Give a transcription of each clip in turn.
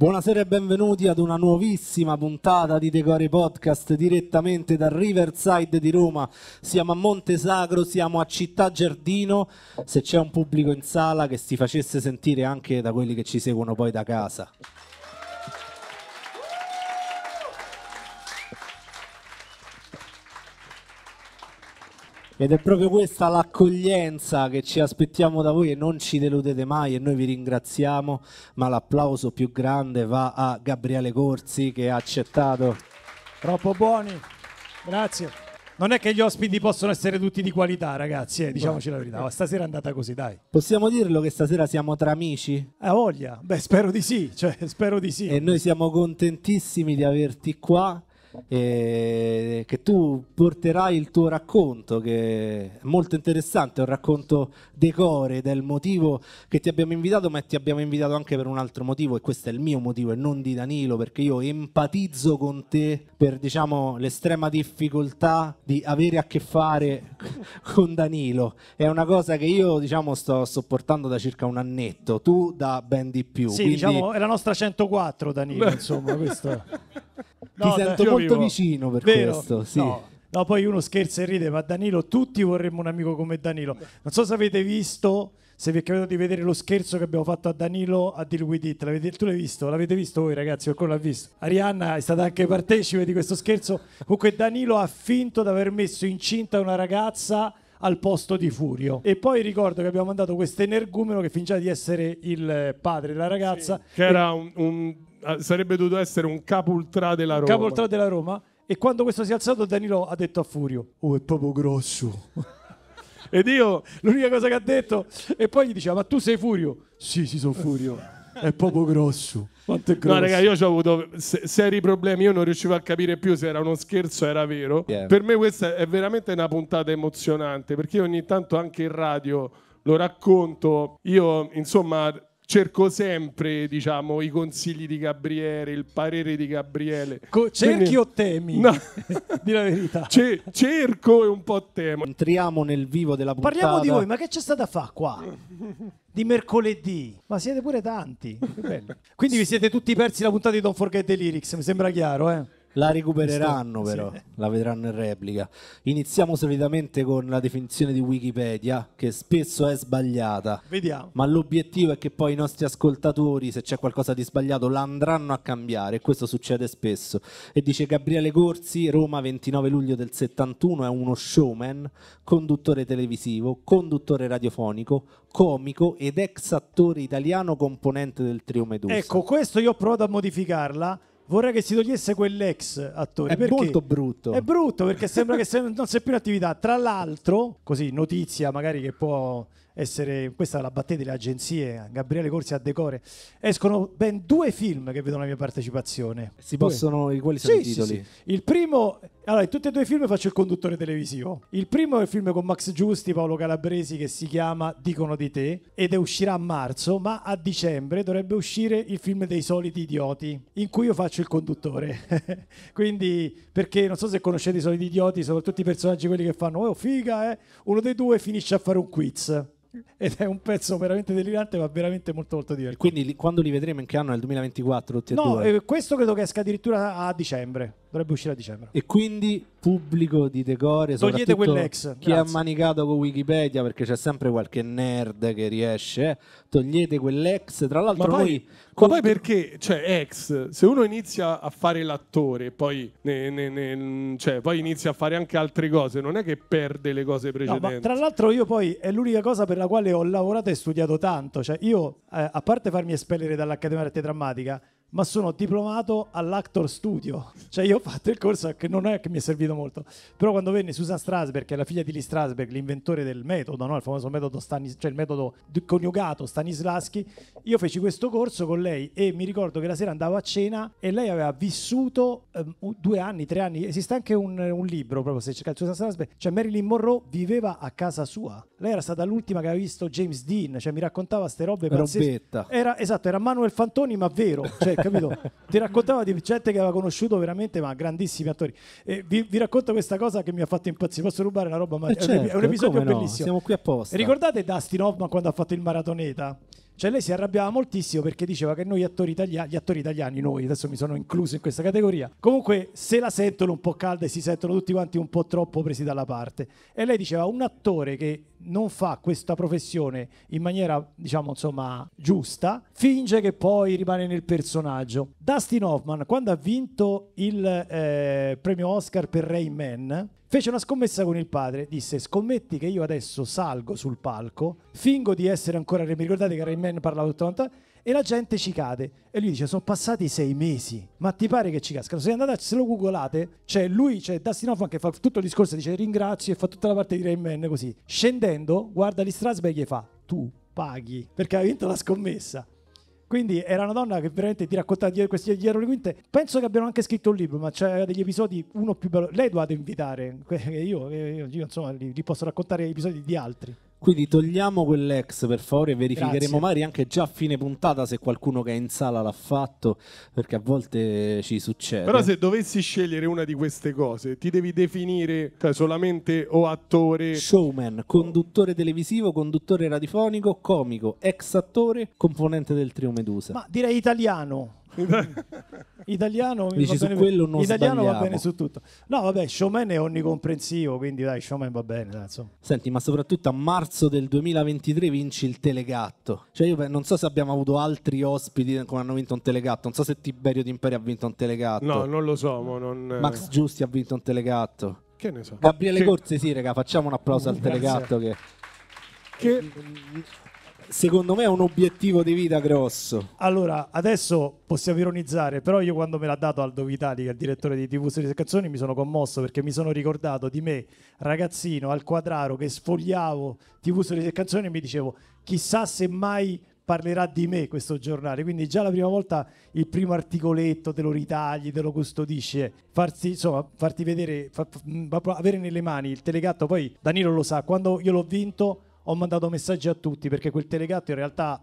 Buonasera e benvenuti ad una nuovissima puntata di Decore Podcast direttamente da Riverside di Roma. Siamo a Monte Sacro, siamo a Città Giardino. Se c'è un pubblico in sala che si facesse sentire anche da quelli che ci seguono poi da casa. Ed è proprio questa l'accoglienza che ci aspettiamo da voi e non ci deludete mai e noi vi ringraziamo, ma l'applauso più grande va a Gabriele Corsi che ha accettato. Troppo buoni, grazie. Non è che gli ospiti possono essere tutti di qualità, ragazzi, eh, diciamoci la verità. stasera è andata così, dai. Possiamo dirlo che stasera siamo tra amici? Ah, voglia. Beh, spero di sì, cioè, spero di sì. E noi siamo contentissimi di averti qua eh, che tu porterai il tuo racconto, che è molto interessante, è un racconto decore del motivo che ti abbiamo invitato, ma ti abbiamo invitato anche per un altro motivo e questo è il mio motivo e non di Danilo, perché io empatizzo con te per diciamo, l'estrema difficoltà di avere a che fare con Danilo. È una cosa che io diciamo, sto sopportando da circa un annetto, tu da ben di più. Sì, quindi... diciamo, è la nostra 104 Danilo, insomma, questo no, ti sento molto vivo. vicino per Vero? questo. Sì. No. no. poi uno scherza e ride, ma Danilo, tutti vorremmo un amico come Danilo. Non so se avete visto, se vi è capitato di vedere lo scherzo che abbiamo fatto a Danilo a Deal With It. L'avete, tu l'hai visto? L'avete visto voi ragazzi? Qualcuno l'ha visto? Arianna è stata anche partecipe di questo scherzo. Comunque Danilo ha finto di aver messo incinta una ragazza al posto di Furio. E poi ricordo che abbiamo mandato questo energumeno che fingeva di essere il padre della ragazza. Sì, che era un, un Ah, sarebbe dovuto essere un capo della Roma. Capo della Roma. E quando questo si è alzato, Danilo ha detto a Furio: Oh, è proprio grosso. Ed io, l'unica cosa che ha detto, e poi gli diceva: Ma tu sei Furio? Sì, sì, sono Furio. È proprio grosso. Quanto è grosso? No, raga, io ho avuto seri problemi. Io non riuscivo a capire più se era uno scherzo o era vero. Yeah. Per me, questa è veramente una puntata emozionante perché ogni tanto anche in radio lo racconto. Io, insomma, cerco sempre diciamo, i consigli di Gabriele, il parere di Gabriele. Co- cerchi Quindi... o temi? No. di la verità. C- cerco e un po' temo. Entriamo nel vivo della puntata. Parliamo di voi, ma che c'è stata a fare qua? Di mercoledì, ma siete pure tanti. Quindi vi siete tutti persi la puntata di Don't Forget the Lyrics, mi sembra chiaro, eh? La recupereranno però, sì. la vedranno in replica. Iniziamo solitamente con la definizione di Wikipedia, che spesso è sbagliata. Vediamo. Ma l'obiettivo è che poi i nostri ascoltatori, se c'è qualcosa di sbagliato, la andranno a cambiare. E questo succede spesso. E dice Gabriele Corsi, Roma 29 luglio del 71, è uno showman, conduttore televisivo, conduttore radiofonico, comico ed ex attore italiano componente del trio Medusa. Ecco, questo io ho provato a modificarla vorrei che si togliesse quell'ex attore. È perché molto brutto. È brutto perché sembra che se non sia più in attività. Tra l'altro, così notizia magari che può essere, questa è la battaglia delle agenzie, Gabriele Corsi a Decore, escono ben due film che vedono la mia partecipazione. Si due. possono, quali sono sì, i titoli? Sì, sì. Il primo, allora in tutti e due i film faccio il conduttore televisivo. Il primo è il film con Max Giusti, Paolo Calabresi che si chiama Dicono di te ed è uscirà a marzo, ma a dicembre dovrebbe uscire il film dei soliti idioti in cui io faccio il conduttore. Quindi, perché non so se conoscete i soliti idioti, soprattutto i personaggi quelli che fanno, oh figa, eh? uno dei due finisce a fare un quiz ed è un pezzo veramente delirante ma veramente molto molto divertente quindi li, quando li vedremo in che anno? nel 2024 tutti e no eh, questo credo che esca addirittura a dicembre dovrebbe uscire a dicembre e quindi pubblico di Decore togliete quell'ex chi ha manicato con Wikipedia perché c'è sempre qualche nerd che riesce eh. togliete quell'ex tra l'altro ma poi, noi ma poi perché cioè ex se uno inizia a fare l'attore poi, ne, ne, ne, cioè, poi inizia a fare anche altre cose non è che perde le cose precedenti no, tra l'altro io poi è l'unica cosa per la quale ho lavorato e studiato tanto cioè io eh, a parte farmi espellere dall'Accademia di Arte Drammatica ma sono diplomato all'Actor Studio. Cioè io ho fatto il corso che non è che mi è servito molto. Però quando venne Susan Strasberg, che è la figlia di Lee Strasberg, l'inventore del metodo, no? il famoso metodo, Stanis- cioè il metodo coniugato Stanislaski, io feci questo corso con lei e mi ricordo che la sera andavo a cena e lei aveva vissuto um, due anni, tre anni. Esiste anche un, un libro, proprio se cercate Susan Strasberg, cioè Marilyn Monroe viveva a casa sua. Lei era stata l'ultima che aveva visto James Dean, cioè mi raccontava queste robe pazzesche. Era, esatto, era Manuel Fantoni, ma vero. Cioè, capito? Ti raccontava di gente che aveva conosciuto veramente, ma grandissimi attori. E vi, vi racconto questa cosa che mi ha fatto impazzire. Posso rubare una roba? Ma eh è, un certo, episodio bellissimo. No? Siamo qui apposta. E ricordate Dustin Hoffman quando ha fatto il maratoneta? Cioè lei si arrabbiava moltissimo perché diceva che noi attori italiani, gli attori italiani, noi adesso mi sono incluso in questa categoria, comunque se la sentono un po' calda e si sentono tutti quanti un po' troppo presi dalla parte. E lei diceva un attore che non fa questa professione in maniera, diciamo, insomma, giusta, finge che poi rimane nel personaggio. Dustin Hoffman, quando ha vinto il eh, premio Oscar per Rain Man, fece una scommessa con il padre, disse scommetti che io adesso salgo sul palco, fingo di essere ancora mi ricordate che Rain Man parlava tutto 90 e la gente ci cade. E lui dice: Sono passati sei mesi, ma ti pare che ci cascano? Se andate, se lo googlate, c'è lui, c'è Dustin Hoffman che fa tutto il discorso, dice ringrazio e fa tutta la parte di Rain Man così. Scendendo, guarda gli Strasberg e fa: Tu paghi perché hai vinto la scommessa. Quindi era una donna che veramente ti raccontava di questi dietro le quinte. Penso che abbiano anche scritto un libro, ma c'è degli episodi, uno più bello. Lei dovete invitare, io, io, io insomma, li, li posso raccontare episodi di altri. Quindi togliamo quell'ex per favore e verificheremo Grazie. magari anche già a fine puntata se qualcuno che è in sala l'ha fatto, perché a volte ci succede. Però se dovessi scegliere una di queste cose, ti devi definire cioè, solamente o attore... Showman, conduttore televisivo, conduttore radiofonico, comico, ex attore, componente del trio Medusa. Ma direi italiano. italiano Dici, va, bene, italiano va bene su tutto. No, vabbè, showman è onnicomprensivo, quindi dai, showman va bene. Dai, Senti, ma soprattutto a marzo del 2023 vinci il Telegatto. Cioè, io non so se abbiamo avuto altri ospiti come hanno vinto un Telegatto. Non so se Tiberio Timperi ha vinto un Telegatto. No, non lo so. Non... Eh. Max Giusti ha vinto un Telegatto. Che ne so. Gabriele che... Corsi, sì, raga, facciamo un applauso oh, al Telegatto che... che secondo me è un obiettivo di vita grosso. Allora, adesso possiamo ironizzare, però io quando me l'ha dato Aldo Vitali, che è il direttore di TV Serie Canzoni, mi sono commosso perché mi sono ricordato di me, ragazzino, al quadraro, che sfogliavo TV Serie Canzoni e mi dicevo, chissà se mai parlerà di me questo giornale. Quindi già la prima volta il primo articoletto te lo ritagli, te lo custodisci, farsi, insomma, farti vedere, far, avere nelle mani il telegatto. Poi Danilo lo sa, quando io l'ho vinto ho mandato messaggi a tutti perché quel telegatto in realtà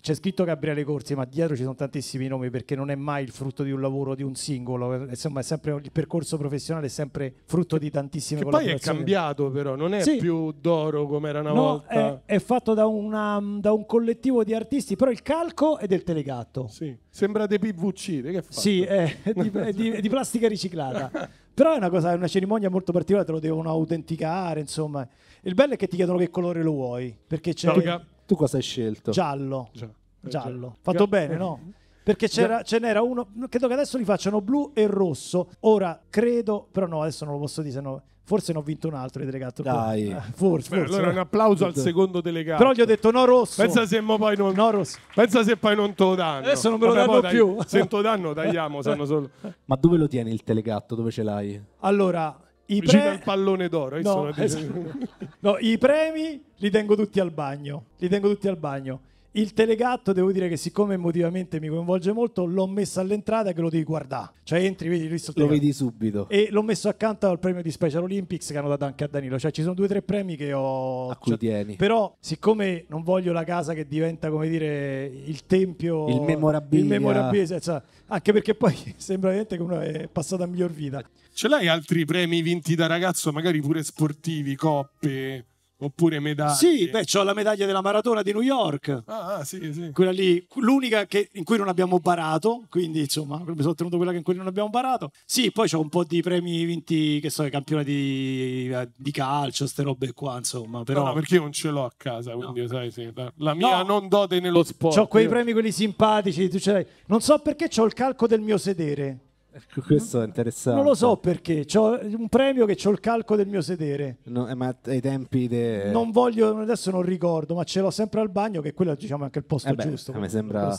c'è scritto Gabriele Corsi, ma dietro ci sono tantissimi nomi perché non è mai il frutto di un lavoro di un singolo, eh, insomma, è sempre, il percorso professionale è sempre frutto di tantissime cose. Poi è cambiato, però non è sì. più d'oro come era una no, volta. È, è fatto da, una, da, un collettivo di artisti, però il calco è del telegatto. Sì. Sembra dei PVC, che fa? Sì, è di, è, di, è di plastica riciclata. Però è una, cosa, è una cerimonia molto particolare, te lo devono autenticare, insomma. Il bello è che ti chiedono che colore lo vuoi, perché c'è... No, tu cosa hai scelto? Giallo. Giallo. Eh, giallo. Fatto G- bene, no? Perché G- ce n'era uno, credo che adesso li facciano blu e rosso. Ora credo, però no, adesso non lo posso dire, se no Forse ne ho vinto un altro di delegato. Dai. Eh, forse, forse. Allora un applauso al secondo delegato. Però gli ho detto no rosso. Pensa se poi non, no, rosso. Pensa se poi non te lo danno. Adesso non me lo Vabbè, danno più. se te lo danno tagliamo. Solo... Ma dove lo tieni il telegatto? Dove ce l'hai? Allora, i premi... il pallone d'oro. No, esatto. no, i premi li tengo tutti al bagno. Li tengo tutti al bagno. Il telegatto, devo dire che siccome emotivamente mi coinvolge molto, l'ho messo all'entrata che lo devi guardare. Cioè entri, vedi il Lo vedi subito. E l'ho messo accanto al premio di Special Olympics che hanno dato anche a Danilo. Cioè ci sono due o tre premi che ho... A cui cioè, tieni. Però siccome non voglio la casa che diventa, come dire, il tempio... Il memorabilia. Il memorabilia, cioè, anche perché poi sembra veramente che uno è passato a miglior vita. Ce l'hai altri premi vinti da ragazzo, magari pure sportivi, coppe? Oppure medaglie. Sì, beh, ho la medaglia della maratona di New York. Ah, ah sì, sì. Quella lì, l'unica che, in cui non abbiamo barato, quindi insomma, mi sono tenuto quella in cui non abbiamo barato. Sì, poi ho un po' di premi vinti, che so, campionati eh, di calcio, queste robe qua, insomma. Però... No, no, perché io non ce l'ho a casa, quindi no. sai, sì, la, la mia no. non dote nello sport. Ho quei io... premi, quelli simpatici, tu ce l'hai. Non so perché ho il calco del mio sedere. Questo è interessante. Non lo so perché, ho un premio che ho il calco del mio sedere. No, eh, ma ai tempi de... Non voglio, adesso non ricordo, ma ce l'ho sempre al bagno che quello diciamo è anche il posto eh beh, giusto. Mi sembra...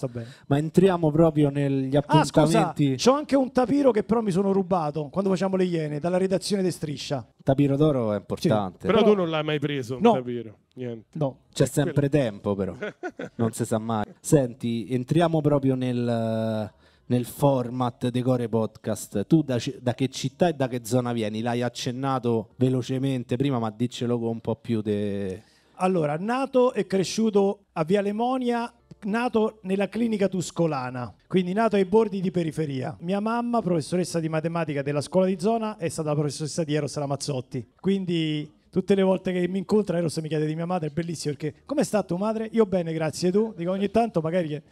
Ma entriamo proprio negli ah, appuntamenti. Ah, ho anche un tapiro che però mi sono rubato quando facciamo le Iene, dalla redazione di Striscia. Tapiro d'oro è importante. Sì. Però, però, tu non l'hai mai preso, no. tapiro. Niente. No, c'è sempre tempo però, non si sa mai. Senti, entriamo proprio nel nel format Decore Podcast. Tu da, da, che città e da che zona vieni? L'hai accennato velocemente prima, ma diccelo con un po' più de... Allora, nato e cresciuto a Via Lemonia, nato nella clinica tuscolana, quindi nato ai bordi di periferia. Mia mamma, professoressa di matematica della scuola di zona, è stata professoressa di Eros Ramazzotti, quindi tutte le volte che mi incontra Eros mi chiede di mia madre, è bellissimo perché come sta tua madre? Io bene, grazie tu. Dico ogni tanto magari che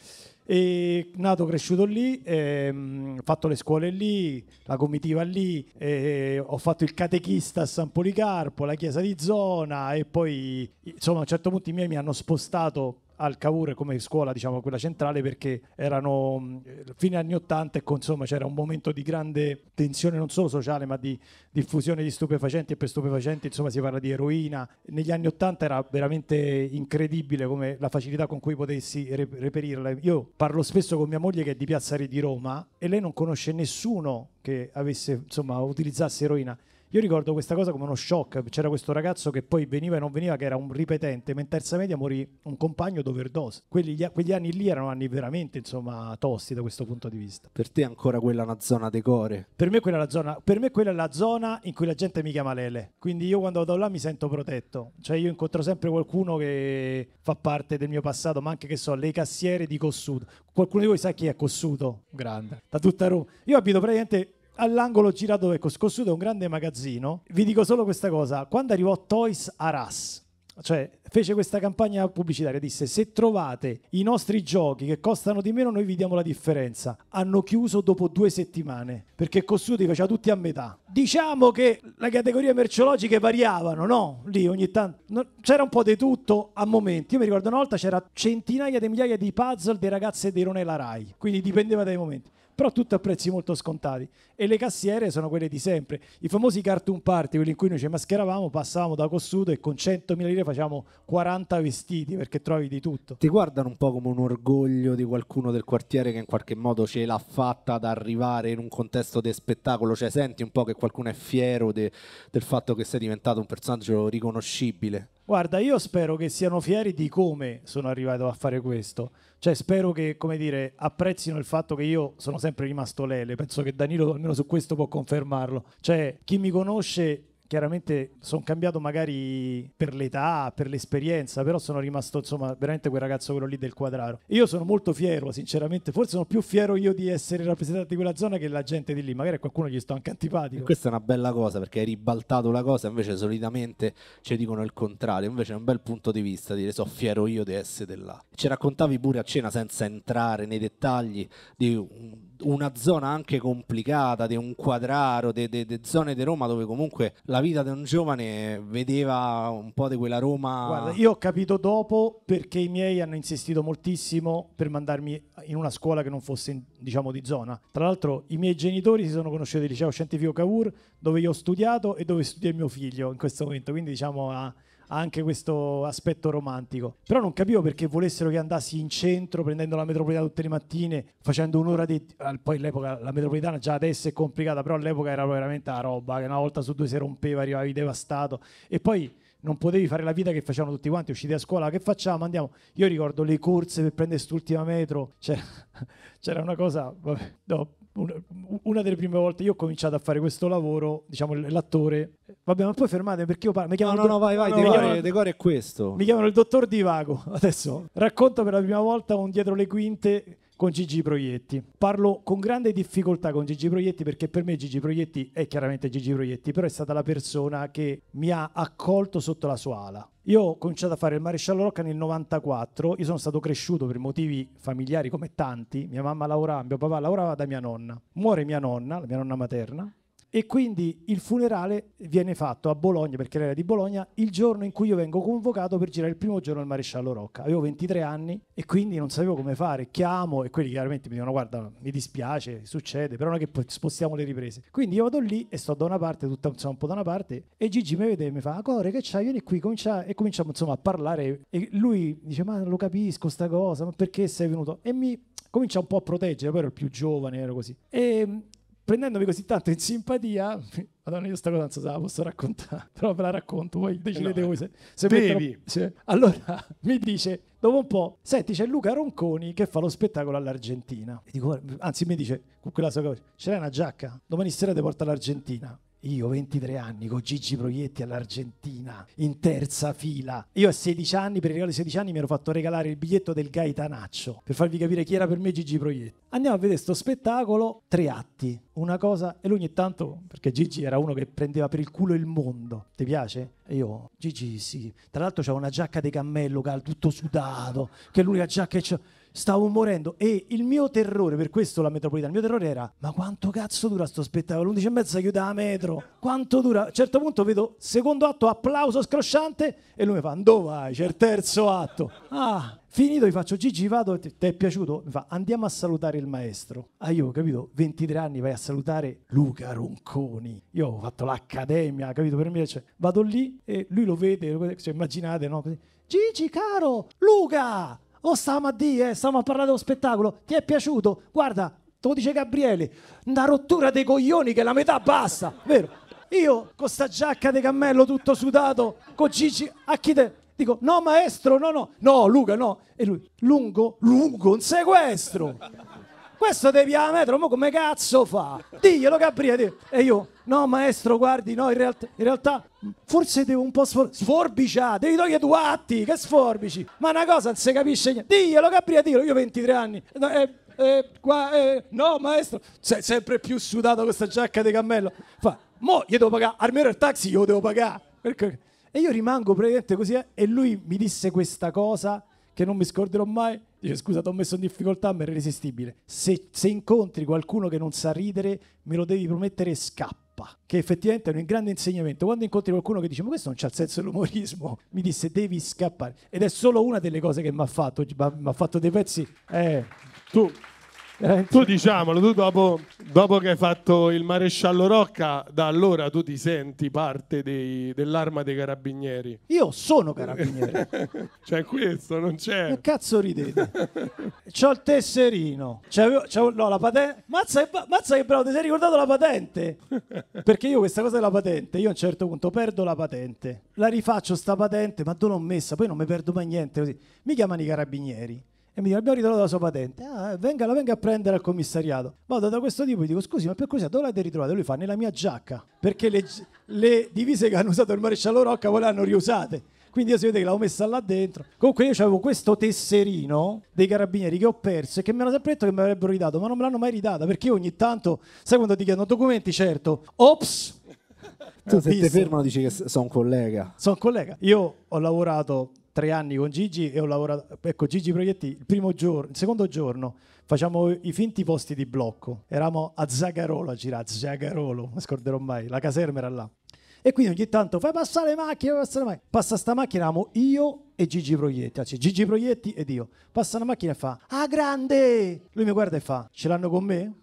e nato, cresciuto lì, ehm, ho fatto le scuole lì, la comitiva lì, eh, ho fatto il catechista a San Policarpo, la chiesa di zona e poi insomma a un certo punto i miei mi hanno spostato al Cavour come scuola, diciamo quella centrale, perché erano mm, fine anni 80 e insomma c'era un momento di grande tensione non solo sociale ma di diffusione di stupefacenti e per stupefacenti insomma si parla di eroina. Negli anni 80 era veramente incredibile come la facilità con cui potessi reperirla. Io parlo spesso con mia moglie che è di Piazza Re di Roma e lei non conosce nessuno che avesse, insomma, utilizzasse eroina io ricordo questa cosa come uno shock, c'era questo ragazzo che poi veniva e non veniva, che era un ripetente, ma in terza media morì un compagno d'overdose. Quelli, quegli anni lì erano anni veramente, insomma, tosti da questo punto di vista. Per te ancora quella è una zona decore? Per me quella è la zona, per me quella è la zona in cui la gente mi chiama Lele, quindi io quando vado là mi sento protetto, cioè io incontro sempre qualcuno che fa parte del mio passato, ma anche che so, le cassiere di Cossuto. Qualcuno di voi sa chi è Cossuto? Grande. Da tutta Roma. Io abito praticamente all'angolo girato, ecco, scossuto è un grande magazzino. Vi dico solo questa cosa, quando arrivò Toys R Us, cioè fece questa campagna pubblicitaria, disse se trovate i nostri giochi che costano di meno noi vi diamo la differenza. Hanno chiuso dopo due settimane perché Cossuti faceva tutti a metà. Diciamo che le categorie merceologiche variavano, no? Lì ogni tanto no, c'era un po' di tutto a momenti. Io mi ricordo una volta c'era centinaia di migliaia di puzzle di ragazze di Ronella Rai, quindi dipendeva dai momenti però tutto a prezzi molto scontati. E le cassiere sono quelle di sempre, i famosi cartoon party, quelli in cui noi ci mascheravamo, passavamo da cossuto e con 100.000 lire facevamo 40 vestiti perché trovi di tutto. Ti guardano un po' come un orgoglio di qualcuno del quartiere che in qualche modo ce l'ha fatta ad arrivare in un contesto di spettacolo, cioè senti un po' che qualcuno è fiero de, del fatto che sei diventato un personaggio riconoscibile. Guarda, io spero che siano fieri di come sono arrivato a fare questo. Cioè, spero che, come dire, apprezzino il fatto che io sono sempre rimasto lele. Penso che Danilo, almeno su questo, può confermarlo. Cioè, chi mi conosce chiaramente sono cambiato magari per l'età, per l'esperienza, però sono rimasto insomma veramente quel ragazzo quello lì del quadraro. Io sono molto fiero, sinceramente, forse sono più fiero io di essere rappresentante di quella zona che la gente di lì, magari a qualcuno gli sto anche antipatico. E questa è una bella cosa perché hai ribaltato la cosa, invece solitamente ci dicono il contrario, invece è un bel punto di vista dire so fiero io di essere là. Ci raccontavi pure a cena senza entrare nei dettagli di un una zona anche complicata, di un quadraro, di zone di Roma dove comunque la vita di un giovane vedeva un po' di quella Roma. Guarda, io ho capito dopo perché i miei hanno insistito moltissimo per mandarmi in una scuola che non fosse in, diciamo di zona. Tra l'altro i miei genitori si sono conosciuti al liceo scientifico Cavour dove io ho studiato e dove studia mio figlio in questo momento, quindi diciamo ha anche questo aspetto romantico. Però non capivo perché volessero che andassi in centro prendendo la metropolitana tutte le mattine, facendo un'ora di... Poi all'epoca la metropolitana già adesso è complicata, però all'epoca era veramente la roba, che una volta su due si rompeva, arrivavi devastato. E poi non potevi fare la vita che facevano tutti quanti, usciti a scuola, che facciamo? Andiamo. Io ricordo le corse per prendere quest'ultima metro, c'era, c'era una cosa... Vabbè, no, una delle prime volte io ho cominciato a fare questo lavoro, diciamo l'attore, vabbè ma poi fermate perché io parlo, mi chiamano... No, no, no, vai, vai, no, Decore, chiamano, Decore è questo. Mi chiamano il dottor Divago, adesso racconto per la prima volta un dietro le quinte con Gigi Proietti. Parlo con grande difficoltà con Gigi Proietti perché per me Gigi Proietti è chiaramente Gigi Proietti, però è stata la persona che mi ha accolto sotto la sua ala. Io ho cominciato a fare il maresciallo Rocca nel 94, io sono stato cresciuto per motivi familiari come tanti, mia mamma lavorava, mio papà lavorava da mia nonna. Muore mia nonna, la mia nonna materna, e quindi il funerale viene fatto a Bologna, perché lei era di Bologna, il giorno in cui io vengo convocato per girare il primo giorno al maresciallo Rocca. Avevo 23 anni e quindi non sapevo come fare. Chiamo e quelli chiaramente mi dicono guarda, mi dispiace, succede, però non è che spostiamo le riprese. Quindi io vado lì e sto da una parte, tutta insomma, un po' da una parte, e Gigi mi vede e mi fa, ah, Core, che c'hai? Vieni qui, comincia... e cominciamo insomma a parlare. E lui dice, ma lo capisco sta cosa, ma perché sei venuto? E mi comincia un po' a proteggere, poi ero il più giovane, ero così. E prendendomi così tanto in simpatia, madonna io sta cosa non so se la posso raccontare, però ve la racconto, voi decidete no, voi se, se devi. Metterò, allora mi dice, dopo un po', senti c'è Luca Ronconi che fa lo spettacolo all'Argentina, E dico, anzi mi dice, con quella sua cosa, ce l'hai una giacca? Domani sera ti porta all'Argentina, io 23 anni con Gigi Proietti all'Argentina in terza fila. Io a 16 anni, per i regali 16 anni, mi ero fatto regalare il biglietto del Gaetanaccio per farvi capire chi era per me Gigi Proietti. Andiamo a vedere sto spettacolo, tre atti, una cosa e lui ogni tanto, perché Gigi era uno che prendeva per il culo il mondo. Ti piace? E io, Gigi sì. Tra l'altro c'ha una giacca di cammello, tutto sudato, che è l'unica giacca che c'ha stavo morendo e il mio terrore, per questo la metropolitana, il mio terrore era ma quanto cazzo dura sto spettacolo? 11 e mezza chiude la metro, quanto dura? A un certo punto vedo secondo atto, applauso scrosciante e lui mi fa dove vai? C'è il terzo atto. Ah, finito gli faccio Gigi vado, ti è piaciuto? Mi fa andiamo a salutare il maestro. Ah io ho capito, 23 anni vai a salutare Luca Ronconi. Io ho fatto l'accademia, capito? Per me cioè, vado lì e lui lo vede, cioè, immaginate, no? Gigi caro, Luca! oh stiamo a dire, eh, stiamo a parlare dello spettacolo, ti è piaciuto? Guarda, te lo dice Gabriele, una rottura dei coglioni che la metà basta, vero? Io con sta giacca di cammello tutto sudato, con Gigi, a chi te... Dico, no maestro, no, no, no Luca, no. E lui, lungo, lungo, un sequestro questo devi a metro, ma come cazzo fa? Diglielo Gabriele. E io, no maestro, guardi, no, in realtà, in realtà forse devo un po' sfor- sforbiciare, ah, devi togliere due atti, che sforbici. Ma una cosa non si capisce niente. Diglielo Gabriele, diglielo, io ho 23 anni. No, eh, eh, qua, eh, no maestro, sei sempre più sudato questa giacca di cammello. Fa, mo gli devo pagare, almeno il taxi io devo pagare. E io rimango praticamente così eh, e lui mi disse questa cosa che non mi scorderò mai, dice scusa ti ho messo in difficoltà, ma era irresistibile. Se, se, incontri qualcuno che non sa ridere, me lo devi promettere scappa, che effettivamente è un grande insegnamento. Quando incontri qualcuno che dice ma questo non c'ha il senso dell'umorismo, mi disse devi scappare. Ed è solo una delle cose che mi ha fatto, mi ha fatto dei pezzi, eh, tu... Eh? Tu diciamolo, tu dopo, dopo, che hai fatto il maresciallo Rocca, da allora tu ti senti parte dei, dell'arma dei carabinieri. Io sono carabinieri. cioè questo, non c'è. Che cazzo ridete? C'ho il tesserino. C'avevo, c'avevo, no, la patente. Mazza, mazza che bravo, ti sei ricordato la patente? Perché io questa cosa della patente, io a un certo punto perdo la patente. La rifaccio sta patente, ma tu l'ho messa, poi non mi perdo mai niente così. Mi chiamano i carabinieri e mi dice abbiamo ritrovato la sua patente, ah, venga, la venga a prendere al commissariato. Vado da questo tipo e dico scusi ma per curiosità dove l'avete ritrovata? Lui fa nella mia giacca perché le, le divise che hanno usato il maresciallo Rocca poi le hanno riusate quindi io si vede che l'avevo messa là dentro. Comunque io avevo questo tesserino dei carabinieri che ho perso e che mi hanno sempre detto che mi avrebbero ridato, ma non me l'hanno mai ridata perché io ogni tanto, sai quando ti chiedono documenti, certo, ops, tu se ti fermano dici che sono un collega. Sono un collega. Io ho lavorato tre anni con Gigi e ho lavorato, ecco Gigi Proietti, il primo giorno, il secondo giorno facciamo i finti posti di blocco, eravamo a Zagarolo a girare, Zagarolo, non scorderò mai, la caserma era là. E quindi ogni tanto fai passare le macchine, fai passare le macchine. Passa sta macchina, eravamo io e Gigi Proietti, anzi Gigi Proietti ed io. Passa la macchina e fa, ah grande! Lui mi guarda e fa, ce l'hanno con me?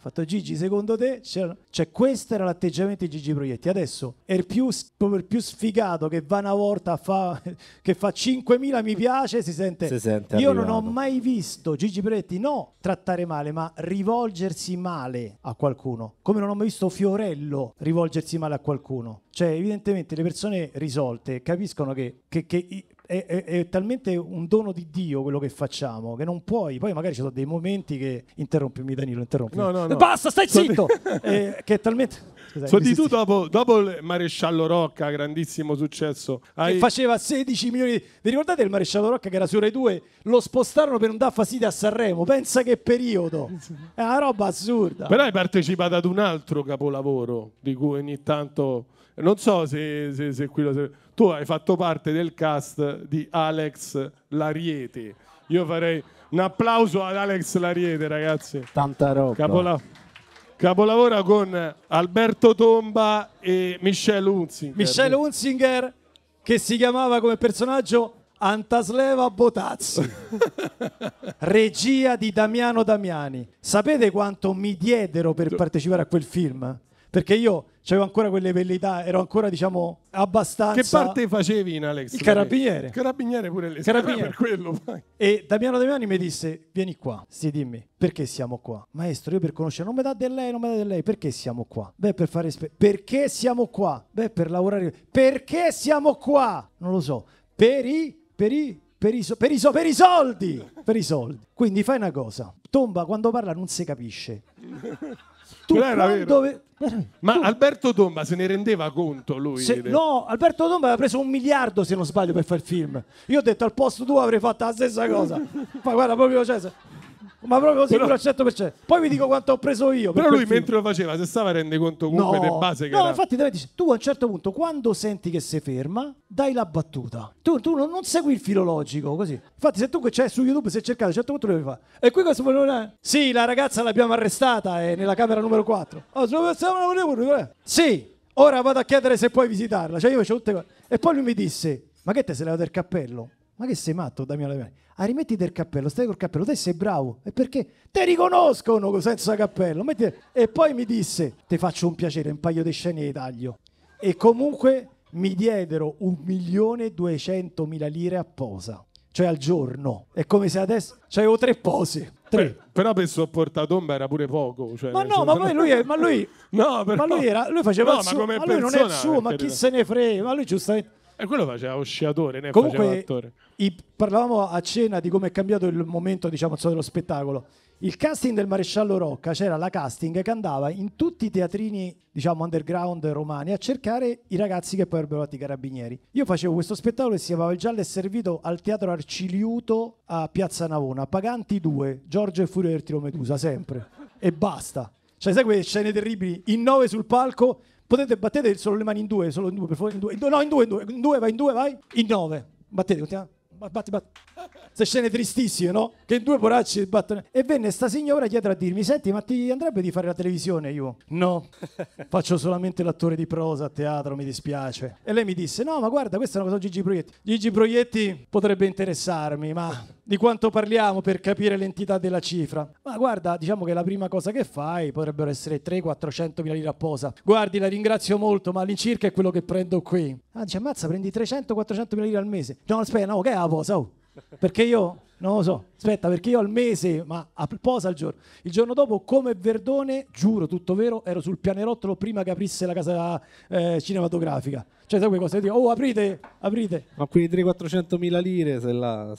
fatto Gigi, secondo te? Cioè, questo era l'atteggiamento di Gigi Proietti. Adesso è il più, il più sfigato che va una volta, fa, che fa 5.000 mi piace, si sente... Si sente Io non ho mai visto Gigi Proietti, no, trattare male, ma rivolgersi male a qualcuno. Come non ho mai visto Fiorello rivolgersi male a qualcuno. Cioè, evidentemente le persone risolte capiscono che, che, che è, è, è, talmente un dono di Dio quello che facciamo che non puoi. Poi magari ci sono dei momenti che interrompimi, Danilo, Interrompi. No, no, no. Basta, stai zitto! eh, che è talmente. Scusate, sì, sì. dopo, dopo, il maresciallo Rocca, grandissimo successo. Hai... Che faceva 16 milioni. Di... Vi ricordate il maresciallo Rocca che era su Rai 2? Lo spostarono per non dar fastidio a Sanremo. Pensa che periodo! È una roba assurda. Però hai partecipato ad un altro capolavoro di cui ogni tanto. Non so se, se, se qui lo tu hai fatto parte del cast di Alex Lariete. Io farei un applauso ad Alex Lariete, ragazzi. Tanta roba. Capola- capolavora con Alberto Tomba e Michelle Hunzinger. Michelle Hunzinger che si chiamava come personaggio Antasleva Botazzi, regia di Damiano Damiani. Sapete quanto mi diedero per partecipare a quel film? perché io avevo ancora quelle velleità, ero ancora diciamo abbastanza... Che parte facevi in Alex? Il carabiniere. Il carabiniere pure le carabiniere. per quello. Vai. E Damiano De mi disse, vieni qua, sì dimmi, perché siamo qua? Maestro, io per conoscere, non mi dà del lei, non mi dà del lei, perché siamo qua? Beh, per fare... Esper- perché siamo qua? Beh, per lavorare... Perché siamo qua? Non lo so. Per i... Per i... Per i, so- per, i so- per i, soldi! Per i soldi. Quindi fai una cosa. Tomba quando parla non si capisce tu era vero. Ma tu... Alberto Tomba se ne rendeva conto lui? Se... No, Alberto Tomba aveva preso un miliardo se non sbaglio per fare il film. Io ho detto al posto tu avrei fatto la stessa cosa. Ma guarda proprio Cesare. Cioè, ma proprio sicuro al 100%. Poi vi dico quanto ho preso io. per Però lui quel mentre lo faceva, se stava rende conto comunque no, de base che no, era... infatti te tu a un certo punto quando senti che sei ferma, dai la battuta. Tu, tu non, non segui il filologico così. Infatti se tu che c'è su YouTube se cercate a un certo punto lo devi fare. "E qui questo vuole Sì, la ragazza l'abbiamo arrestata è eh, nella camera numero 4". Oh, se lo pensavano volevo Sì, ora vado a chiedere se puoi visitarla. Cioè io facevo tutte cose. E poi lui mi disse "Ma che te sei levato il cappello?" Ma che sei matto, Damiano Leviani? Ah, rimettiti il cappello, stai col cappello, te sei bravo. E perché? Te riconoscono senza cappello. Metti... E poi mi disse, ti faccio un piacere, un paio di scene di taglio. E comunque mi diedero un milione e duecentomila lire a posa. Cioè al giorno. È come se adesso... Cioè avevo tre pose. Tre. Beh, però per sopportatomba era pure poco. Cioè, ma no, ma poi lui, è, ma lui, no, però... ma lui, era, lui faceva no, il suo, ma, ma lui non è il suo, ma chi se ne frega, ma lui giustamente... E eh, quello faceva osciatore, ne Comunque, faceva attore. I, parlavamo a cena di come è cambiato il momento diciamo, dello spettacolo. Il casting del maresciallo Rocca c'era la casting che andava in tutti i teatrini, diciamo, underground romani a cercare i ragazzi che poi avrebbero fatto i carabinieri. Io facevo questo spettacolo che si chiamava Il Giallo e servito al teatro Arciliuto a Piazza Navona, Paganti due Giorgio e Furio del Tiro Medusa, sempre. E basta. Cioè, sai quelle scene terribili? In nove sul palco, potete battete solo le mani in due, solo in due, per favore, in due. No, in due, in due, in due, vai, in due, vai. In nove. Battete, continuate batti, batti. Se scene tristissime, no? Che due poracci battono. E venne sta signora dietro a dirmi, senti, ma ti andrebbe di fare la televisione io? No, faccio solamente l'attore di prosa a teatro, mi dispiace. E lei mi disse, no, ma guarda, questa è una cosa di Gigi Proietti. Gigi Proietti potrebbe interessarmi, ma di quanto parliamo per capire l'entità della cifra. Ma guarda, diciamo che la prima cosa che fai potrebbero essere 300-400 mila lire a posa. Guardi, la ringrazio molto, ma all'incirca è quello che prendo qui. Ah, dice, ammazza, prendi 300-400 mila lire al mese. No, aspetta, no, che è la posa? Oh. Perché io, non lo so, aspetta, perché io al mese, ma a posa al giorno. Il giorno dopo, come Verdone, giuro, tutto vero, ero sul pianerottolo prima che aprisse la casa eh, cinematografica. Cioè, sai quelle cose, io dico, oh, aprite, aprite. Ma quei 300-400 mila lire, se la...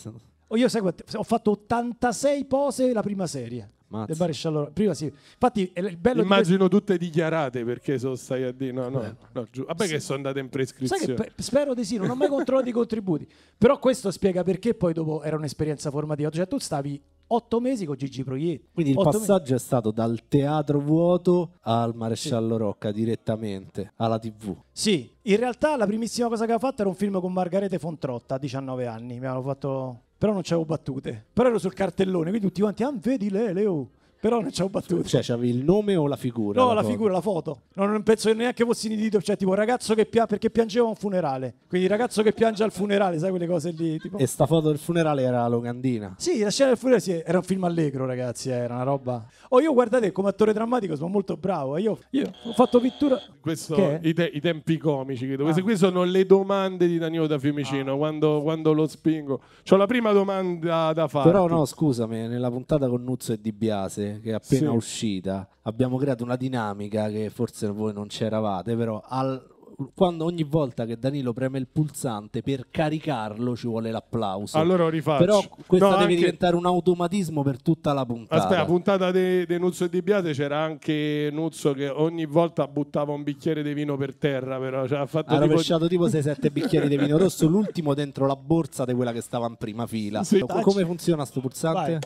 Oh, io seguo, ho fatto 86 pose la prima serie. Del maresciallo. Prima sì. Infatti, il bello Immagino di... tutte dichiarate perché sono stai a dire no, no, eh. no giù. Vabbè, sì. che sono andate in prescrizione. Pe- spero di sì, non ho mai controllato i contributi. Però questo spiega perché poi dopo era un'esperienza formativa. Cioè, tu stavi otto mesi con Gigi Proietti. Quindi il passaggio mesi. è stato dal teatro vuoto al maresciallo sì. Rocca direttamente alla TV. Sì, in realtà la primissima cosa che ho fatto era un film con Margarete Fontrotta a 19 anni. Mi hanno fatto però non c'avevo battute. Però ero sul cartellone, quindi tutti quanti, ah, vedi Lele, oh. Però non ci ho battuto. Cioè, c'avevi il nome o la figura? No, la, la figura, la foto. No, non penso che neanche fossi inedito. Cioè, tipo, ragazzo che piange perché piangeva a un funerale. Quindi, ragazzo che piange al funerale, sai quelle cose lì. Tipo. E sta foto del funerale era la locandina. Sì, la scena del funerale sì, era un film allegro, ragazzi. Eh, era una roba. Oh, io guardate, come attore drammatico sono molto bravo. Eh, io, io ho fatto pittura. Questo, i, te, i, tempi comici, Ah. Queste qui sono le domande di Danilo da Fiumicino. Ah. Quando, quando, lo spingo, ho la prima domanda da fare. Però, no, scusami, nella puntata con Nuzzo e Di Biase che, è appena sì. uscita, abbiamo creato una dinamica che forse voi non c'eravate, però al, quando ogni volta che Danilo preme il pulsante per caricarlo ci vuole l'applauso. Allora rifaccio. Però questo no, deve anche... diventare un automatismo per tutta la puntata. Aspetta, la puntata di Nuzzo e di Biate c'era anche Nuzzo che ogni volta buttava un bicchiere di vino per terra, però cioè, ha fatto ha tipo... rovesciato tipo 6-7 bicchieri di vino rosso, l'ultimo dentro la borsa di quella che stava in prima fila. Sì, Come funziona questo pulsante? Vai.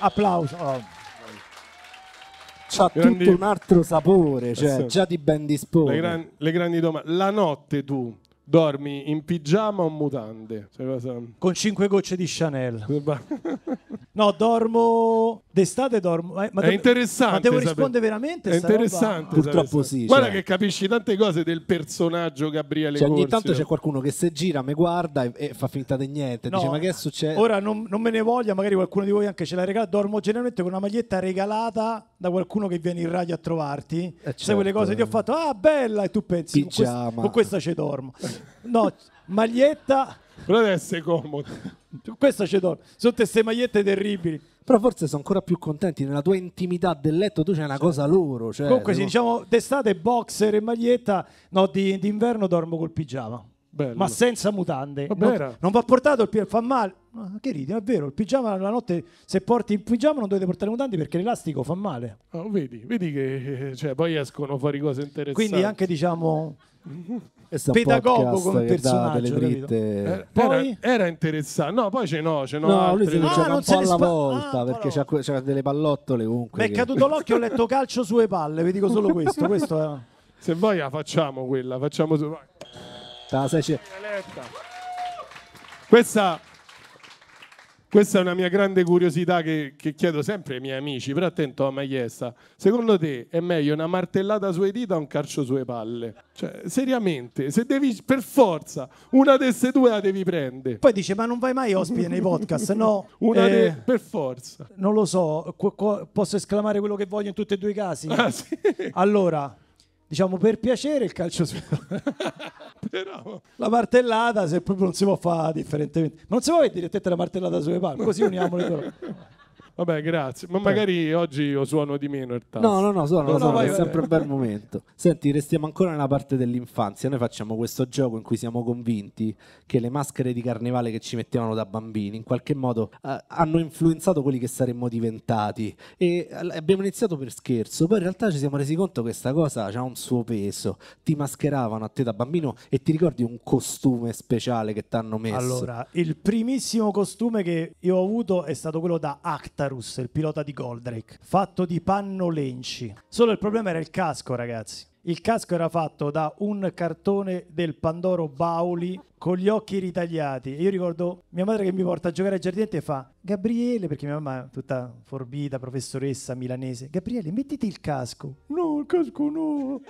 Applauso. Oh c'ha grandi... tutto un altro sapore, cioè già ti ben dispone. Le, gran... le grandi domande. La notte tu dormi in pigiama o mutande? Cioè cosa... Con cinque gocce di Chanel. No, dormo d'estate dormo. ma è interessante. Ma devo rispondere sapere. veramente? È interessante. Purtroppo sì. Guarda cioè. che capisci tante cose del personaggio Gabriele. Cioè, ogni tanto c'è qualcuno che se gira, mi guarda e, e fa finta di niente. No, dice, ma che è successo? Ora non, non, me ne voglia, magari qualcuno di voi anche ce l'ha regalata. Dormo generalmente con una maglietta regalata da qualcuno che viene in radio a trovarti. Eh, certo. Sai quelle cose che ho fatto, ah, bella! E tu pensi, con questa, questa ci dormo. No, maglietta. Però deve essere comodo. Questa c'è donna, sono queste magliette terribili. Però forse sono ancora più contenti nella tua intimità del letto, tu c'è una cioè, cosa certo. loro. Cioè, comunque, devo... sì, diciamo d'estate boxer e maglietta, no, di, d'inverno dormo col pigiama. Bello. ma senza mutande. Non, non, va portato il pigiama, fa male. Ma che ridi, è vero, il pigiama la notte se porti il pigiama non dovete portare mutande perché l'elastico fa male. Oh, vedi, vedi che cioè, poi escono fuori cose interessanti. Quindi anche diciamo pedagogo come personaggio eh, poi... era, interessante no poi ce n'ho ce n'ho no, lui si diceva ah, un po' alla spa... volta ah, perché c'ha, c'ha, delle pallottole comunque mi è che... caduto l'occhio ho letto calcio sulle palle vi dico solo questo, questo è... se voglia facciamo quella facciamo su... Eletta, sei... eletta. Questa, questa, è una mia grande curiosità che, che, chiedo sempre ai miei amici, però attento a Maiesta. Secondo te è meglio una martellata sulle dita o un calcio sulle palle? Cioè, seriamente, se devi per forza una di queste due la devi prendere. Poi dice: Ma non vai mai ospite nei podcast? No, una eh, de, per forza. Non lo so, posso esclamare quello che voglio in tutti e due i casi. Ah, sì. Allora diciamo per piacere il calcio Però... la martellata se proprio non si può fare differentemente ma non si può dire te la martellata sulle palme così uniamo le due Vabbè, grazie. Ma magari oggi io suono di meno il tasto. No, no, no, suono, no, suono, no, vai, è sempre un bel momento. Senti, restiamo ancora nella parte dell'infanzia. Noi facciamo questo gioco in cui siamo convinti che le maschere di carnevale che ci mettevano da bambini in qualche modo eh, hanno influenzato quelli che saremmo diventati. E eh, abbiamo iniziato per scherzo, poi in realtà ci siamo resi conto che questa cosa ha un suo peso. Ti mascheravano a te da bambino e ti ricordi un costume speciale che ti hanno messo? Allora, il primissimo costume che io ho avuto è stato quello da Acta Tarus, il pilota di Goldrake, fatto di panno lenci. Solo il problema era il casco, ragazzi. Il casco era fatto da un cartone del Pandoro Bauli con gli occhi ritagliati. io ricordo mia madre che mi porta a giocare a giardinetto e fa: Gabriele, perché mia mamma è tutta forbita, professoressa milanese, Gabriele, mettiti il casco. No, il casco no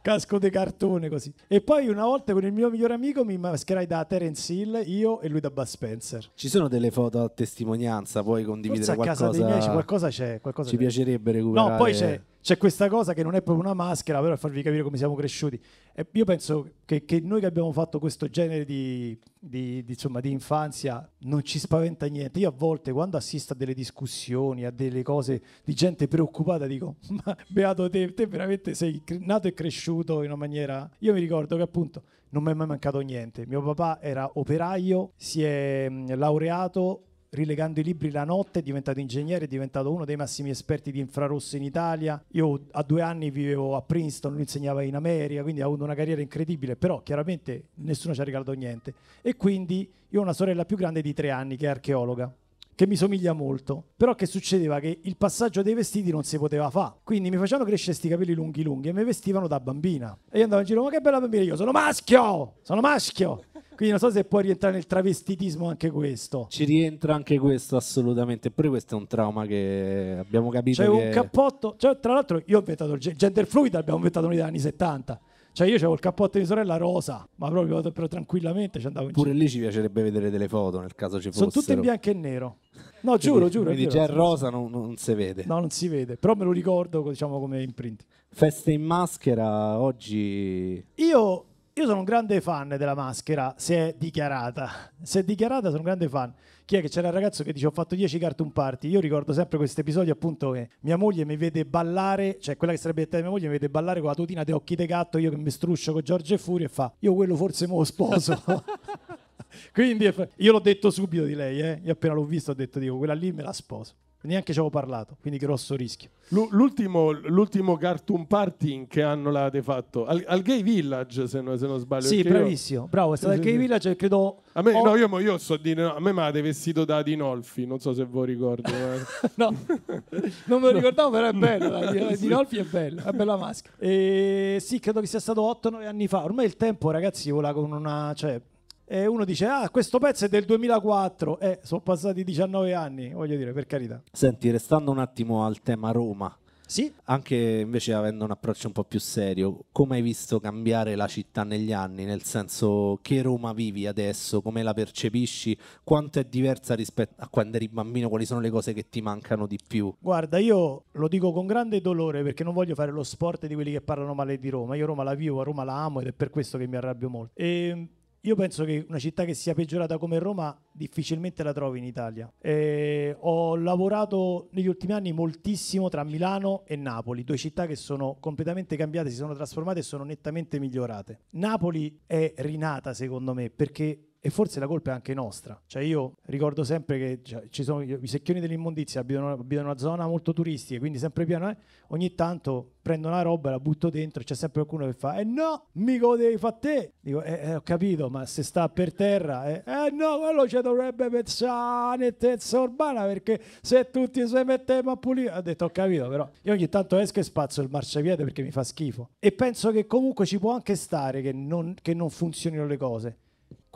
casco di cartone così. E poi una volta con il mio migliore amico mi mascherai da Terence Hill, io e lui da Buzz Spencer. Ci sono delle foto a testimonianza, puoi condividere Forse a qualcosa? casa dei miei c'è qualcosa c'è, qualcosa Ci c'è. piacerebbe recuperare. No, poi c'è, c'è, questa cosa che non è proprio una maschera, però per farvi capire come siamo cresciuti. E io penso che, che noi che abbiamo fatto questo genere di, di, di, insomma, di infanzia non ci spaventa niente. Io a volte quando assisto a delle discussioni, a delle cose di gente preoccupata, dico, ma beato te, te veramente sei nato e cresciuto in una maniera... Io mi ricordo che appunto non mi è mai mancato niente. Mio papà era operaio, si è laureato rilegando i libri la notte, è diventato ingegnere, è diventato uno dei massimi esperti di infrarosso in Italia. Io a due anni vivevo a Princeton, lui insegnava in America, quindi ha avuto una carriera incredibile, però chiaramente nessuno ci ha regalato niente. E quindi io ho una sorella più grande di tre anni che è archeologa che mi somiglia molto. Però che succedeva? Che il passaggio dei vestiti non si poteva fare. Quindi mi facevano crescere questi capelli lunghi lunghi e mi vestivano da bambina. E io andavo in giro, ma che bella bambina, io sono maschio! Sono maschio! Quindi non so se può rientrare nel travestitismo anche questo. Ci rientra anche questo assolutamente, eppure questo è un trauma che abbiamo capito. C'è che... un cappotto, cioè, tra l'altro io ho inventato il gender fluid, l'abbiamo inventato noi dagli anni 70. Cioè io avevo il cappotto di sorella rosa, ma proprio però tranquillamente ci andavo in Pure lì ci piacerebbe vedere delle foto nel caso ci fossero. Sono tutte in bianco e nero. No, giuro, giuro. Quindi già rosa non, non, si vede. No, non si vede, però me lo ricordo diciamo come imprint. Feste in maschera oggi. Io io sono un grande fan della maschera, se è dichiarata. Se è dichiarata sono un grande fan. Chi è che c'era il ragazzo che dice ho fatto 10 cartoon party? Io ricordo sempre questo episodio appunto che mia moglie mi vede ballare, cioè quella che sarebbe detta mia moglie mi vede ballare con la tutina di occhi di gatto, io che mi struscio con Giorgio e Furio e fa io quello forse me lo sposo. Quindi io l'ho detto subito di lei, eh? io appena l'ho visto ho detto dico quella lì me la sposo neanche ci avevo parlato, quindi grosso rischio. L- l'ultimo, l'ultimo cartoon party che hanno l'avete fatto al, al Gay Village, se, no, se non sbaglio. Sì, bravissimo, io... bravo, è stato al Gay sì. Village credo... A me, ho... no, io, io so di, no, a me mi avete vestito da Dinolfi, non so se voi ricordo. no, non me lo ricordavo, però è bello, Dinolfi è bello, è bella maschera. E, sì, credo che sia stato 8-9 anni fa, ormai il tempo ragazzi vola con una... Cioè, e uno dice ah questo pezzo è del 2004 e eh, sono passati 19 anni voglio dire per carità senti restando un attimo al tema Roma sì. Anche invece avendo un approccio un po' più serio, come hai visto cambiare la città negli anni? Nel senso che Roma vivi adesso, come la percepisci, quanto è diversa rispetto a quando eri bambino, quali sono le cose che ti mancano di più? Guarda, io lo dico con grande dolore perché non voglio fare lo sport di quelli che parlano male di Roma. Io Roma la vivo, a Roma la amo ed è per questo che mi arrabbio molto. E ehm, io penso che una città che sia peggiorata come Roma difficilmente la trovi in Italia. E ho lavorato negli ultimi anni moltissimo tra Milano e Napoli, due città che sono completamente cambiate, si sono trasformate e sono nettamente migliorate. Napoli è rinata secondo me perché e forse la colpa è anche nostra. Cioè io ricordo sempre che cioè, ci sono, i secchioni dell'immondizia abitano, abitano una zona molto turistica, quindi sempre piano, eh, ogni tanto prendo una roba, la butto dentro e c'è sempre qualcuno che fa, eh no, mica lo devi fare te. Dico, eh, eh, ho capito, ma se sta per terra, eh, eh no, quello ci dovrebbe pensare nettezza urbana, perché se tutti si mettiamo a pulire, ho detto, ho capito, però io ogni tanto esco e spazzo il marciapiede perché mi fa schifo. E penso che comunque ci può anche stare che non, che non funzionino le cose.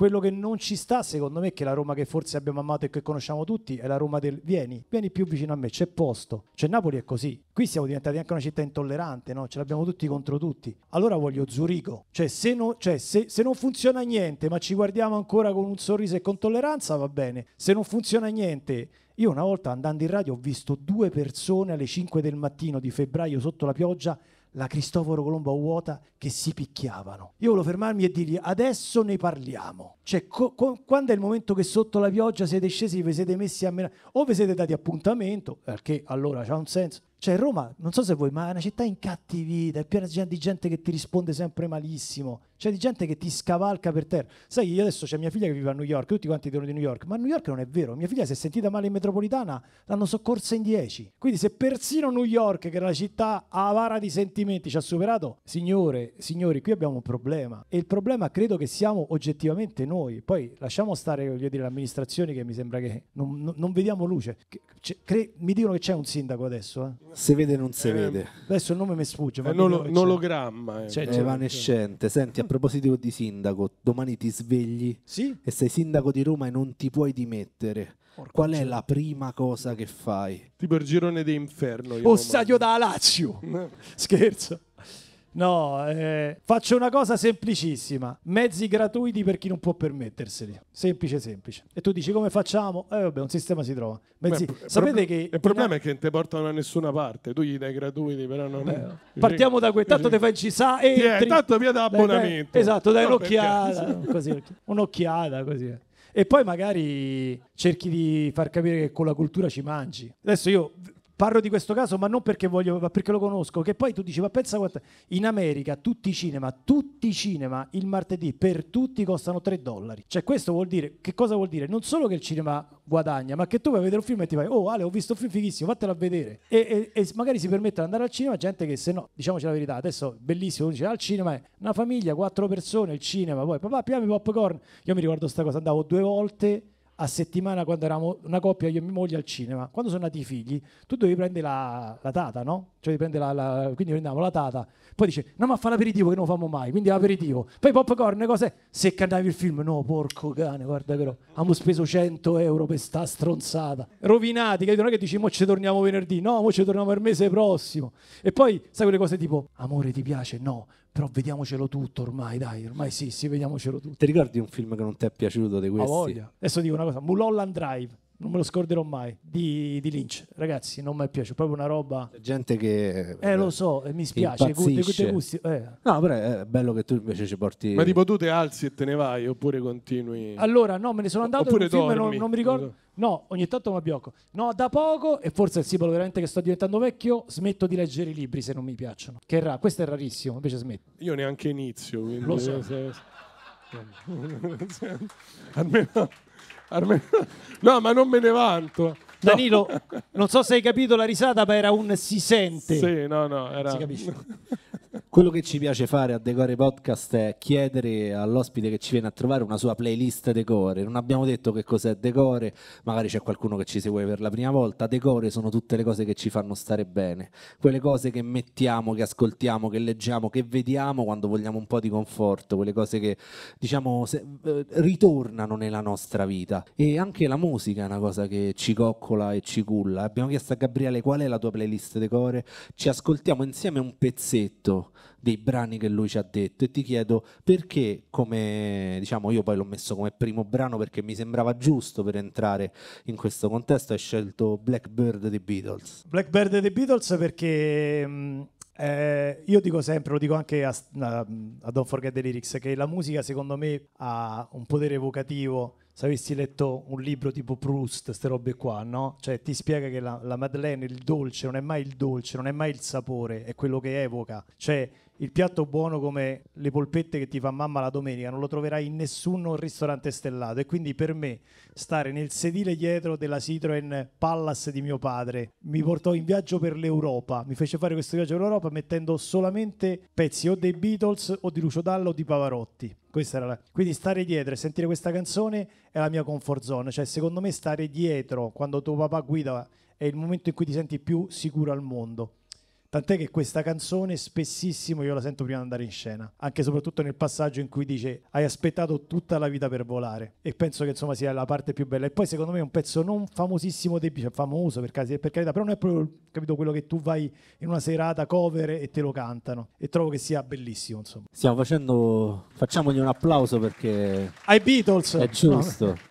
Quello che non ci sta, secondo me, che la Roma che forse abbiamo amato e che conosciamo tutti, è la Roma del vieni, vieni più vicino a me, c'è posto. Cioè Napoli è così. Qui siamo diventati anche una città intollerante, no? Ce l'abbiamo tutti contro tutti. Allora voglio Zurigo. Cioè, se, no, cioè se, se non funziona niente, ma ci guardiamo ancora con un sorriso e con tolleranza, va bene. Se non funziona niente io una volta andando in radio ho visto due persone alle 5 del mattino di febbraio sotto la pioggia la Cristoforo Colombo vuota che si picchiavano. Io volevo fermarmi e dirgli adesso ne parliamo. Cioè, co- co- quando è il momento che sotto la pioggia siete scesi, vi siete messi a menare o vi siete dati appuntamento, perché allora c'ha un senso, cioè Roma, non so se voi, ma è una città incattivita, è piena di gente che ti risponde sempre malissimo, cioè di gente che ti scavalca per terra. Sai, io adesso c'è mia figlia che vive a New York, tutti quanti dicono di New York, ma New York non è vero, mia figlia si è sentita male in metropolitana, l'hanno soccorsa in 10. Quindi se persino New York, che è la città avara di sentimenti, ci ha superato, signore, signori, qui abbiamo un problema. E il problema credo che siamo oggettivamente noi. Poi lasciamo stare, voglio dire, le amministrazioni che mi sembra che non, non, non vediamo luce. C- cioè, cre- mi dicono che c'è un sindaco adesso, eh? Se vede non si eh, vede. Adesso il nome mi sfugge. Eh, eh. cioè, è un ologramma. è evanescente. Senti, a proposito di sindaco, domani ti svegli sì? e sei sindaco di Roma e non ti puoi dimettere. Porco Qual c'è. è la prima cosa che fai? Tipo il girone d'inferno. O stadio da Lazio. Scherzo. No, eh, faccio una cosa semplicissima. Mezzi gratuiti per chi non può permetterseli. Semplice, semplice. E tu dici come facciamo? Eh vabbè, un sistema si trova. Mezzi... Beh, Sapete che... Il problema è che non ti portano a nessuna parte. Tu gli dai gratuiti, però non... Beh, partiamo da qui. Tanto ti fai ci sa e... Yeah, tanto via da abbonamento. esatto, dai no, un'occhiata. Così, un'occhiata eh. così. E poi magari cerchi di far capire che con la cultura ci mangi. Adesso io Parlo di questo caso, ma non perché voglio, ma perché lo conosco. Che poi tu dici, ma pensa quanto. In America tutti i cinema, tutti i cinema il martedì per tutti costano 3 dollari. Cioè, questo vuol dire, che cosa vuol dire? Non solo che il cinema guadagna, ma che tu vai a vedere un film e ti vai, oh Ale, ho visto un film fighissimo, fatelo a vedere. E, e, e, magari si permette di andare al cinema gente che se no, diciamoci la verità, adesso bellissimo, dice al ah, cinema è una famiglia, quattro persone, il cinema, poi papà, piami popcorn. Io mi ricordo questa cosa, andavo due volte a settimana quando eravamo una coppia, io e mia moglie al cinema. Quando sono nati i figli, tu dovevi prendere la, la tata, no? Cioè, la, la, quindi prendiamo la tata. Poi dice, no ma fa l'aperitivo che non famo mai, quindi l'aperitivo. Poi popcorn, cose, se cantavi il film, no porco cane, guarda però, abbiamo speso 100 euro per sta stronzata. Rovinati, capito? Non è che dici, mo ci torniamo venerdì, no, mo ci torniamo il mese prossimo. E poi, sai quelle cose tipo, amore ti piace? No, però vediamocelo tutto ormai, dai, ormai sì, sì, vediamocelo tutto. Ti ricordi un film che non ti è piaciuto di questi? Ho voglia. Adesso dico una cosa, Mulholland Drive non me lo scorderò mai, di, di Lynch. Ragazzi, non mi piace, proprio una roba... C'è gente che... Eh, lo so, mi spiace, gusti, gusti, Eh. No, però è bello che tu invece ci porti... Ma tipo tu te alzi e te ne vai, oppure continui... Allora, no, me ne sono andato, oppure film, non, non mi ricordo... No, ogni tanto mi abbiocco. No, da poco, e forse è il simbolo veramente che sto diventando vecchio, smetto di leggere i libri se non mi piacciono. Che è questo è rarissimo, invece smetto. Io neanche inizio, quindi... Lo so. Almeno... No, ma non me ne vanto. No. Danilo, non so se hai capito la risata, ma era un si sente. Sì, no, no, era... Si capisce. Quello che ci piace fare a Decore Podcast è chiedere all'ospite che ci viene a trovare una sua playlist Decore. Non abbiamo detto che cos'è Decore, magari c'è qualcuno che ci segue per la prima volta. Decore sono tutte le cose che ci fanno stare bene, quelle cose che mettiamo, che ascoltiamo, che leggiamo, che vediamo quando vogliamo un po' di conforto, quelle cose che diciamo se, eh, ritornano nella nostra vita. E anche la musica è una cosa che ci coccola e ci culla. Abbiamo chiesto a Gabriele qual è la tua playlist Decore, ci ascoltiamo insieme un pezzetto dei brani che lui ci ha detto e ti chiedo perché come diciamo io poi l'ho messo come primo brano perché mi sembrava giusto per entrare in questo contesto hai scelto Blackbird dei Beatles Blackbird dei Beatles perché mh, mm, eh, io dico sempre, lo dico anche a, a, Don't Forget the Lyrics, che la musica secondo me ha un potere evocativo. Se avessi letto un libro tipo Proust, queste robe qua, no? Cioè ti spiega che la, la Madeleine, il dolce, non è mai il dolce, non è mai il sapore, è quello che evoca. Cioè il piatto buono come le polpette che ti fa mamma la domenica non lo troverai in nessun ristorante stellato e quindi per me stare nel sedile dietro della Citroen Palace di mio padre. Mi portò in viaggio per l'Europa, mi fece fare questo viaggio per l'Europa mettendo solamente pezzi o dei Beatles o di Lucio Dallo o di Pavarotti. La... Quindi stare dietro e sentire questa canzone è la mia comfort zone, cioè secondo me stare dietro quando tuo papà guida è il momento in cui ti senti più sicuro al mondo. Tant'è che questa canzone spessissimo io la sento prima di andare in scena, anche e soprattutto nel passaggio in cui dice hai aspettato tutta la vita per volare e penso che insomma sia la parte più bella. E poi secondo me è un pezzo non famosissimo dei Beach, cioè famoso per, casi, per carità, però non è proprio capito, quello che tu vai in una serata cover e te lo cantano e trovo che sia bellissimo insomma. Stiamo facendo, facciamogli un applauso perché... Ai Beatles! È giusto. No?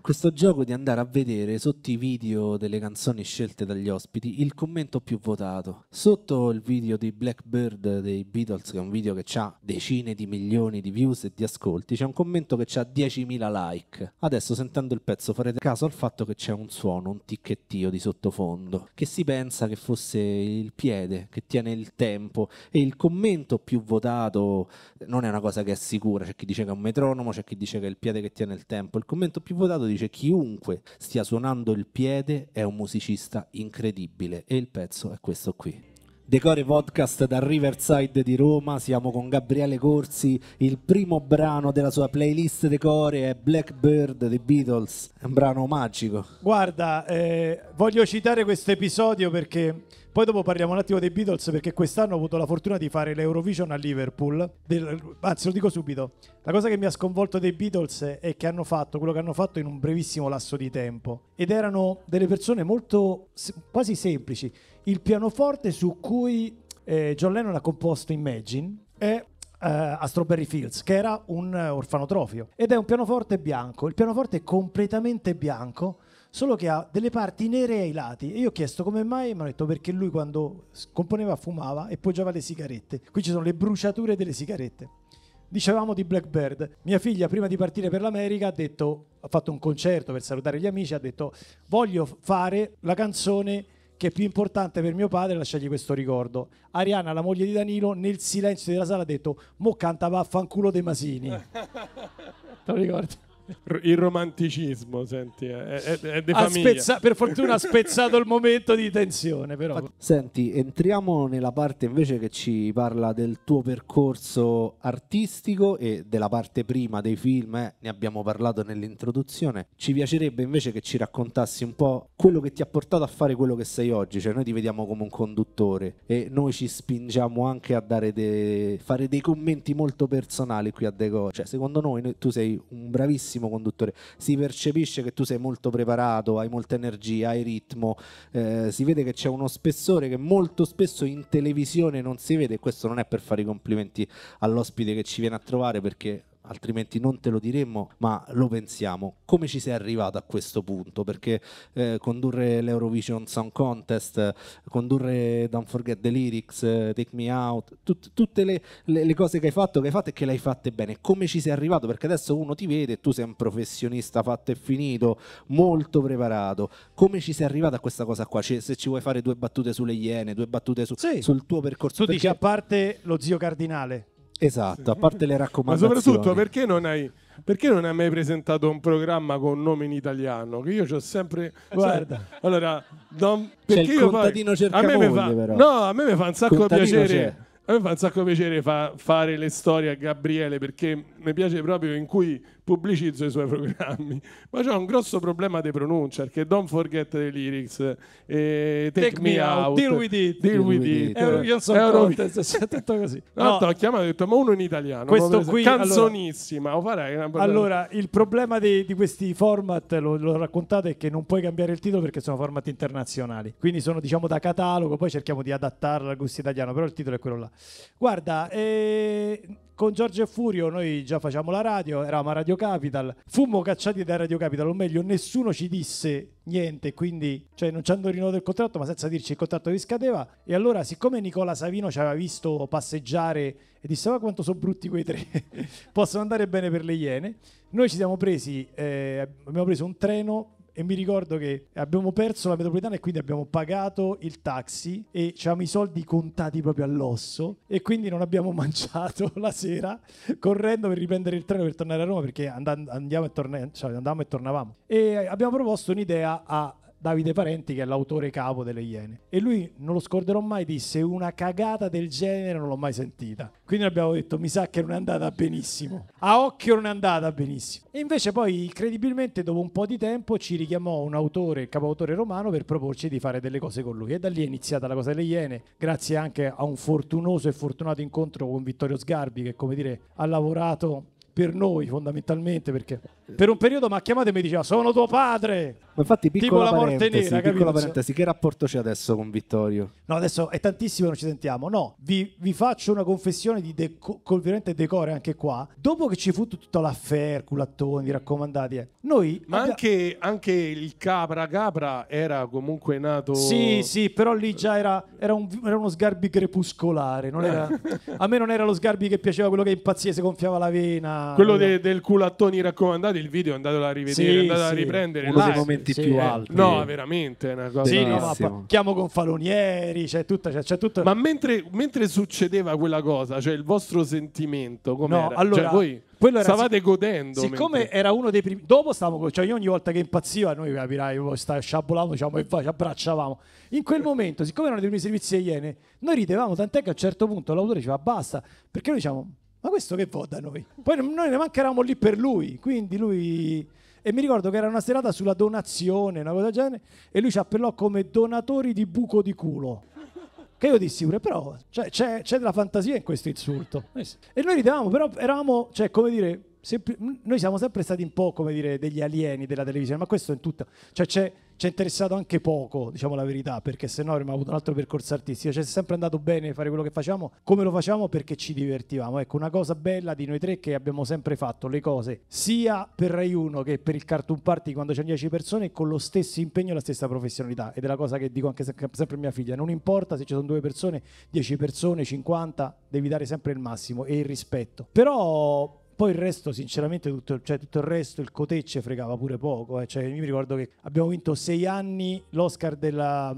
questo gioco di andare a vedere sotto i video delle canzoni scelte dagli ospiti il commento più votato. Sotto il video di Blackbird dei Beatles, che è un video che ha decine di milioni di views e di ascolti, c'è un commento che ha 10.000 like. Adesso sentendo il pezzo farete caso al fatto che c'è un suono, un ticchettio di sottofondo, che si pensa che fosse il piede che tiene il tempo e il commento più votato non è una cosa che è sicura, c'è chi dice che è un metronomo, c'è chi dice che è il piede che tiene il tempo, il commento più votato Decodato dice chiunque stia suonando il piede è un musicista incredibile e il pezzo è questo qui. Decore Podcast da Riverside di Roma, siamo con Gabriele Corsi, il primo brano della sua playlist Decore è Blackbird dei Beatles, è un brano magico. Guarda, eh, voglio citare questo episodio perché poi dopo parliamo un attimo dei Beatles perché quest'anno ho avuto la fortuna di fare l'Eurovision a Liverpool. Del, anzi, lo dico subito. La cosa che mi ha sconvolto dei Beatles è che hanno fatto quello che hanno fatto in un brevissimo lasso di tempo. Ed erano delle persone molto quasi semplici. Il pianoforte su cui eh, John Lennon ha composto Imagine è Uh, a Strawberry Fields, che era un uh, orfanotrofio. Ed è un pianoforte bianco. Il pianoforte è completamente bianco solo che ha delle parti nere ai lati. E io ho chiesto come mai, mi hanno detto perché lui quando componeva fumava e poggiava le sigarette. Qui ci sono le bruciature delle sigarette. Dicevamo di Blackbird, mia figlia prima di partire per l'America ha detto, ha fatto un concerto per salutare gli amici, ha detto voglio fare la canzone che è più importante per mio padre lasciagli questo ricordo. Arianna, la moglie di Danilo, nel silenzio della sala ha detto, mo canta vaffanculo dei Masini. Te lo ricordi? il romanticismo, senti, è, è, è de spezza- per fortuna ha spezzato il momento di tensione, però. Senti, entriamo nella parte invece che ci parla del tuo percorso artistico e della parte prima dei film, eh, ne abbiamo parlato nell'introduzione. Ci piacerebbe invece che ci raccontassi un po' quello che ti ha portato a fare quello che sei oggi, cioè noi ti vediamo come un conduttore e noi ci spingiamo anche a dare de- fare dei commenti molto personali qui a Deco, cioè secondo noi, noi tu sei un bravissimo bravissimo conduttore, si percepisce che tu sei molto preparato, hai molta energia, hai ritmo, eh, si vede che c'è uno spessore che molto spesso in televisione non si vede e questo non è per fare i complimenti all'ospite che ci viene a trovare perché altrimenti non te lo diremmo, ma lo pensiamo. Come ci sei arrivato a questo punto? Perché eh, condurre l'Eurovision Sound Contest, condurre Don't Forget the Lyrics, eh, Take Me Out, tut- tutte le, le, le, cose che hai fatto, che hai fatto e che le hai fatte bene, come ci sei arrivato? Perché adesso uno ti vede e tu sei un professionista fatto e finito, molto preparato. Come ci sei arrivato a questa cosa qua? Cioè, se ci vuoi fare due battute sulle Iene, due battute su, sì. sul tuo percorso. Tu perché... dici a parte lo zio cardinale. Esatto, a parte le raccomandazioni. Ma soprattutto perché non hai perché non hai mai presentato un programma con nome in italiano? Che io ho sempre. Guarda, allora, don... c'è il contadino poi... a me fa... però. No, a me mi fa un sacco piacere. C'è. A me fa un sacco piacere fa... fare le storie a Gabriele perché mi piace proprio in cui pubblicizzo i suoi programmi, ma c'è un grosso problema di pronuncia perché Don't Forget the Lyrics, eh, take, take, Me, out, out, Deal With It, deal with it. it. Eh, io sono Euro... contest, è tutto così. No, no. ho chiamato e ho detto ma uno in italiano, questo qui, canzonissima, allora, farai una Allora, il problema di, di questi format, lo, lo, raccontate, è che non puoi cambiare il titolo perché sono format internazionali, quindi sono diciamo da catalogo, poi cerchiamo di adattarlo al gusto italiano, però il titolo è quello là. Guarda, eh, con Giorgio e Furio noi già facciamo la radio, eravamo a Radio Capital, fummo cacciati da Radio Capital, o meglio nessuno ci disse niente, quindi cioè, non ci hanno rinnovato il contratto, ma senza dirci il contratto vi scadeva. E allora, siccome Nicola Savino ci aveva visto passeggiare e disse: Ma quanto sono brutti quei tre, possono andare bene per le iene. Noi ci siamo presi, eh, abbiamo preso un treno e mi ricordo che abbiamo perso la metropolitana e quindi abbiamo pagato il taxi e avevamo i soldi contati proprio all'osso e quindi non abbiamo mangiato la sera correndo per riprendere il treno per tornare a Roma perché andavamo e, torne- cioè andavamo e tornavamo e abbiamo proposto un'idea a Davide Parenti, che è l'autore capo delle Iene. E lui, non lo scorderò mai, disse una cagata del genere non l'ho mai sentita. Quindi abbiamo detto, mi sa che non è andata benissimo. A occhio non è andata benissimo. E invece poi, incredibilmente, dopo un po' di tempo, ci richiamò un autore, il capoautore romano, per proporci di fare delle cose con lui. E da lì è iniziata la cosa delle Iene, grazie anche a un fortunoso e fortunato incontro con Vittorio Sgarbi, che, come dire, ha lavorato per noi fondamentalmente perché per un periodo mi ha chiamato e mi diceva sono tuo padre ma infatti piccola tipo la morte nera parentesi che rapporto c'è adesso con Vittorio no adesso è tantissimo non ci sentiamo no vi, vi faccio una confessione di deco- col veramente decore anche qua dopo che ci fu tutta l'affair culattoni raccomandati eh, noi ma abbia... anche, anche, il capra capra era comunque nato sì sì però lì già era, era, un, era uno sgarbi crepuscolare era... a me non era lo sgarbi che piaceva quello che impazzia si gonfiava la vena quello de, del culattoni raccomandati guardate il video, andatelo a rivedere, sì, andatelo sì. a riprendere. Uno dei momenti sì, più eh. alti. No, veramente una cosa. Sì, no, ma chiamo Gonfalonieri, c'è tutta, c'è, c'è tutta... Ma mentre, mentre, succedeva quella cosa, cioè il vostro sentimento, come no, cioè, allora, cioè, voi era, stavate godendo. Siccome mentre... era uno dei primi. Dopo stavamo. Cioè, io ogni volta che impazziva, noi capirai, sta sciabolando, diciamo, e fa, ci abbracciavamo. In quel momento, siccome erano dei primi servizi di Iene, noi ridevamo, tant'è che a un certo punto l'autore diceva basta, perché noi diciamo ma questo che vuole da noi? Poi noi ne mancheravamo lì per lui, quindi lui... E mi ricordo che era una serata sulla donazione, una cosa del genere, e lui ci appellò come donatori di buco di culo. Che io dissi pure, però cioè, c'è, c'è della fantasia in questo insulto. Eh e noi ridevamo, però eravamo, cioè, come dire, noi siamo sempre stati un po' come dire degli alieni della televisione, ma questo in tutto, cioè c'è, ci è interessato anche poco, diciamo la verità, perché se no avremmo avuto un altro percorso artistico, cioè è sempre andato bene fare quello che facciamo, come lo facciamo perché ci divertivamo, ecco una cosa bella di noi tre è che abbiamo sempre fatto le cose sia per Rai 1 che per il Cartoon Party quando c'è 10 persone con lo stesso impegno e la stessa professionalità ed è la cosa che dico anche sempre a mia figlia, non importa se ci sono due persone, 10 persone, 50, devi dare sempre il massimo e il rispetto, però poi il resto, sinceramente, tutto, cioè, tutto il resto, il cotecce fregava pure poco. Eh. Cioè, io mi ricordo che abbiamo vinto sei anni l'Oscar della,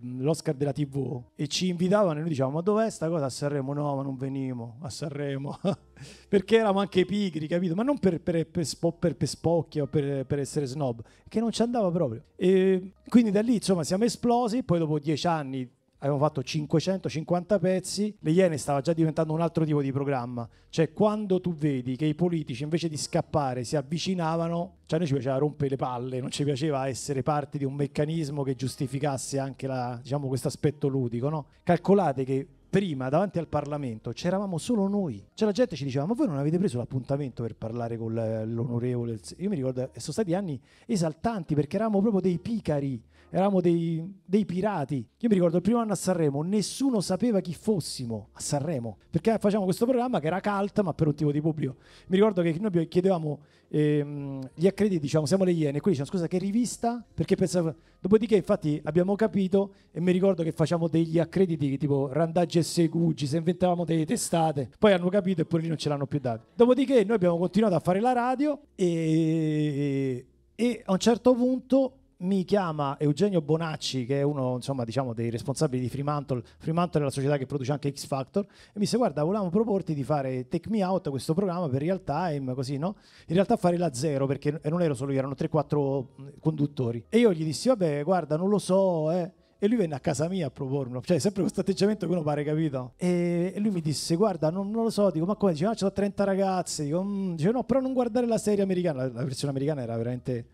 l'Oscar della TV e ci invitavano e noi dicevamo ma dov'è sta cosa a Sanremo? No, ma non venimo a Sanremo perché eravamo anche pigri, capito? Ma non per, per, per, per, per spocchia o per, per, essere snob, che non ci andava proprio. E quindi da lì insomma siamo esplosi poi dopo dieci anni avevamo fatto 550 pezzi, le Iene stava già diventando un altro tipo di programma. Cioè quando tu vedi che i politici invece di scappare si avvicinavano, cioè a noi ci piaceva rompere le palle, non ci piaceva essere parte di un meccanismo che giustificasse anche diciamo, questo aspetto ludico. No? Calcolate che prima davanti al Parlamento c'eravamo solo noi. Cioè la gente ci diceva "Ma voi non avete preso l'appuntamento per parlare con l'onorevole". Io mi ricordo eh, sono stati anni esaltanti perché eravamo proprio dei picari eravamo dei, dei, pirati. Io mi ricordo il primo anno a Sanremo, nessuno sapeva chi fossimo a Sanremo, perché facevamo questo programma che era cult ma per un tipo di pubblico. Mi ricordo che noi chiedevamo ehm, gli accrediti, diciamo, siamo le Iene, e quindi dicevano, scusa che rivista? Perché pensavo... Dopodiché infatti abbiamo capito e mi ricordo che facciamo degli accrediti tipo Randaggi e Segugi, se inventavamo delle testate, poi hanno capito e poi lì non ce l'hanno più dati. Dopodiché noi abbiamo continuato a fare la radio e, e a un certo punto mi chiama Eugenio Bonacci, che è uno insomma, diciamo, dei responsabili di Fremantle. Fremantle è la società che produce anche X Factor. E mi disse: Guarda, volevamo proporti di fare Take Me Out, questo programma per real time, così no? In realtà fare la zero, perché non ero solo io, erano 3-4 conduttori. E io gli dissi: Vabbè, guarda, non lo so, eh e lui venne a casa mia a propormelo, cioè sempre questo atteggiamento che uno pare capito. E lui mi disse: Guarda, non, non lo so, dico, ma come? Dice, no, ah, c'ho 30 ragazze. Dico, mm. dice, no, però non guardare la serie americana. la versione americana era veramente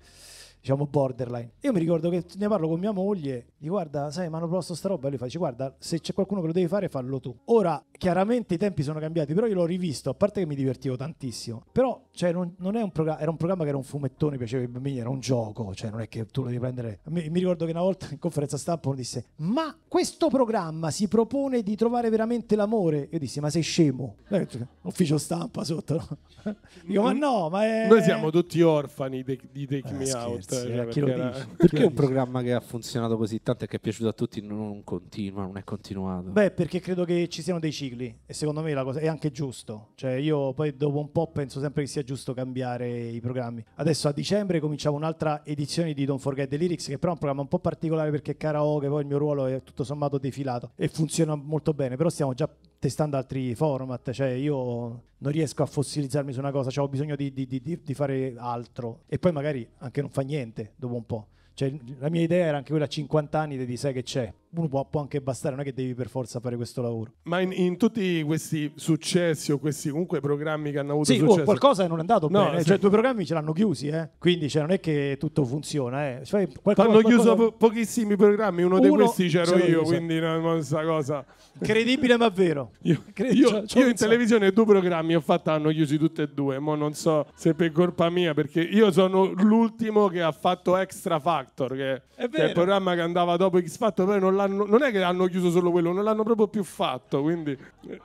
diciamo borderline. Io mi ricordo che ne parlo con mia moglie, gli guarda, sai, mi hanno proposto sta roba, e lui fa, guarda, se c'è qualcuno che lo devi fare, fallo tu. Ora, chiaramente i tempi sono cambiati, però io l'ho rivisto, a parte che mi divertivo tantissimo, però cioè, non, non un programma, era un programma che era un fumettone, piaceva ai bambini, era un gioco, cioè non è che tu lo devi prendere. Mi, mi ricordo che una volta in conferenza stampa uno disse, ma questo programma si propone di trovare veramente l'amore? Io dissi, ma sei scemo? Ufficio stampa sotto, no? Dico, ma no, ma è... Noi siamo tutti orfani di, Take eh, Me Out. Grazie, cioè, perché, era... perché un programma che ha funzionato così tanto e che è piaciuto a tutti non continua, non è continuato? Beh, perché credo che ci siano dei cicli e secondo me la cosa è anche giusto. Cioè, io poi dopo un po' penso sempre che sia giusto cambiare i programmi. Adesso a dicembre cominciamo un'altra edizione di Don't Forget the Lyrics, che però è un programma un po' particolare perché è karaoke, poi il mio ruolo è tutto sommato defilato e funziona molto bene, però stiamo già testando altri format, cioè io non riesco a fossilizzarmi su una cosa, cioè ho bisogno di, di, di, di, fare altro e poi magari anche non fa niente dopo un po'. Cioè, la mia idea era anche quella a 50 anni di sai che c'è, uno può, può, anche bastare, non è che devi per forza fare questo lavoro. Ma in, in tutti questi successi o questi comunque programmi che hanno avuto sì, oh, successo... Oh, qualcosa non è andato no, bene, sì. cioè due programmi ce l'hanno chiusi, eh? quindi cioè, non è che tutto funziona. Eh? Cioè, qualcosa, hanno qualcosa... chiuso po- pochissimi programmi, uno, uno, di questi c'ero cioè, io, io esatto. quindi non è questa cosa... Credibile ma vero. Io, Credi, io, cioè, io in so. Cioè- televisione due programmi ho fatto, hanno chiusi tutti e due, ma non so se per colpa mia, perché io sono l'ultimo che ha fatto Extra Factor, che è, che è il programma che andava dopo X Factor, poi non l'ha l'hanno, non è che hanno chiuso solo quello, non l'hanno proprio più fatto. Quindi,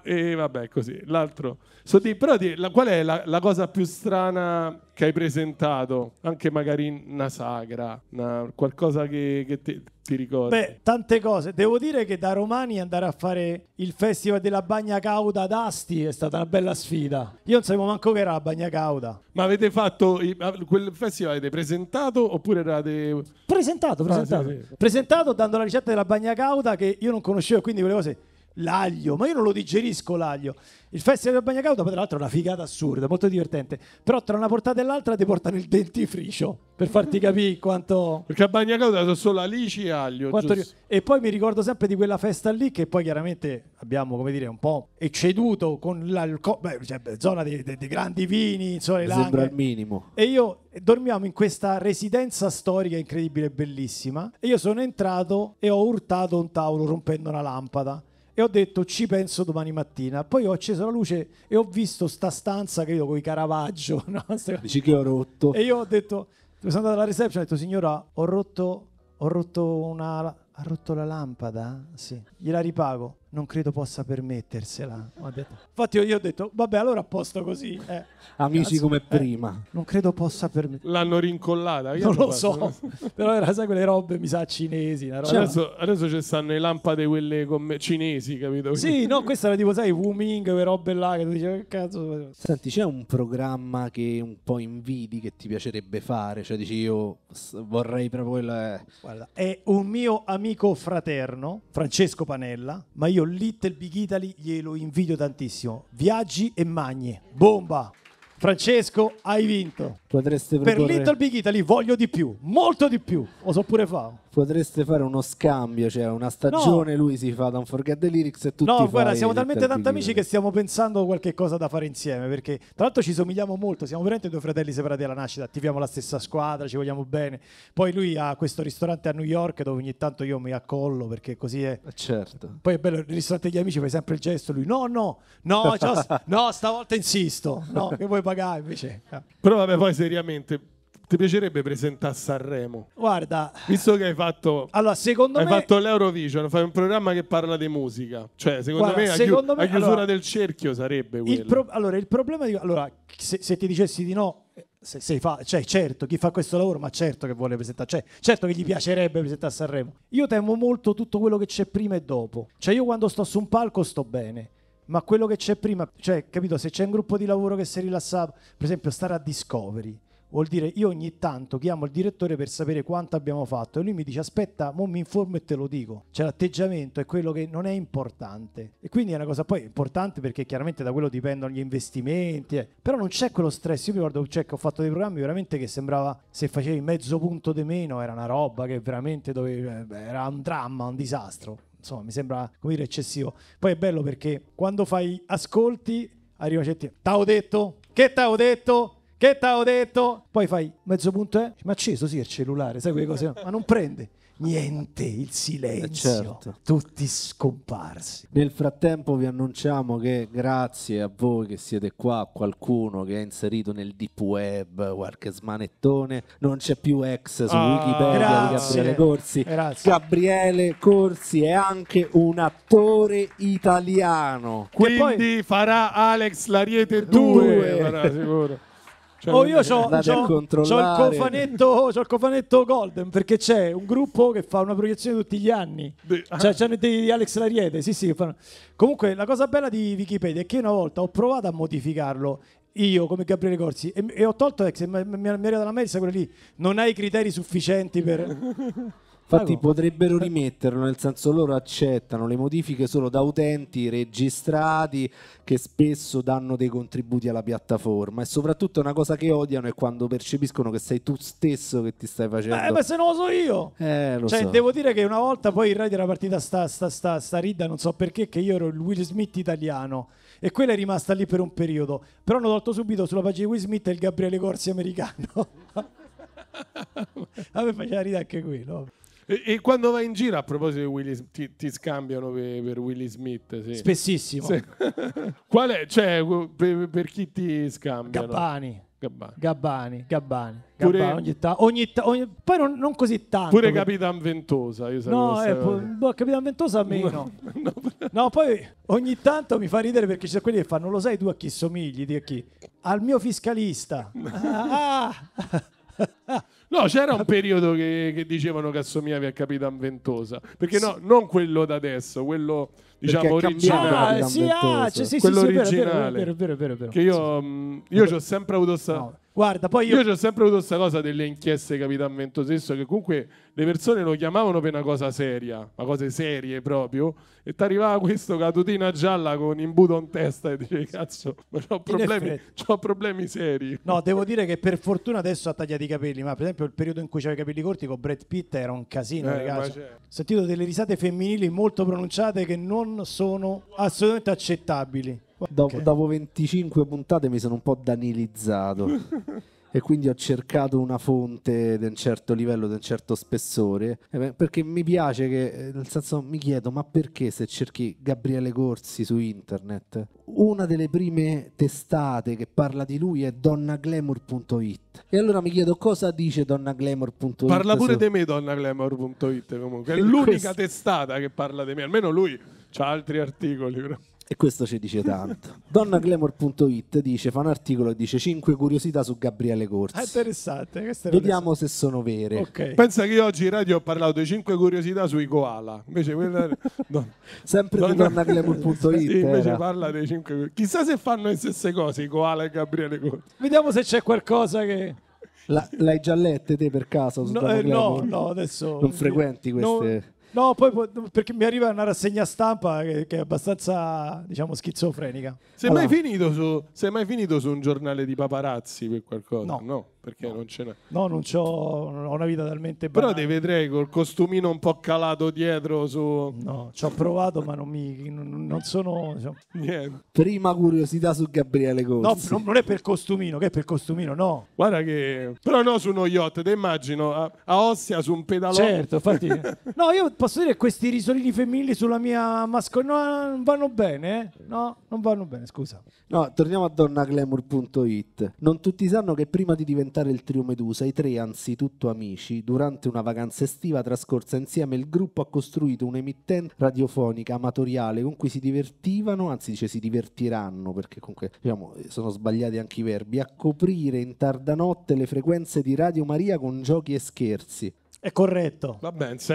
e vabbè, così. L'altro, so di, però, di, la, qual è la, la, cosa più strana che hai presentato? Anche magari una sagra, una, qualcosa che, che ti, ti ricordi? Beh, tante cose. Devo dire che da Romani andare a fare il festival della Bagna Cauda ad Asti è stata una bella sfida. Io non sapevo manco che era la Bagna Cauda. Ma avete fatto i, quel festival? Avete presentato oppure eravate. Presentato, presentato. Ah, sì, sì. Presentato dando la ricetta della Bagna Magna che io non conoscevo, quindi quelle cose l'aglio, ma io non lo digerisco l'aglio. Il festival del Bagnacauda, tra l'altro, è una figata assurda, molto divertente. Però tra una portata e l'altra ti portano il dentifricio per farti capire quanto. Perché a bagna Bagnacauda sono solo alici e aglio. Ri... E poi mi ricordo sempre di quella festa lì che poi chiaramente abbiamo, come dire, un po' ecceduto con l'alcol, beh, cioè, zona dei, dei, dei, grandi vini, insomma, le Sembra il minimo. E io dormiamo in questa residenza storica incredibile bellissima. E io sono entrato e ho urtato un tavolo rompendo una lampada e ho detto ci penso domani mattina. Poi ho acceso la luce e ho visto sta stanza, credo, con i Caravaggio. No? Dici che ho rotto. E io ho detto, sono andato alla reception, ho detto signora, ho rotto, ho rotto una... Ha rotto la lampada? Sì. Gliela ripago non credo possa permettersela. Detto, infatti io, ho detto, vabbè allora a posto così. Eh, Amici cazzo, come eh, prima. Non credo possa permettersela. L'hanno rincollata. Io Non lo so, però era, sai, quelle robe, mi sa, cinesi. Cioè, adesso, adesso, ci stanno le lampade quelle me- cinesi, capito? Sì, no, questa era tipo, sai, Wuming, quelle robe là che tu dici, che eh, cazzo. Senti, c'è un programma che un po' invidi, che ti piacerebbe fare? Cioè dici, io vorrei proprio... Il... Eh. Guarda, è un mio amico fraterno, Francesco Panella, ma io Little Big Italy glielo invidio tantissimo. Viaggi e magne. Bomba! Francesco, hai vinto. Potreste per proporre... Little Big Italy voglio di più, molto di più. Lo so pure fa. Potreste fare uno scambio, cioè una stagione no. lui si fa da un Forget the Lyrics e tutti No, guarda, siamo talmente tanti amici che stiamo pensando qualche cosa da fare insieme, perché tra l'altro ci somigliamo molto, siamo veramente due fratelli separati alla nascita, attiviamo la stessa squadra, ci vogliamo bene. Poi lui ha questo ristorante a New York dove ogni tanto io mi accollo perché così è eh, Certo. Poi è bello il ristorante degli amici, fai sempre il gesto lui. No, no, no, cioè, no stavolta insisto. No, che vuoi pagare invece. Però vabbè, poi seriamente, ti piacerebbe presentare Sanremo? Guarda, visto che hai fatto Allora, secondo hai me fatto l'Eurovision, fai un programma che parla di musica. Cioè, secondo Guarda, me, la a, me- chiusura allora, del cerchio sarebbe quello. il pro- allora il problema di allora se, se ti dicessi di no se, se fa, cioè, certo, chi fa questo lavoro, ma certo che vuole presentare, cioè, certo che gli piacerebbe presentare Sanremo. Io temo molto tutto quello che c'è prima e dopo. Cioè, io quando sto su un palco sto bene, ma quello che c'è prima, cioè, capito, se c'è un gruppo di lavoro che si è rilassato, per esempio stare a Discovery, vuol dire io ogni tanto chiamo il direttore per sapere quanto abbiamo fatto e lui mi dice aspetta, mo mi informo e te lo dico. Cioè l'atteggiamento è quello che non è importante e quindi è una cosa poi importante perché chiaramente da quello dipendono gli investimenti, eh. però non c'è quello stress. Io ricordo cioè, che ho fatto dei programmi veramente che sembrava se facevi mezzo punto di meno era una roba che veramente dove, eh, era un dramma, un disastro insomma, mi sembra come dire eccessivo. Poi è bello perché quando fai ascolti arriva gente, T'avevo detto, che t'avevo detto, che t'avevo detto? Poi fai mezzo punto, eh? Ma acceso sì il cellulare, sai quelle cose? Ma non prende niente, il silenzio, eh, certo. tutti scomparsi. Nel frattempo vi annunciamo che grazie a voi che siete qua, a qualcuno che ha inserito nel deep web qualche smanettone, non c'è più ex su ah, Wikipedia grazie. Gabriele Corsi. Grazie. Gabriele Corsi è anche un attore italiano. Quindi poi... farà Alex Lariete 2, 2. Farà, sicuro. Cioè, oh, io so, so, so, il cofanetto, so il cofanetto Golden perché c'è un gruppo che fa una proiezione tutti gli anni. Ah. cioè, ah. c'è di Alex Lariete. Sì, sì. Fanno... Comunque, la cosa bella di Wikipedia è che una volta ho provato a modificarlo io come Gabriele Corsi e, e ho tolto ex e mi, mi, mi è arrivata la mail quella lì non hai criteri sufficienti per Infatti ah, potrebbero rimetterlo, nel senso loro accettano le modifiche solo da utenti registrati che spesso danno dei contributi alla piattaforma e soprattutto una cosa che odiano è quando percepiscono che sei tu stesso che ti stai eh, facendo. Eh, ma se non lo so io! Eh, lo cioè, so. devo dire che una volta poi in radio era partita sta, sta, sta, sta ridda, non so perché, che io ero il Will Smith italiano e quella è rimasta lì per un periodo. Però hanno tolto subito sulla pagina di Will Smith il Gabriele Corsi americano. a me faceva ridere anche qui, no? E, quando vai in giro, a proposito di Willy, ti, ti scambiano per, per Willy Smith. Sì. Spessissimo. Sì. Qual è? Cioè, per, per chi ti scambiano? Gabbani. Gabbani. Gabbani, Gabbani, pure, Gabbani ogni ta- ogni ta- ogni... poi non, non, così tanto. Pure perché... Capitan Ventosa, io No, eh, po- boh, Capitan Ventosa a me no. No. no. poi ogni tanto mi fa ridere perché ci sono quelli che fanno lo sai tu a chi somigli, di a chi? Al mio fiscalista. ah, ah. No, c'era un periodo che, che dicevano che assomigliavi a Capitan Ventosa. Perché no, non quello da adesso, quello diciamo originale. Ah, sì, ah, cioè, sì, quello sì, sì, originale. Vero, vero, vero, vero, vero, Che io, mh, mm, io ci ho sempre avuto sta... No. Guarda, poi io... Io ho sempre avuto questa cosa delle inchieste Capitan Ventosesso che comunque le persone lo chiamavano per una cosa seria, ma cose serie proprio, e ti arrivava questo catutina gialla con imbuto in testa e dicevi cazzo, ma ho problemi, ho problemi seri. No, devo dire che per fortuna adesso ha tagliato i capelli, ma per esempio il periodo in cui c'aveva i capelli corti con Brad Pitt era un casino, eh, ragazzi. Ho sentito delle risate femminili molto pronunciate che non sono assolutamente accettabili. Dopo, okay. dopo 25 puntate mi sono un po' danilizzato e quindi ho cercato una fonte di un certo livello, di un certo spessore, eh perché mi piace che, eh, nel senso mi chiedo, ma perché se cerchi Gabriele Corsi su internet, una delle prime testate che parla di lui è donnaglamour.it e allora mi chiedo cosa dice donnaglamour.it Parla pure su... di me donnaglamour.it comunque, è l'unica Questo... testata che parla di me, almeno lui ha altri articoli. Però. E questo ci dice tanto. Donnaglamour.it dice, fa un articolo e dice 5 curiosità su Gabriele Corsi. È ah, interessante. è Vediamo se sono vere. Ok. Pensa che io oggi in radio ho parlato di 5 curiosità sui koala. Invece quella... no. Sempre di donnaglamour.it. Sì, invece era. parla dei 5 Chissà se fanno le stesse cose i koala e Gabriele Corsi. Vediamo se c'è qualcosa che... l'hai già lette te per caso? su No, eh, no, no, adesso... Non frequenti queste... No, poi perché mi arriva una rassegna stampa che, che è abbastanza, diciamo, schizofrenica. Sei, allora. mai finito su, sei mai finito su un giornale di paparazzi per qualcosa? No. no perché no. non ce n'è. No, non c'ho, ho una vita talmente bella. Però ti vedrei col costumino un po' calato dietro su... No, ci ho provato ma non mi... non sono... Cioè Niente. Prima curiosità su Gabriele Corsi. No, non è per costumino, che è per costumino, no. Guarda che... Però no su uno yacht, te immagino, a, a Ossia su un pedalò. Certo, infatti... no, io posso dire che questi risolini femminili sulla mia mascolina non vanno bene, eh? No, non vanno bene, scusa. No, torniamo a donnaglamour.it. Non tutti sanno che prima di diventare diventare il trio Medusa, i tre, anzitutto amici, durante una vacanza estiva trascorsa insieme, il gruppo ha costruito un'emittente radiofonica amatoriale con cui si divertivano, anzi dice si divertiranno, perché comunque diciamo, sono sbagliati anche i verbi, a coprire in tarda notte le frequenze di Radio Maria con giochi e scherzi. È corretto. Vabbè, non si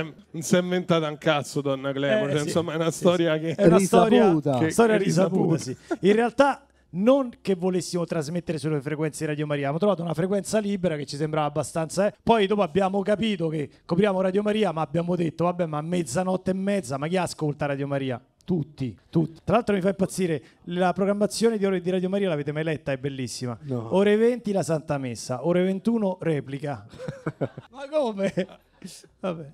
è inventata un cazzo, donna Clemo. Eh, cioè, sì, insomma, è una storia sì. che è una risaputa. storia, che... storia risaputa. risaputa sì. In realtà non che volessimo trasmettere sulle frequenze di Radio Maria, abbiamo trovato una frequenza libera che ci sembrava abbastanza. Eh. Poi dopo abbiamo capito che copriamo Radio Maria, ma abbiamo detto, vabbè, ma a mezzanotte e mezza, ma chi ascolta Radio Maria? Tutti, tutti. Tra l'altro mi fa impazzire, la programmazione di ore di Radio Maria l'avete mai letta, è bellissima. No. Ore 20 la Santa Messa, ore 21 replica. ma come? Vabbè,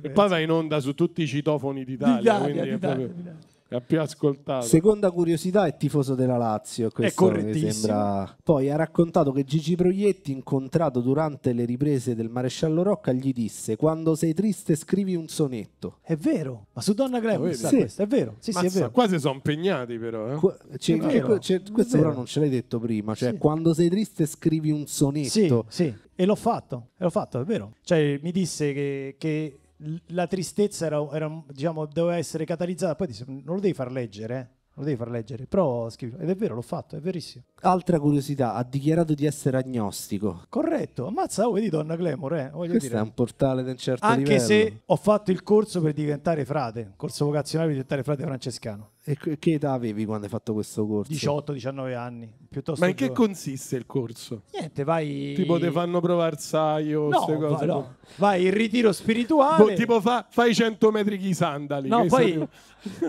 e poi va in onda su tutti i citofoni d'Italia. d'Italia, d'Italia, proprio... d'Italia ha più ascoltato. Seconda curiosità è tifoso della Lazio. È correttissimo. sembra. Poi ha raccontato che Gigi Proietti, incontrato durante le riprese del maresciallo Rocca, gli disse: Quando sei triste, scrivi un sonetto. È vero, ma su Donna Gregory sì. questo, è vero. Sì, Mazza, sì, è vero. Qua sono impegnati, però. Eh? Qua, cioè, vero. Cioè, questo però non ce l'hai detto prima. Cioè, sì. quando sei triste, scrivi un sonetto. Sì, sì. E l'ho fatto, e l'ho fatto, è vero. Cioè, mi disse che, che la tristezza era, era, diciamo, doveva essere catalizzata, poi non lo devi far leggere, eh lo devi far leggere, però scrivi. Ed è vero, l'ho fatto, è verissimo. Altra curiosità, ha dichiarato di essere agnostico. Corretto, ammazza, oh, vedi Donna Glamour, eh, voglio Questo dire. è un portale di un certo Anche livello. se ho fatto il corso per diventare frate, corso vocazionale per diventare frate francescano. E che età avevi quando hai fatto questo corso? 18-19 anni, piuttosto Ma in che consiste il corso? Niente, vai... Tipo ti fanno provare saio, no, queste cose. no. Vai in ritiro spirituale. Boh, tipo fa, fai 100 metri chi sandali. No, poi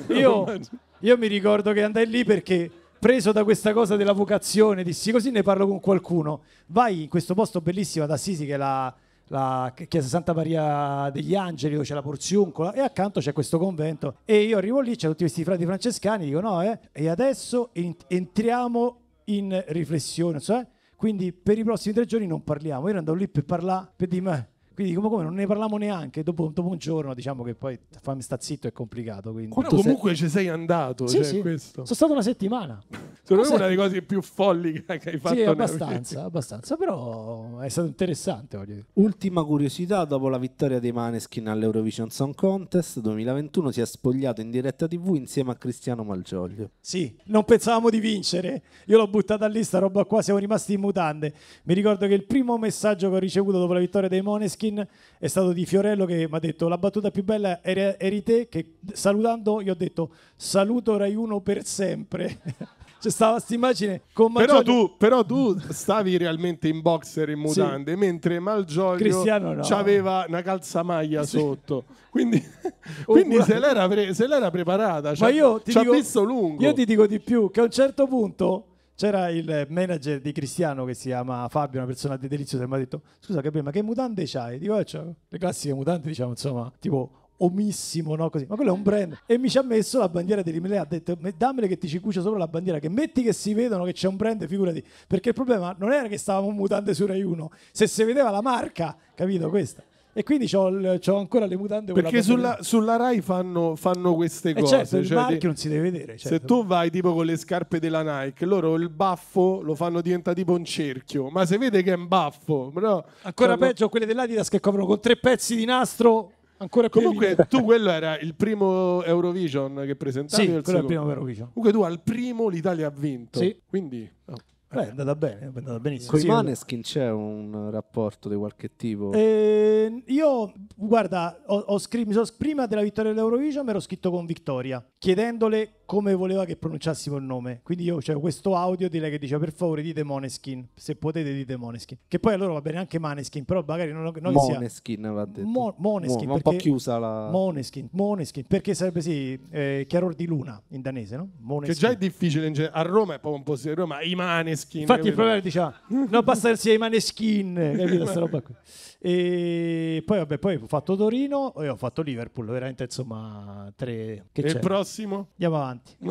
io... Io mi ricordo che andai lì perché preso da questa cosa della vocazione, dissi così ne parlo con qualcuno. Vai in questo posto bellissimo ad Assisi che è la, la chiesa Santa Maria degli Angeli dove c'è la Porziuncola e accanto c'è questo convento e io arrivo lì, c'è tutti questi frati francescani, dico no eh, e adesso entriamo in riflessione, cioè, quindi per i prossimi tre giorni non parliamo, io ero andato lì per parlare, per dire quindi come, come non ne parliamo neanche, dopo, dopo, un giorno diciamo che poi fammi sta zitto è complicato. Quindi. Però comunque sei... ci sei andato, sì, cioè, sì. Questo. sono stato una settimana. Secondo me è una delle cose più folli che hai fatto. Sì, abbastanza, abbastanza, però è stato interessante. Voglio. Ultima curiosità, dopo la vittoria dei Maneskin all'Eurovision Song Contest 2021 si è spogliato in diretta tv insieme a Cristiano Malgioglio. Sì, non pensavamo di vincere, io l'ho buttata lì sta roba qua, siamo rimasti in mutande. Mi ricordo che il primo messaggio che ho ricevuto dopo la vittoria dei Maneskin Maneskin è stato di Fiorello che mi ha detto la battuta più bella eri, eri te che salutando io ho detto saluto Rai 1 per sempre. C'è stava questa immagine con Malgioglio. Però tu, però tu stavi realmente in boxer in mutande, sì. mentre Malgioglio no. aveva una calzamaglia sì. sotto. Quindi, quindi se, l'era pre- se, l'era preparata, ci ha visto lungo. Io ti dico di più, che a un certo punto c'era il manager di Cristiano che si chiama Fabio, una persona di deliziosa, e mi ha detto: Scusa, Gabriele, ma che mutande c'hai? Dico, eh, le classiche mutande, diciamo, insomma, tipo omissimo, no? Così. Ma quello è un brand. E mi ci ha messo la bandiera di dell'Himalaya, ha detto dammele che ti ci cucio sopra la bandiera, che metti che si vedono che c'è un brand, figurati. Perché il problema non era che stavamo mutande su Rai 1, se si vedeva la marca, capito questa? e quindi ho ancora le mutande perché sulla, sulla, Rai fanno, fanno queste cose eh certo, il cioè marchio non si deve vedere certo. se tu vai tipo con le scarpe della Nike loro il baffo lo fanno diventare tipo un cerchio ma se vede che è un baffo no, ancora cioè, peggio quelle dell'Adidas che coprono con tre pezzi di nastro Ancora più Comunque, evidente. tu quello era il primo Eurovision che presentavi? Sì, quello è il primo Eurovision. Comunque, tu al primo l'Italia ha vinto. Sì. Quindi, oh. Beh, è andata bene, è andata benissimo. Con i sì, Maneskin c'è un rapporto di qualche tipo? Eh, io, guarda, ho, ho scritto, mi sono, prima della vittoria dell'Eurovision mi ero scritto con Vittoria, chiedendole come voleva che pronunciassimo il nome. Quindi io c'è questo audio di lei che diceva, per favore dite Moneskin, se potete dite Moneskin. Che poi allora va bene anche Maneskin, però magari non, non Moneskin sia... va detto. Mo, Moneskin, Mo, un po' chiusa la... Moneskin, Moneskin, perché sarebbe sì, eh, chiaror di luna in danese, no? Moneskin. Che già è difficile, in gen- a Roma è proprio un po' di Roma, i Maneskin maneskin. Infatti il problema è che diceva non basta che sia i maneskin, E poi vabbè, poi ho fatto Torino e ho fatto Liverpool, veramente insomma tre che E il prossimo? Andiamo avanti.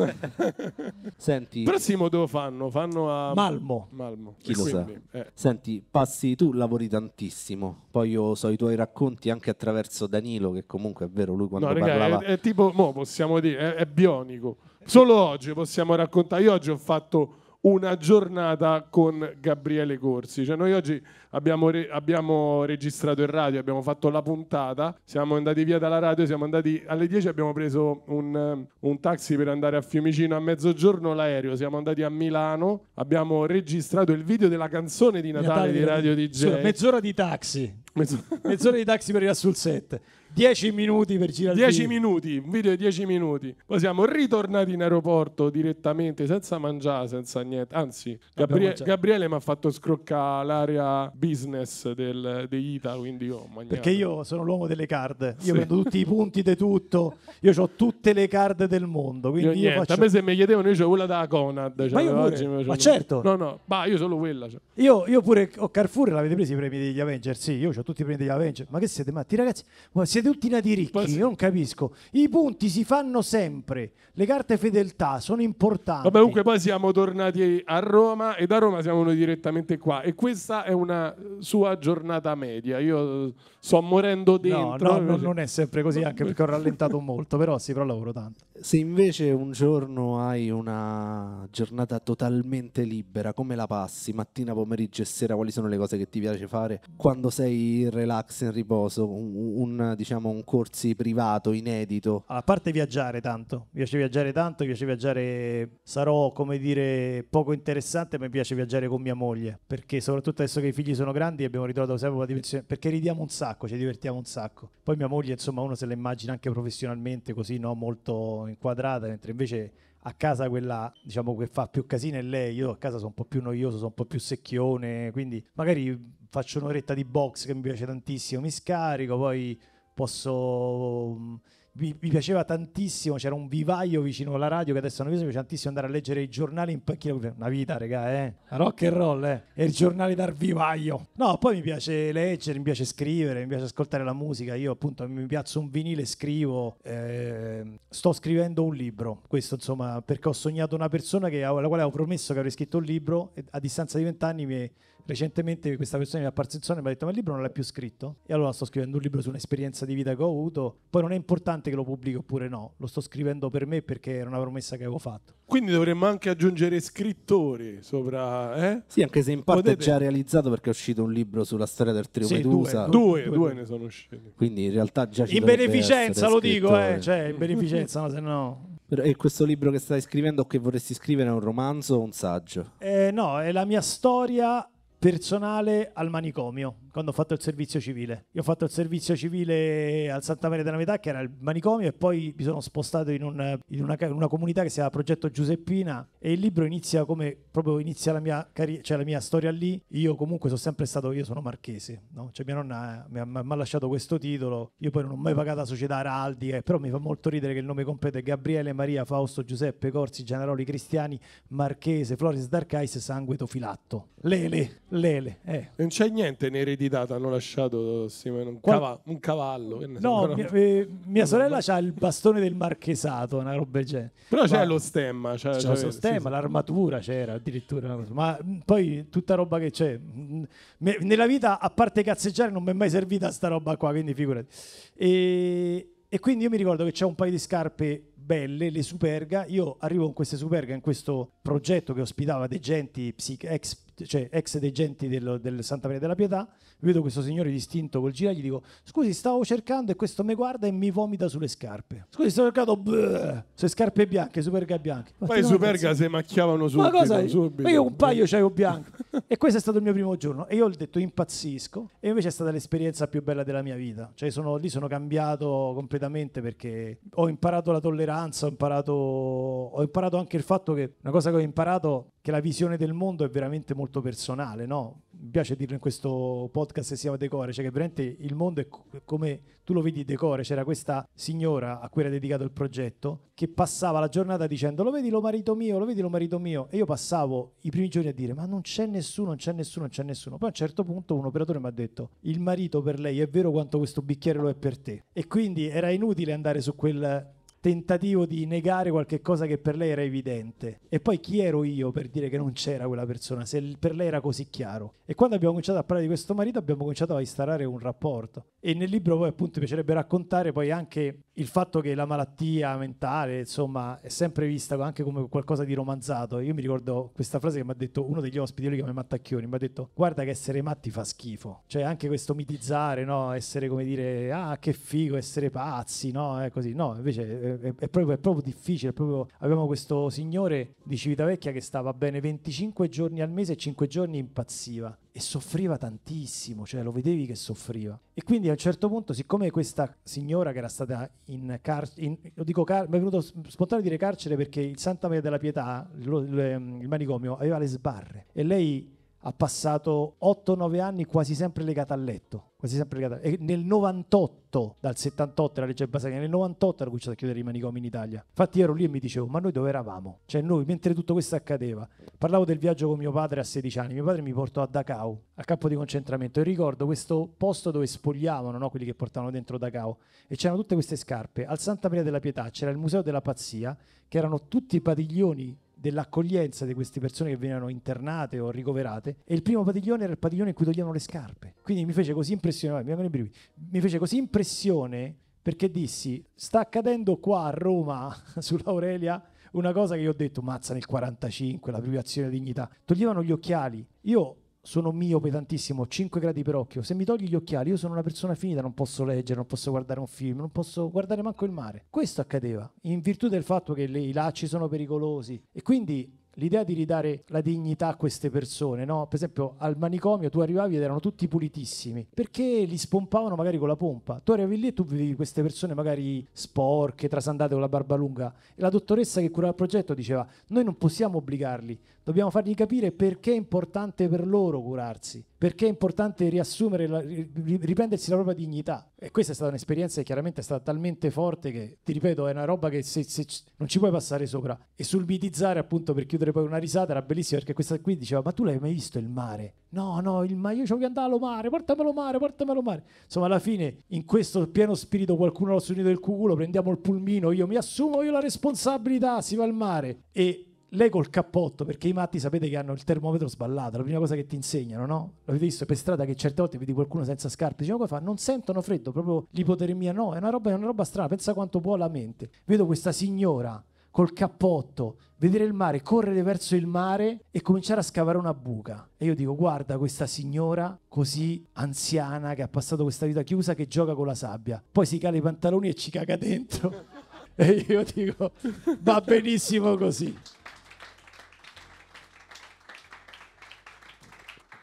Senti, Il prossimo dove fanno? Fanno a Malmo. Malmo. Chi lo sa? eh, senti, passi tu lavori tantissimo, poi io so i tuoi racconti anche attraverso Danilo, che comunque è vero, lui quando No, raga, è, è tipo, mo possiamo dire, è, è bionico. Solo oggi possiamo raccontare. Io oggi ho fatto una giornata con Gabriele Corsi. Cioè, noi oggi abbiamo, re- abbiamo, registrato in radio, abbiamo fatto la puntata, siamo andati via dalla radio, siamo andati alle 10, abbiamo preso un, un taxi per andare a Fiumicino a mezzogiorno, l'aereo, siamo andati a Milano, abbiamo registrato il video della canzone di Natale, Natale di Radio eh, DJ. Sì, mezz'ora di taxi. Mezz'ora. mezz'ora di taxi per arrivare sul set. 10 minuti per girare 10 minuti, un video di 10 minuti. Poi siamo ritornati in aeroporto direttamente senza mangiare, senza niente. Anzi, Gabrie- Gabriele mi ha fatto scroccare l'area business del, degli Ita, quindi ho Perché io sono l'uomo delle card, io sì. prendo tutti i punti di tutto, io ho tutte le card del mondo. Quindi io, io niente, faccio... A me se mi chiedevano io ho quella da Conad. Cioè, ma, oggi, ma certo. No, no, ma io solo quella. Cioè. Io, io, pure ho Carrefour, l'avete preso i premi degli Avengers? Sì, io ho tutti i premi degli Avengers. Ma che siete matti ragazzi? Ma siete tutti nati ricchi, Beh, non capisco. I punti si fanno sempre, le carte fedeltà sono importanti. Vabbè, comunque poi siamo tornati a Roma e da Roma siamo noi direttamente qua e questa è una sua giornata media. Io eh, sto morendo dentro. No, no eh. non, non è sempre così, anche perché ho rallentato molto, però sì, però lavoro tanto. Se invece un giorno hai una giornata totalmente libera, come la passi? Mattina, pomeriggio e sera, quali sono le cose che ti piace fare? Quando sei in relax, in riposo, un, un diciamo facciamo un corsi privato inedito. A parte viaggiare tanto, mi piace viaggiare tanto, mi piace viaggiare, sarò come dire poco interessante, ma mi piace viaggiare con mia moglie, perché soprattutto adesso che i figli sono grandi abbiamo ritrovato sempre una dimensione, perché ridiamo un sacco, ci divertiamo un sacco. Poi mia moglie, insomma, uno se la immagina anche professionalmente così, no? molto inquadrata, mentre invece a casa quella diciamo che fa più casino è lei, io a casa sono un po' più noioso, sono un po' più secchione, quindi magari faccio un'oretta di box che mi piace tantissimo, mi scarico, poi posso... Mm, mi, piaceva tantissimo, c'era un vivaio vicino alla radio che adesso non mi piace tantissimo andare a leggere i giornali in panchina, una vita regà, eh, rock and roll, eh, e il giornale dal vivaio. No, poi mi piace leggere, mi piace scrivere, mi piace ascoltare la musica, io appunto mi piazzo un vinile, scrivo, eh, sto scrivendo un libro, questo insomma perché ho sognato una persona che, alla quale avevo promesso che avrei scritto un libro e a distanza di vent'anni mi... È, recentemente questa persona mi ha apparsa e mi ha detto ma il libro non l'hai più scritto? E allora sto scrivendo un libro su un'esperienza di vita che ho avuto, poi non è importante che lo pubblico oppure no, lo sto scrivendo per me perché era una promessa che avevo fatto. Quindi dovremmo anche aggiungere scrittori sopra... Eh? Sì, anche se in parte Potete... è già realizzato perché è uscito un libro sulla storia del trio sì, Medusa. Due, due, due, due, ne sono usciti. Quindi in realtà già ci In beneficenza lo dico, eh, cioè in beneficenza, no, se no... E questo libro che stai scrivendo o che vorresti scrivere è un romanzo o un saggio? Eh, no, è la mia storia personale al manicomio quando ho fatto il servizio civile. Io ho fatto il servizio civile al Santa Maria della Metà, che era il manicomio, e poi mi sono spostato in, un, in, una, in una, comunità che si chiama Progetto Giuseppina e il libro inizia come proprio inizia la mia, carriera, cioè la mia storia lì. Io comunque sono sempre stato, io sono marchese, no? cioè mia nonna eh, mi ha, mi ha, lasciato questo titolo, io poi non ho mai pagato la società araldica, eh, però mi fa molto ridere che il nome completo è Gabriele Maria Fausto Giuseppe Corsi Generoli Cristiani Marchese Floris Darcais Sangue Tofilatto. Lele, lele. Eh. Non c'è niente nei redditi ereditato, hanno lasciato Simone, un, Qual... cavallo, un cavallo. No, so, mia, eh, mia sorella ha il bastone del marchesato, una roba del genere. Però c'è lo stemma. C'è, c'è lo stemma, sì, l'armatura c'era addirittura. Ma mm, poi tutta roba che c'è. Mm, nella vita, a parte cazzeggiare, non mi è mai servita sta roba qua, quindi figurati. E, e quindi io mi ricordo che c'è un paio di scarpe belle, le Superga. Io arrivo con queste Superga in questo progetto che ospitava dei genti psic- ex cioè ex dei genti del, del, Santa Maria della Pietà, vedo questo signore distinto col gira, gli dico scusi stavo cercando e questo mi guarda e mi vomita sulle scarpe. Scusi stavo cercando bleh, sulle scarpe bianche, superga bianche. Poi no, superga penso, se macchiavano subito. Ma cosa? Subito. io un paio c'avevo bianco. e questo è stato il mio primo giorno e io ho detto impazzisco e invece è stata l'esperienza più bella della mia vita. Cioè sono, lì sono cambiato completamente perché ho imparato la tolleranza, ho imparato, ho imparato anche il fatto che una cosa che ho imparato che la visione del mondo è veramente molto molto personale, no? Mi piace dirlo in questo podcast che si chiama Decore, cioè che veramente il mondo è come tu lo vedi Decore, c'era questa signora a cui era dedicato il progetto che passava la giornata dicendo lo vedi lo marito mio, lo vedi lo marito mio e io passavo i primi giorni a dire ma non c'è nessuno, non c'è nessuno, non c'è nessuno. Poi a un certo punto un operatore mi ha detto il marito per lei è vero quanto questo bicchiere lo è per te e quindi era inutile andare su quel tentativo di negare qualche cosa che per lei era evidente. E poi chi ero io per dire che non c'era quella persona, se per lei era così chiaro. E quando abbiamo cominciato a parlare di questo marito abbiamo cominciato a instaurare un rapporto. E nel libro poi appunto piacerebbe raccontare poi anche il fatto che la malattia mentale, insomma, è sempre vista anche come qualcosa di romanzato. Io mi ricordo questa frase che mi ha detto uno degli ospiti, io li chiamo Mattacchioni, mi ha detto guarda che essere matti fa schifo. Cioè anche questo mitizzare, no? Essere come dire, ah che figo, essere pazzi, no? È così. No, invece è, è, proprio, è proprio, difficile. È proprio... Abbiamo questo signore di Civitavecchia che stava bene 25 giorni al mese e 5 giorni impazziva e soffriva tantissimo, cioè lo vedevi che soffriva. E quindi a un certo punto, siccome questa signora che era stata in carcere, lo dico car- mi è venuto spontaneo dire carcere perché il Santa Maria della Pietà, lo, le, il manicomio, aveva le sbarre e lei ha passato 8-9 anni quasi sempre legata al letto. Quasi sempre legata. E nel 98, dal 78 la legge Basaglia, nel 98 era cominciato a chiudere i manicomi in Italia. Infatti ero lì e mi dicevo, ma noi dove eravamo? Cioè noi, mentre tutto questo accadeva, parlavo del viaggio con mio padre a 16 anni, mio padre mi portò a Dachau, al campo di concentramento, e ricordo questo posto dove spogliavano no? quelli che portavano dentro Dachau, e c'erano tutte queste scarpe. Al Santa Maria della Pietà c'era il Museo della Pazzia, che erano tutti i padiglioni dell'accoglienza di queste persone che venivano internate o ricoverate e il primo padiglione era il padiglione in cui toglievano le scarpe. Quindi mi fece così impressione, mi, mi fece così impressione perché dissi sta accadendo qua a Roma sull'Aurelia una cosa che io ho detto mazza nel 45 la privazione di dignità toglievano gli occhiali io sono miope tantissimo, 5 gradi per occhio. Se mi togli gli occhiali, io sono una persona finita, non posso leggere, non posso guardare un film, non posso guardare manco il mare. Questo accadeva, in virtù del fatto che le, i lacci sono pericolosi. E quindi l'idea di ridare la dignità a queste persone, no? Per esempio, al manicomio tu arrivavi ed erano tutti pulitissimi, perché li spompavano magari con la pompa. Tu arrivavi lì e tu vedevi queste persone magari sporche, trasandate con la barba lunga e la dottoressa che curava il progetto diceva "Noi non possiamo obbligarli, dobbiamo fargli capire perché è importante per loro curarsi, perché è importante riassumere, la, riprendersi la propria dignità. E questa è stata un'esperienza che chiaramente è stata talmente forte che, ti ripeto, è una roba che se, se non ci puoi passare sopra. E sul mitizzare, appunto, per chiudere poi una risata, era bellissima perché questa qui diceva, ma tu l'hai mai visto il mare? No, no, il mare, io ci voglio andare allo mare, portamelo mare, portamelo mare. Insomma, alla fine, in questo pieno spirito, qualcuno l'ha suonito il culo, prendiamo il pulmino, io mi assumo io la responsabilità, si va al mare. E lei col cappotto, perché i matti sapete che hanno il termometro sballato, la prima cosa che ti insegnano, no? L'avete visto per strada che certe volte vedi qualcuno senza scarpe, dice, come fa? Non sentono freddo, proprio l'ipotermia no, è una roba, è una roba strana, pensa quanto può la mente. Vedo questa signora col cappotto, vedere il mare, correre verso il mare e cominciare a scavare una buca. E io dico, guarda questa signora così anziana che ha passato questa vita chiusa che gioca con la sabbia. Poi si cala i pantaloni e ci caga dentro. e io dico, va benissimo così.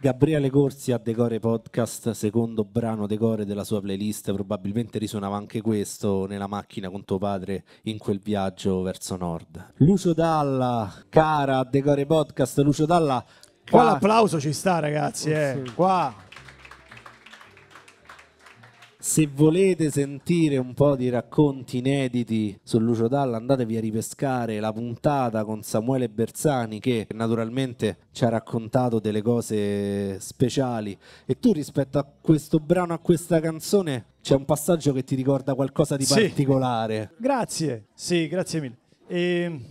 Gabriele Corsi a Decore Podcast, secondo brano Decore della sua playlist, probabilmente risuonava anche questo nella macchina con tuo padre in quel viaggio verso nord. Lucio Dalla, cara Decore Podcast, Lucio Dalla. Qua, qua l'applauso ci sta ragazzi, eh. qua se volete sentire un po' di racconti inediti su Lucio Dalla, andatevi a ripescare la puntata con Samuele Bersani che naturalmente ci ha raccontato delle cose speciali. E tu rispetto a questo brano, a questa canzone, c'è un passaggio che ti ricorda qualcosa di sì. particolare. Grazie, sì, grazie mille. E ehm,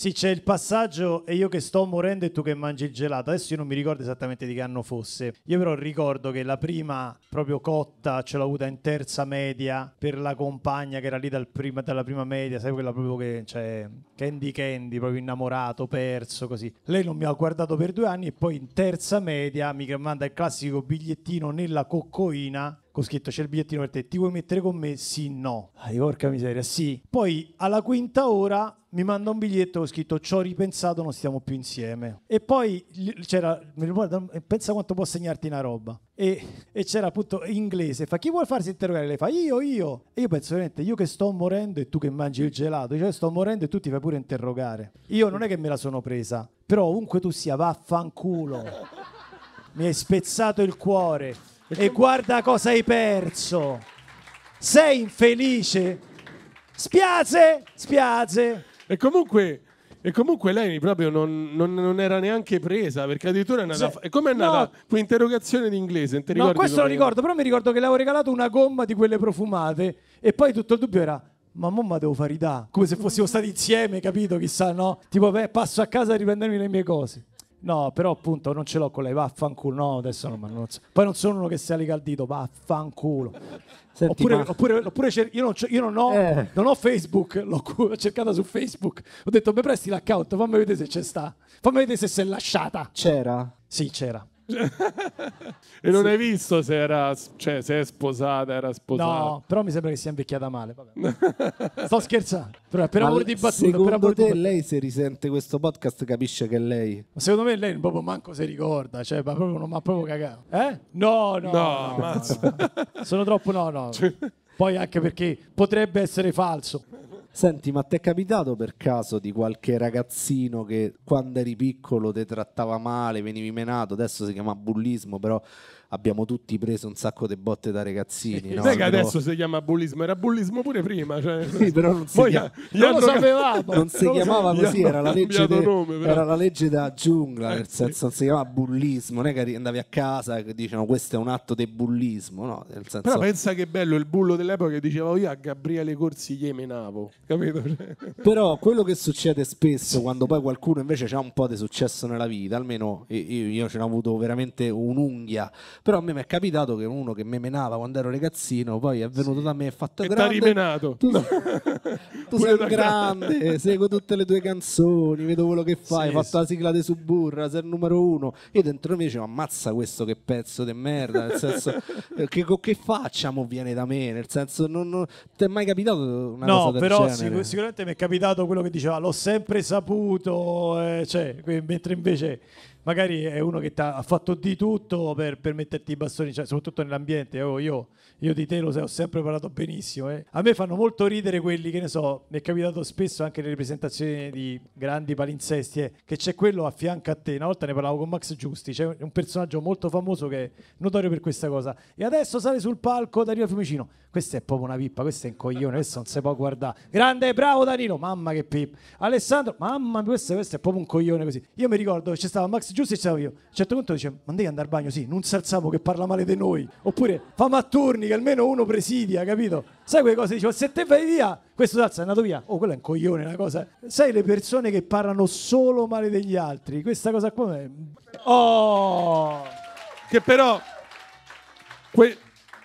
sì, c'è il passaggio e io che sto morendo e tu che mangi il gelato. Adesso io non mi ricordo esattamente di che anno fosse. Io però ricordo che la prima proprio cotta ce l'ho avuta in terza media per la compagna che era lì dal prima, dalla prima media, sai quella proprio che cioè, Candy Candy, proprio innamorato, perso, così. Lei non mi ha guardato per due anni e poi in terza media mi manda il classico bigliettino nella coccoina con scritto c'è il bigliettino per te, ti vuoi mettere con me? Sì, no. Ai, porca miseria, sì. Poi alla quinta ora mi manda un biglietto con scritto ci ho ripensato, non stiamo più insieme. E poi c'era, mi ricordo, eh, pensa quanto può segnarti una roba. E, e c'era appunto in inglese, fa chi vuole farsi interrogare? Le fa io, io. E io penso veramente, io che sto morendo e tu che mangi il gelato, cioè sto morendo e tu ti fai pure interrogare. Io non è che me la sono presa, però ovunque tu sia, vaffanculo. mi hai spezzato il cuore e guarda cosa hai perso. Sei infelice? Spiace, spiace. E comunque, e comunque lei proprio non, non- non era neanche presa perché addirittura è andata. Sì. E com'è andata No. quell'interrogazione d'inglese? Non No, questo lo com'è? ricordo, però mi ricordo che le avevo regalato una gomma di quelle profumate e poi tutto il dubbio era ma mamma devo fare i ridà, come se fossimo stati insieme, capito? Chissà, no? Tipo, beh, passo a casa a riprendermi le mie cose. No, però appunto non ce l'ho con lei, vaffanculo. No, adesso non, non so. Poi non sono uno che si alliga il dito, vaffanculo. Senti, oppure, ma... oppure, oppure cer- io, non, io non, ho, eh. non, ho, Facebook, l'ho cercata su Facebook. Ho detto, beh, presti l'account, fammi vedere se c'è sta. Fammi vedere se si è lasciata. C'era? Sì, c'era. e non sì. hai visto se era cioè, se è sposata, era sposata. No, però mi sembra che sia invecchiata male. Sto scherzando. Però, per amor di battuta, secondo te di... lei se risente questo podcast capisce che è lei. Ma secondo me lei proprio manco si ricorda, cioè, ma proprio non mi ha proprio cagato. Eh? No, no. no, no, no Sono troppo no, no. Cioè Poi anche perché potrebbe essere falso. Senti, ma ti è capitato per caso di qualche ragazzino che quando eri piccolo ti trattava male, venivi menato, adesso si chiama bullismo, però abbiamo tutti preso un sacco di botte da ragazzini. Non Sai che adesso si chiama bullismo, era bullismo pure prima. Cioè... Sì, però non si, chiama... non hanno... sapevamo. Non si chiamava così, era la, legge de... nome, era la legge da giungla, nel eh, senso non si chiamava bullismo, non è che andavi a casa e dicevano questo è un atto di bullismo. No? Nel senso... Però pensa che bello il bullo dell'epoca che dicevo io a Gabriele Corsi gli emenavo, capito? Cioè. però quello che succede spesso quando poi qualcuno invece ha un po' di successo nella vita, almeno io, io ce n'ho avuto veramente un'unghia però a me mi è capitato che uno che mi menava quando ero ragazzino, poi è venuto sì. da me e ha fatto e grande. rimenato. Tu, tu sei grande, seguo tutte le tue canzoni, vedo quello che fai, sì, hai fatto la sigla di Suburra, sei il numero uno. Io dentro me dicevo, ammazza questo che pezzo di merda, nel senso, eh, che, che faccia viene da me, nel senso, non, non ti è mai capitato una no, cosa del però sicur- sicuramente mi è capitato quello che diceva, l'ho sempre saputo, eh, cioè, mentre invece magari è uno che ha fatto di tutto per, per metterti i bastoni, cioè, soprattutto nell'ambiente. Oh, io, io, di te lo ho sempre parlato benissimo. Eh. A me fanno molto ridere quelli che ne so, mi è capitato spesso anche nelle presentazioni di grandi palinsestie, che c'è quello a fianco a te. Una volta ne parlavo con Max Giusti, c'è un personaggio molto famoso che è notorio per questa cosa. E adesso sale sul palco Danilo Fiumicino. Questa è proprio una pippa, questo è un coglione, questo non si può guardare. Grande, bravo Danilo, mamma che pippa. Alessandro, mamma, questo, questo è proprio un coglione così. Io mi ricordo che c'è stato Max ex giusto stavo io. A un certo punto dice, ma devi andare al bagno? Sì, non salzavo che parla male di noi. Oppure, fammi a turni che almeno uno presidia, capito? Sai quelle cose? Dicevo, se te vai via, questo salza è andato via. Oh, quello è un coglione, una cosa. Sai le persone che parlano solo male degli altri? Questa cosa qua è... Oh! Che però... Que-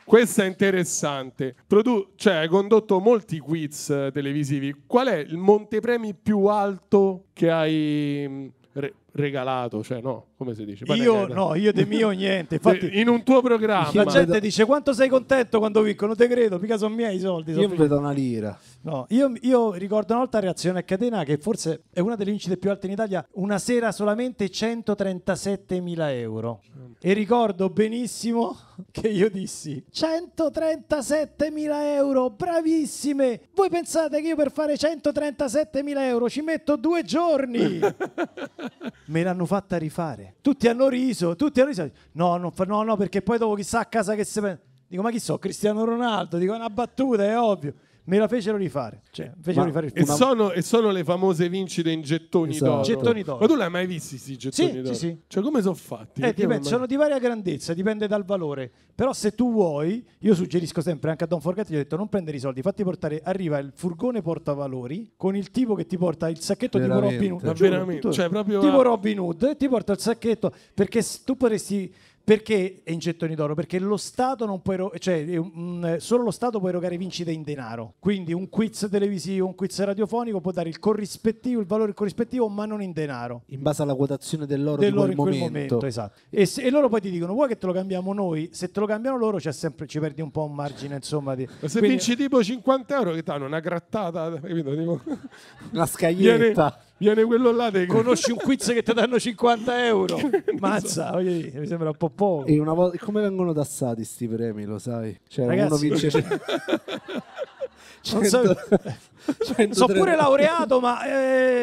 questa è interessante. Produ- cioè, hai condotto molti quiz televisivi. Qual è il montepremi più alto che hai mm, re- regalato, cioè no, come si dice? io no, io di mio niente. Infatti, in un tuo programma la gente vedo... dice quanto sei contento quando vinco, non te credo, mica sono miei i soldi. Io mi vedo una lira. No, io, io, ricordo un'altra reazione a catena che forse è una delle vincite più alte in Italia, una sera solamente 137 mila euro. E ricordo benissimo che io dissi 137 mila euro, bravissime! Voi pensate che io per fare 137 mila euro ci metto due giorni? me l'hanno fatta rifare. Tutti hanno riso, tutti hanno riso. No, no, no, no perché poi dopo chissà a casa che si... Dico, ma chi so, Cristiano Ronaldo? Dico, è una battuta, è ovvio me la fecero rifare. Cioè, fecero rifare il e, sono, e sono le famose vincite in gettoni esatto. d'oro. Gettoni d'oro. Ma tu l'hai mai visti questi gettoni sì, d'oro? Sì, sì. Cioè, come sono fatti? Eh, dipende, Sono di varia grandezza, dipende dal valore. Però se tu vuoi, io suggerisco sempre anche a Don Forgatti, gli ho detto non prendere i soldi, fatti portare, arriva il furgone portavalori con il tipo che ti porta il sacchetto veramente. tipo Robin Hood. Ma veramente, cioè proprio... Tipo a... Robin Hood, ti porta il sacchetto, perché tu potresti perché in gettoni d'oro? Perché lo Stato non può erogare, cioè mh, solo lo Stato può erogare vincite in denaro. Quindi un quiz televisivo, un quiz radiofonico può dare il corrispettivo, il valore corrispettivo, ma non in denaro. In base alla quotazione dell'oro, dell'oro in quel momento. momento esatto. E, se, e, loro poi ti dicono: vuoi che te lo cambiamo noi? Se te lo cambiano loro, sempre, ci perdi un po' un margine, insomma. Di... Se Quindi... vinci tipo 50 euro, che ti danno una grattata, capito? Tipo... Una scaglietta. Viene viene quello là te... conosci un quiz che ti danno 50 euro mazza so. dire, mi sembra un po' poco e una volta come vengono tassati questi premi lo sai cioè Ragazzi, uno vince Cento... So, sono pure laureato, ma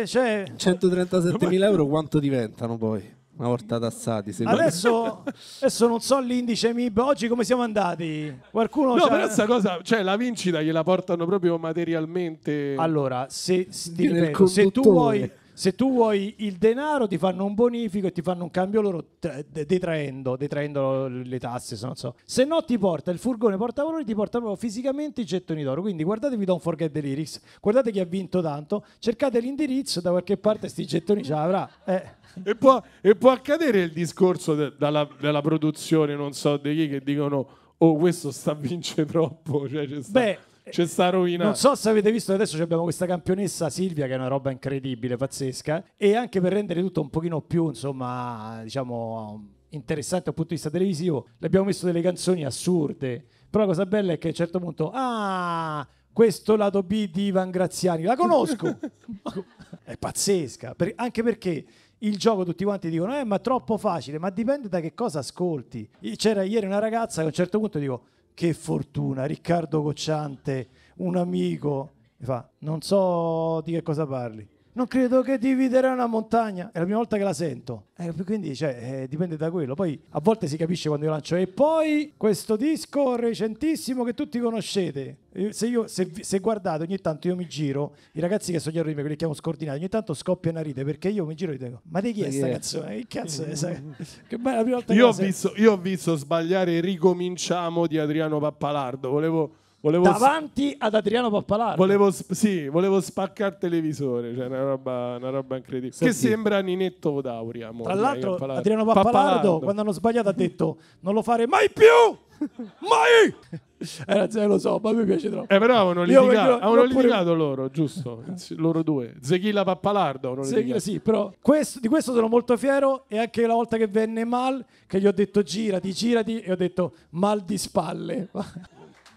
eh, cioè... 137 mila euro quanto diventano poi? Una volta tassati, adesso, adesso, non so l'indice MIB. Oggi come siamo andati? Qualcuno No, però questa cosa, cioè la vincita gliela portano proprio materialmente. Allora, se, ripeto, se tu vuoi se tu vuoi il denaro ti fanno un bonifico e ti fanno un cambio loro detraendo, detraendo le tasse, se, so. se no ti porta il furgone portavalori, ti porta proprio fisicamente i gettoni d'oro. Quindi guardatevi Don't Forget the Lyrics, guardate chi ha vinto tanto, cercate l'indirizzo, da qualche parte sti gettoni ce l'avrà. Eh. E, può, e, può, accadere il discorso de, dalla, della produzione, non so di chi, che dicono oh questo sta a vincere troppo cioè, sta... beh c'è sta rovina. Non so se avete visto adesso abbiamo questa campionessa Silvia che è una roba incredibile, pazzesca. E anche per rendere tutto un pochino più, insomma, diciamo interessante dal punto di vista televisivo, le abbiamo messo delle canzoni assurde. Però la cosa bella è che a un certo punto, ah, questo lato B di Ivan Graziani, la conosco. è pazzesca, per, anche perché il gioco tutti quanti dicono, eh, ma è troppo facile, ma dipende da che cosa ascolti. C'era ieri una ragazza che a un certo punto dico, che fortuna, Riccardo Cocciante, un amico, e fa, non so di che cosa parli non credo che dividerà una montagna. È la prima volta che la sento. Eh, quindi cioè, eh, dipende da quello. Poi a volte si capisce quando io lancio. E poi questo disco recentissimo che tutti conoscete. Eh, se, io, se, se guardate ogni tanto io mi giro, i ragazzi che sono dietro di me, quelli chiamo scordinati, ogni tanto scoppiano a ride perché io mi giro e dico: Ma di chi è questa canzone? Che cazzo è? che bella prima volta io che ho visto, Io ho visto sbagliare Ricominciamo di Adriano Pappalardo. Volevo Volevo davanti ad Adriano Pappalardo. Volevo, sp- sì, volevo spaccare il televisore, cioè una roba, una roba incredibile. Senti. Che sembra Ninetto Dauria. Tra l'altro, Pappalardo. Adriano Pappalardo, Pappalardo, quando hanno sbagliato, ha detto: Non lo fare mai più! mai! Era, eh, lo so, ma mi piace troppo. Eh, però avevano litigato, avevano litigato pure... loro, giusto? loro due. Zeghilla Pappalardo. Zechila, sì, però questo, di questo sono molto fiero. E anche la volta che venne Mal, che gli ho detto girati, girati, e ho detto mal di spalle.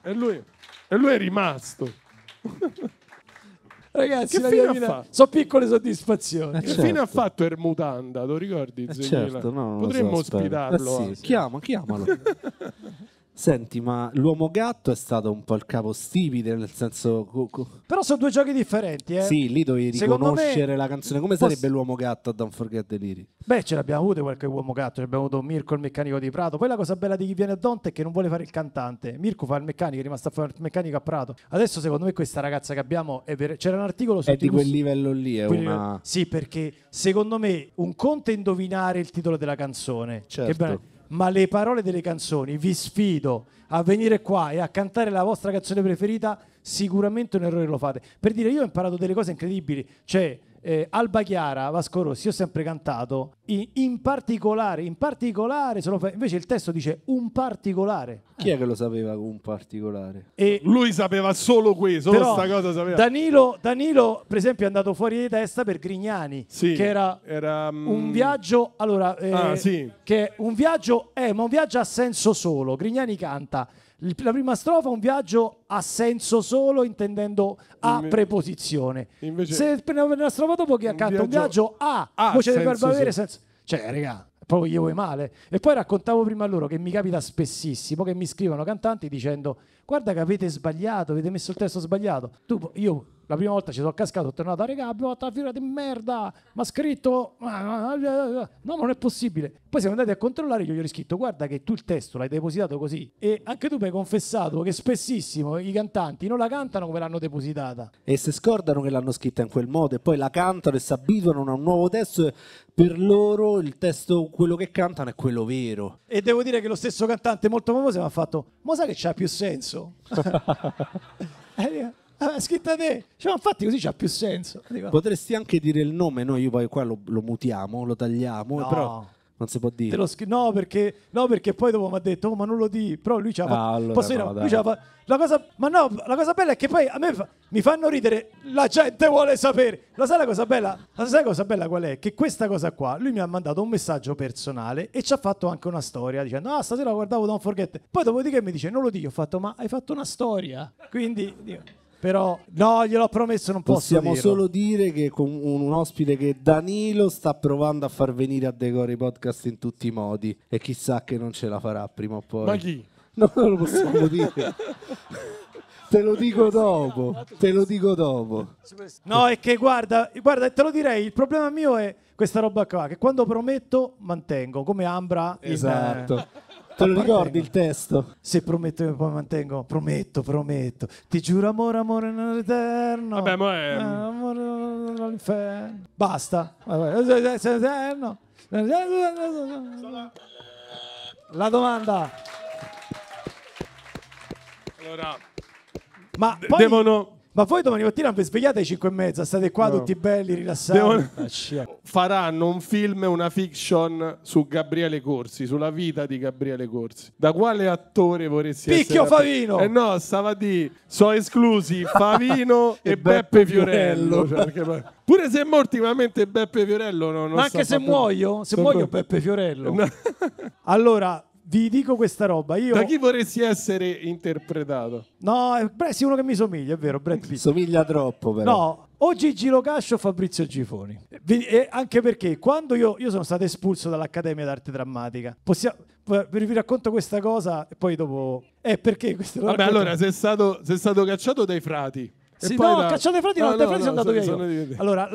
E lui? E lui è rimasto. Ragazzi, che fine Iovina, sono piccole soddisfazioni. Eh che certo. fine ha certo. fatto Ermutanda? Lo ricordi? Eh certo, no, Potremmo so, ospitarlo. Eh sì, chiama, chiamalo. Senti, ma l'uomo gatto è stato un po' il capo capostipite, nel senso... Però sono due giochi differenti, eh? Sì, lì dovevi riconoscere me... la canzone. Come sarebbe l'uomo gatto a Don't Forget the Lyrics? Beh, ce l'abbiamo avuto qualche uomo gatto, ce l'abbiamo avuto Mirko il meccanico di Prato. Poi la cosa bella di chi viene a Don't è che non vuole fare il cantante. Mirko fa il meccanico, è rimasto a fare il meccanico a Prato. Adesso secondo me questa ragazza che abbiamo per... c'era un articolo su È di quel livello lì, è una... Sì, perché secondo me un conto è indovinare il titolo della canzone. Certo. Che ma le parole delle canzoni, vi sfido a venire qua e a cantare la vostra canzone preferita, sicuramente un errore lo fate. Per dire, io ho imparato delle cose incredibili, cioè eh, Alba Chiara, Vasco Rossi, io ho sempre cantato in, in particolare, in particolare, fa... invece il testo dice un particolare. Chi è che lo sapeva un particolare? E Lui sapeva solo questo, però, sta cosa sapeva. Danilo, Danilo, per esempio, è andato fuori di testa per Grignani, sì, che era, era mm, un viaggio, allora, eh, ah, sì. che un viaggio, eh, ma un viaggio a senso solo. Grignani canta la prima strofa un viaggio ha senso solo, intendendo a Inve- preposizione. Invece, Se prendiamo la strofa dopo che accanto un viaggio, ha, a voce del avere senso. Cioè, regà, proprio gli vuoi male. E poi raccontavo prima a loro che mi capita spessissimo che mi scrivono cantanti dicendo guarda che avete sbagliato, avete messo il testo sbagliato. Tu, io la prima volta ci sono cascato, ho tornato a recapito, ho fatto la ah, figura di merda, ma ha scritto, no, non è possibile. Poi siamo andati a controllare, io gli ho scritto, guarda che tu il testo l'hai depositato così e anche tu mi hai confessato che spessissimo i cantanti non la cantano come l'hanno depositata. E se scordano che l'hanno scritta in quel modo e poi la cantano e si abituano a un nuovo testo, per loro il testo, quello che cantano è quello vero. E devo dire che lo stesso cantante molto famoso mi ha fatto, ma sai che c'ha più senso? Eh, Ah, scritta te. Cioè, infatti così c'ha più senso. Dico, Potresti anche dire il nome, noi poi qua lo, lo mutiamo, lo tagliamo, no. però non si può dire. Sch- no, perché, no, perché, poi dopo mi ha detto, oh, ma non lo di. Però lui ci ha fatto. Ah, allora, la cosa, ma no, la cosa bella è che poi a me fa- mi fanno ridere, la gente vuole sapere. La sai la cosa bella? La sai la cosa bella qual è? Che questa cosa qua, lui mi ha mandato un messaggio personale e ci ha fatto anche una storia dicendo, ah, stasera guardavo Don Forget. Poi dopodiché mi dice, non lo di, ho fatto, ma hai fatto una storia. Quindi... Dico, però, no, gliel'ho promesso, non posso Possiamo dirlo. solo dire che con un, un ospite che Danilo sta provando a far venire a Decore Podcast in tutti i modi. E chissà che non ce la farà prima o poi. Ma chi? No, non lo possiamo dire. te lo dico dopo. Te lo dico dopo. No, è che guarda, guarda, te lo direi, il problema mio è questa roba qua, che quando prometto mantengo, come Ambra. Esatto. In, eh... Te lo ricordi il testo? Se prometto che poi mantengo, prometto, prometto. Ti giuro amore, amore nell'eterno. Vabbè, ma è... Amore ehm. all'inferno. Basta. La domanda. Allora, ma poi... devono ma voi domani mattina vi svegliate alle 5 e mezza, state qua no. tutti belli, rilassati. Devo... Ah, Faranno un film, una fiction su Gabriele Corsi, sulla vita di Gabriele Corsi. Da quale attore vorresti Picchio essere? Picchio Favino! Eh no, stava di sono esclusi Favino e, e, Beppe, Beppe Fiorello. Fiorello. Cioè, Pure se mo ultimamente Beppe Fiorello no, non Ma anche se fatto... muoio, se so muoio Beppe Fiorello. No. allora, vi dico questa roba. Io... Da chi vorresti essere interpretato? No, beh, sì, uno che mi somiglia, è vero, Brad Pitt. Somiglia troppo, però. No, o Gigi Locascio o Fabrizio Gifoni. E anche perché quando io, io sono stato espulso dall'Accademia d'Arte Drammatica, possiamo, vi racconto questa cosa e poi dopo... Eh, perché questo Vabbè, allora, sei stato, sei stato cacciato dai frati. Sì, no, da... cacciato dai frati, no, no, dai frati no, sono no, andato sono, via sono allora,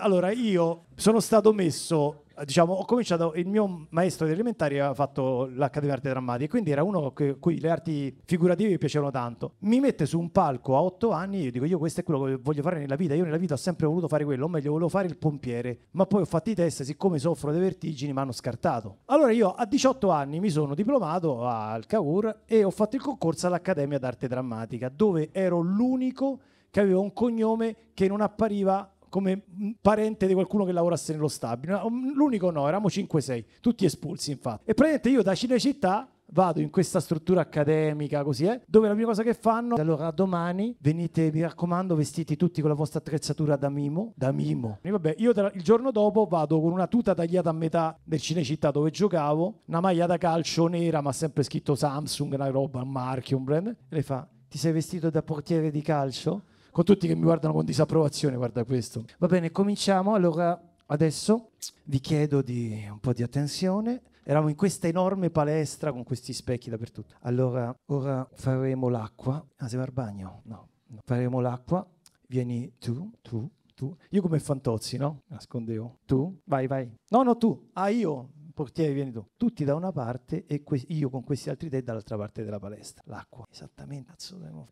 allora, io sono stato messo eh, diciamo, ho cominciato, il mio maestro di elementari aveva fatto l'Accademia Arte Drammatica, quindi era uno che, cui le arti figurative mi piacevano tanto. Mi mette su un palco a otto anni e io dico, io questo è quello che voglio fare nella vita, io nella vita ho sempre voluto fare quello, o meglio, volevo fare il pompiere, ma poi ho fatto i test, siccome soffro di vertigini mi hanno scartato. Allora io a 18 anni mi sono diplomato al Cavour e ho fatto il concorso all'Accademia d'Arte Drammatica, dove ero l'unico che aveva un cognome che non appariva come parente di qualcuno che lavorasse nello stabile. L'unico no, eravamo 5-6, tutti espulsi infatti. E praticamente io da Cinecittà vado in questa struttura accademica così è, eh, dove la prima cosa che fanno allora domani venite mi raccomando vestiti tutti con la vostra attrezzatura da mimo da mimo e vabbè io tra, il giorno dopo vado con una tuta tagliata a metà del Cinecittà dove giocavo una maglia da calcio nera ma sempre scritto Samsung una roba un marchio un brand e le fa ti sei vestito da portiere di calcio? con tutti che mi guardano con disapprovazione, guarda questo. Va bene, cominciamo. Allora, adesso vi chiedo di un po' di attenzione. Eravamo in questa enorme palestra con questi specchi dappertutto. Allora, ora faremo l'acqua. Ah, sei al bagno? No. Faremo l'acqua. Vieni tu, tu, tu. Io come Fantozzi, no? Nascondevo. Tu, vai, vai. No, no, tu. Ah, io portiere vieni tu, tutti da una parte e que- io con questi altri tre dall'altra parte della palestra. L'acqua, esattamente.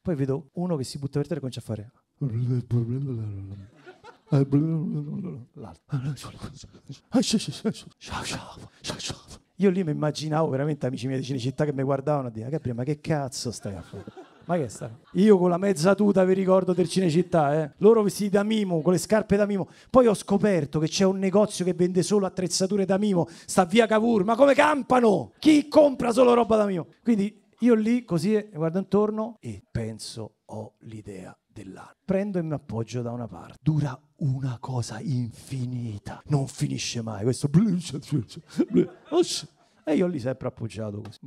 Poi vedo uno che si butta per terra e comincia a fare... L'altro. Io lì mi immaginavo veramente amici miei di Cinecittà che mi guardavano a dire, ma che cazzo stai a fare? Ma che sta? Io con la mezza tuta vi ricordo del Cinecittà, eh. Loro vestiti da Mimo, con le scarpe da Mimo. Poi ho scoperto che c'è un negozio che vende solo attrezzature da Mimo, sta via Cavour, ma come campano? Chi compra solo roba da Mimo? Quindi io lì così eh, guardo intorno e penso ho l'idea dell'arte. Prendo e mi appoggio da una parte. Dura una cosa infinita, non finisce mai questo. E io lì sempre appoggiato così,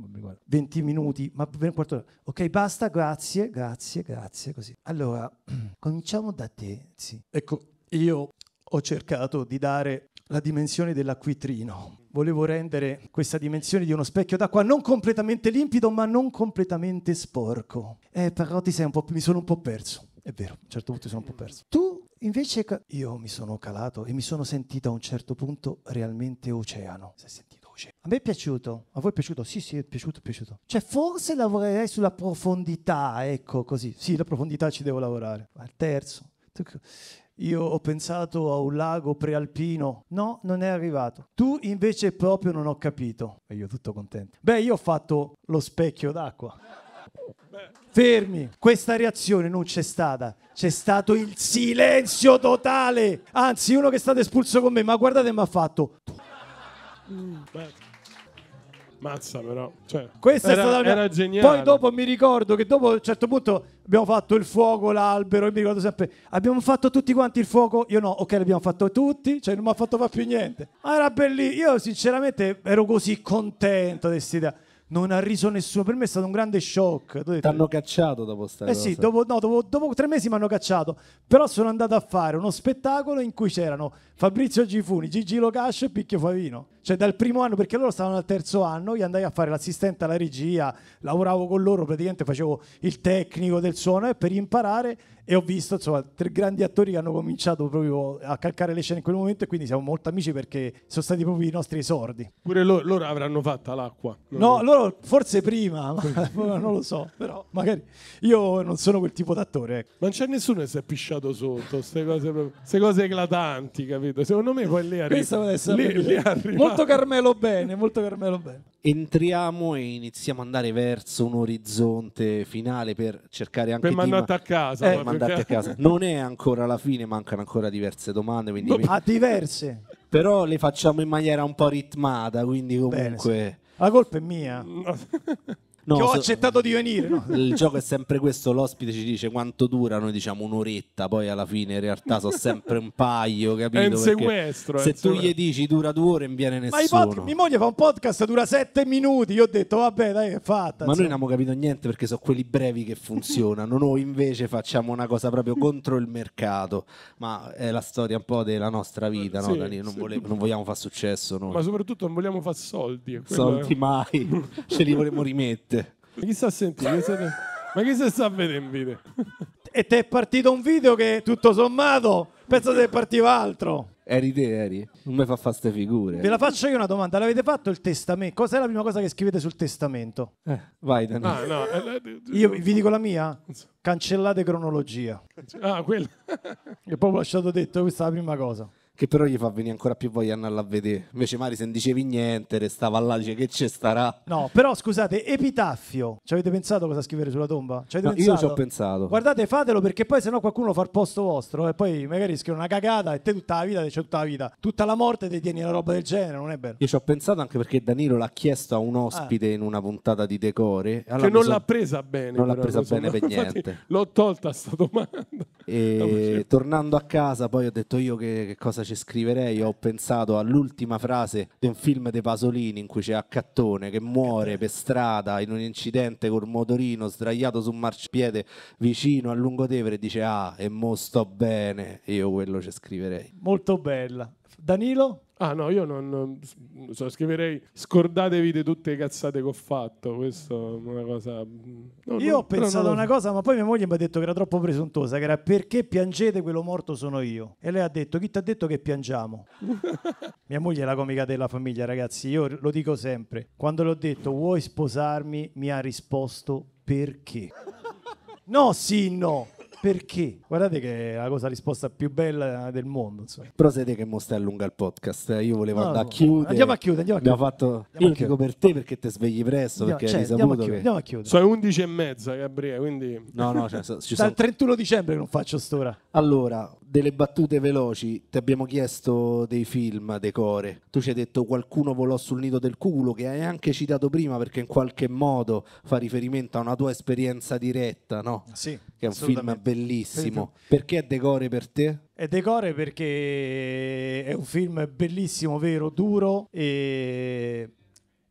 20 minuti, ma per un quarto d'ora. Ok, basta, grazie, grazie, grazie, così. Allora, cominciamo da te, sì. Ecco, io ho cercato di dare la dimensione dell'acquitrino. Volevo rendere questa dimensione di uno specchio d'acqua non completamente limpido, ma non completamente sporco. Eh, però ti sei un po', mi sono un po' perso. È vero, a un certo punto mi sono un po' perso. Tu invece io mi sono calato e mi sono sentito a un certo punto realmente oceano. Si è sentito voce. A me è piaciuto, a voi è piaciuto? Sì, sì, è piaciuto, è piaciuto. Cioè, forse lavorerei sulla profondità, ecco così. Sì, la profondità ci devo lavorare. Ma il terzo. Io ho pensato a un lago prealpino. No, non è arrivato. Tu invece proprio non ho capito. E io tutto contento. Beh, io ho fatto lo specchio d'acqua. Fermi, questa reazione non c'è stata, c'è stato il silenzio totale. Anzi, uno che è stato espulso con me, ma guardate, mi ha fatto. Mazza però, cioè, questa era, è stata una... era geniale. Poi dopo mi ricordo che dopo a un certo punto abbiamo fatto il fuoco, l'albero, e mi ricordo sempre, abbiamo fatto tutti quanti il fuoco, io no, ok l'abbiamo fatto tutti, cioè non mi ha fatto fare più niente. Ma era bellissimo, io sinceramente ero così contento di questa idea non ha riso nessuno. Per me è stato un grande shock. Ti hanno cacciato dopo sta eh cosa. sì, dopo, no, dopo, dopo, tre mesi mi hanno cacciato. Però sono andato a fare uno spettacolo in cui c'erano Fabrizio Gifuni, Gigi Locascio e Picchio Favino. Cioè dal primo anno, perché loro stavano al terzo anno, io andai a fare l'assistente alla regia, lavoravo con loro, praticamente facevo il tecnico del suono e per imparare e ho visto insomma tre grandi attori che hanno cominciato proprio a calcare le scene in quel momento e quindi siamo molto amici perché sono stati proprio i nostri esordi. Pure loro, loro avranno fatta l'acqua. No, no, loro forse prima, ma non lo so, però magari io non sono quel tipo d'attore. Ecco. Ma Non c'è nessuno che si è pisciato sotto, queste cose, queste cose eclatanti, capito? capito? Secondo me poi lì arriva. Lì, lì arriva. Molto Carmelo bene, molto Carmelo bene. Entriamo e iniziamo ad andare verso un orizzonte finale per cercare anche per mandarti a casa. Eh, mandarti a casa. Non è ancora la fine, mancano ancora diverse domande. Quindi... No, ah, diverse. Però le facciamo in maniera un po' ritmata, quindi comunque... Bene, sì. La colpa è mia. No. No, che ho accettato so, di venire. No? Il gioco è sempre questo, l'ospite ci dice quanto dura, noi diciamo un'oretta, poi alla fine in realtà sono sempre un paio, capito? È un sequestro. Se tu gli dici dura due ore, non viene nessuno. Ma pod- mia moglie fa un podcast, dura sette minuti, io ho detto vabbè dai è fatta. Ma insomma. noi non abbiamo capito niente perché sono quelli brevi che funzionano, noi invece facciamo una cosa proprio contro il mercato, ma è la storia un po' della nostra vita, no? Sì, Non, sì. vole- non, vogliamo far successo noi. Ma soprattutto non vogliamo far soldi. Soldi è... mai, ce li vorremmo rimettere. Ma chi sta a sentire? Ma chi se sta a vedere in video? E ti è partito un video che tutto sommato penso che partiva altro. Eri te, eri. Non mi fa fare queste figure. Ve la faccio io una domanda. L'avete fatto il testamento? Cos'è la prima cosa che scrivete sul testamento? Eh, vai, Dani. Ah, no, no. Eh, io vi dico la mia? Cancellate cronologia. Ah, quello. E poi ho lasciato detto, questa è la prima cosa che però gli fa venire ancora più voglia andarla a vedere. Invece Mari se non dicevi niente, restava là, dice che ci starà. No, però scusate, epitaffio. Ci avete pensato cosa scrivere sulla tomba? Ci no, io ci ho pensato. Guardate, fatelo perché poi sennò qualcuno fa il posto vostro e poi magari scrive una cagata e te tutta la vita, te c'è tutta la vita. Tutta la morte ti tieni una roba del genere, non è bello. Io ci ho pensato anche perché Danilo l'ha chiesto a un ah. ospite ah. in una puntata di Decore. Allora che non so... l'ha presa bene. Non l'ha presa bene sono... per niente. Infatti, l'ho tolta sta domanda. E... No, certo. tornando a casa poi ho detto io che, che cosa ci piace scrivere, ho pensato all'ultima frase di un film di Pasolini in cui c'è Accattone che muore per strada in un incidente col motorino sdraiato su un marciapiede vicino a Lungotevere e dice ah e mo sto bene, io quello ci scriverei. Molto bella. Danilo? Ah no, io non, non so, scriverei scordatevi di tutte le cazzate che ho fatto, questo è una cosa... Mm, no, io no, ho pensato a una cosa, ma poi mia moglie mi ha detto che era troppo presuntuosa, che era perché piangete quello morto sono io. E lei ha detto, chi ti ha detto che piangiamo? mia moglie è la comica della famiglia, ragazzi, io lo dico sempre. Quando le ho detto, vuoi sposarmi? Mi ha risposto, perché? no, sì, no. Perché? Guardate che è la cosa risposta più bella del mondo. Insomma. Però siete che mostra allunga il podcast. Eh? Io volevo no, andare no. a chiudere. Andiamo a chiudere. Andiamo a chiudere. Abbiamo fatto io dico per te perché ti svegli presto. Andiamo, perché cioè, hai saputo andiamo a, che... andiamo a chiudere. Sono 11 e mezza, Gabriele. Quindi... No, no, cioè, so, ci Dal 31 dicembre che non faccio st'ora. Allora, delle battute veloci, ti abbiamo chiesto dei film, decore. Tu ci hai detto qualcuno volò sul nido del culo, che hai anche citato prima perché in qualche modo fa riferimento a una tua esperienza diretta, no? Sì. Che è un film bellissimo. Perché è decore per te? È decore perché è un film bellissimo, vero, duro e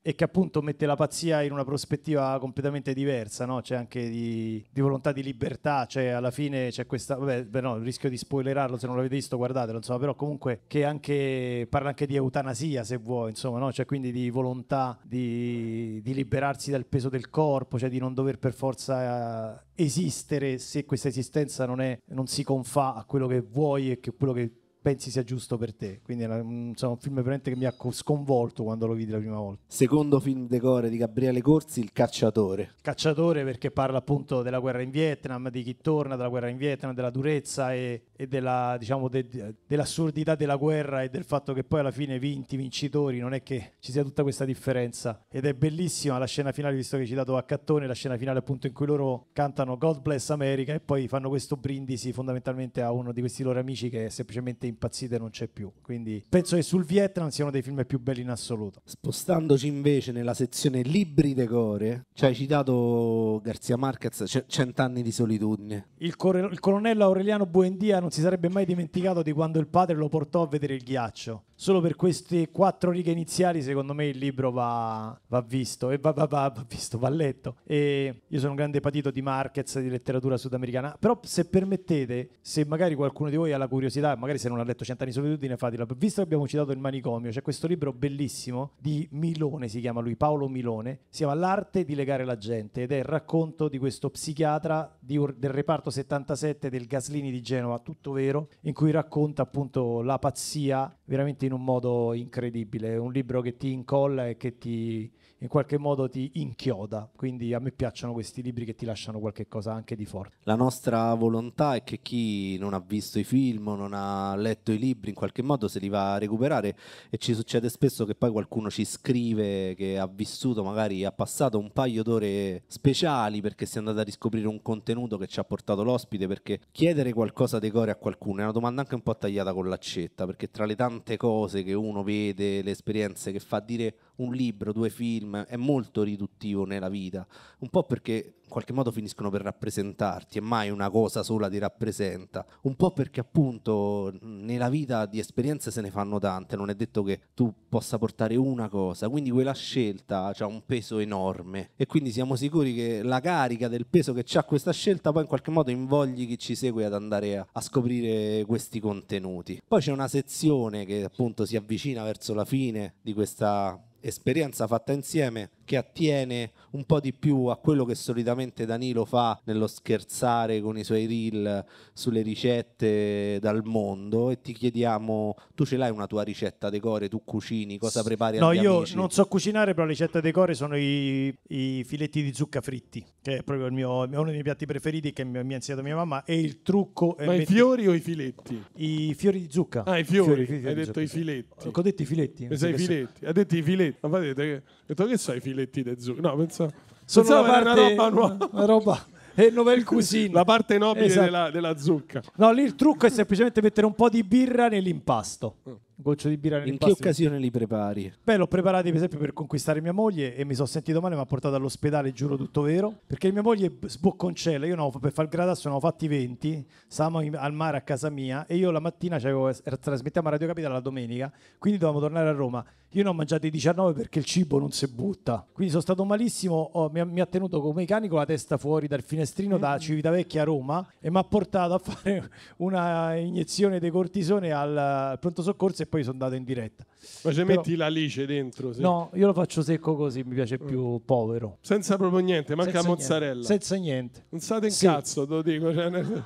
e che appunto mette la pazzia in una prospettiva completamente diversa, no? c'è anche di, di, volontà di libertà, cioè alla fine c'è questa, vabbè, beh, no, rischio di spoilerarlo se non l'avete visto, guardatelo, insomma, però comunque che anche, parla anche di eutanasia se vuoi, insomma, no? cioè quindi di volontà di, di liberarsi dal peso del corpo, cioè di non dover per forza esistere se questa esistenza non, è, non si confà a quello che vuoi e che quello che pensi sia giusto per te. Quindi è un film veramente che mi ha sconvolto quando lo vidi la prima volta. Secondo film decore di Gabriele Corsi, Il Cacciatore. Cacciatore perché parla appunto della guerra in Vietnam, di chi torna dalla guerra in Vietnam, della durezza e, e della, diciamo, de, dell'assurdità della guerra e del fatto che poi alla fine vinti, vincitori, non è che ci sia tutta questa differenza. Ed è bellissima la scena finale, visto che hai citato a Cattone, la scena finale appunto in cui loro cantano God Bless America e poi fanno questo brindisi fondamentalmente a uno di questi loro amici che è semplicemente in impazzite non c'è più. Quindi penso che sul Vietnam sia uno dei film più belli in assoluto. Spostandoci invece nella sezione libri de core, ci hai citato Garzia Marquez, Cent'anni di solitudine. Il, cor- il colonnello Aureliano Buendia non si sarebbe mai dimenticato di quando il padre lo portò a vedere il ghiaccio solo per queste quattro righe iniziali secondo me il libro va, va visto e va, va, va, visto, va letto e io sono un grande patito di markets di letteratura sudamericana però se permettete se magari qualcuno di voi ha la curiosità magari se non ha letto Cent'anni di solitudine fatela visto che abbiamo citato il manicomio c'è questo libro bellissimo di Milone si chiama lui Paolo Milone si chiama L'arte di legare la gente ed è il racconto di questo psichiatra di, del reparto 77 del Gaslini di Genova tutto vero in cui racconta appunto la pazzia veramente in un modo incredibile, un libro che ti incolla e che ti, in qualche modo ti inchioda. Quindi a me piacciono questi libri che ti lasciano qualche cosa anche di forte. La nostra volontà è che chi non ha visto i film, non ha letto i libri, in qualche modo se li va a recuperare e ci succede spesso che poi qualcuno ci scrive che ha vissuto, magari ha passato un paio d'ore speciali perché si è andato a riscoprire un contenuto che ci ha portato l'ospite, perché chiedere qualcosa di core a qualcuno è una domanda anche un po' tagliata con l'accetta, perché tra le tante cose che uno vede, le esperienze che fa dire un libro, due film, è molto riduttivo nella vita, un po' perché in qualche modo finiscono per rappresentarti e mai una cosa sola ti rappresenta, un po' perché appunto nella vita di esperienze se ne fanno tante, non è detto che tu possa portare una cosa, quindi quella scelta ha un peso enorme e quindi siamo sicuri che la carica del peso che ha questa scelta poi in qualche modo invogli chi ci segue ad andare a, a scoprire questi contenuti. Poi c'è una sezione che appunto si avvicina verso la fine di questa esperienza fatta insieme che attiene un po' di più a quello che solitamente Danilo fa nello scherzare con i suoi reel sulle ricette dal mondo e ti chiediamo, tu ce l'hai una tua ricetta decore, tu cucini, cosa prepari? No, io amici? non so cucinare, però la ricetta decore sono i, i, filetti di zucca fritti, che è proprio mio, uno dei miei piatti preferiti che mi ha insegnato mia mamma e il trucco... Ma i fiori o i filetti? I fiori di zucca. Ah, i fiori, fiori, fiori hai detto zucca. i filetti. Ho detto i filetti. Pensa ai filetti, ha detto i filetti. Ma vedete, ho detto che sai i filetti? filettine azzurre. No, pensavo, sono pensavo una parte, roba nuova. Una roba e novel cuisine. La parte nobile esatto. della, della, zucca. No, lì il trucco è semplicemente mettere un po' di birra nell'impasto. Mm goccio di birra In che occasione li prepari? Beh, l'ho preparato per esempio per conquistare mia moglie e mi sono sentito male, mi ha portato all'ospedale, giuro tutto vero, perché mia moglie è sbocconcella, io no, per far il gradasso ne ho fatti 20, stavamo al mare a casa mia e io la mattina trasmettiamo a Radio Capitale la domenica, quindi dovevamo tornare a Roma. Io ne ho mangiato i 19 perché il cibo non si butta. Quindi sono stato malissimo, oh, mi, ha, mi, ha, tenuto come con la testa fuori dal finestrino mm-hmm. da mm. Civitavecchia a Roma e mi ha portato a fare una iniezione di cortisone al, al pronto soccorso e poi sono andato in diretta. Ma ci Però... metti l'alice dentro? Sì. No, io lo faccio secco così, mi piace più mm. povero. Senza proprio niente, manca Senza mozzarella. Niente. Senza niente. Non state in sì. cazzo, te lo dico. Cioè, ne...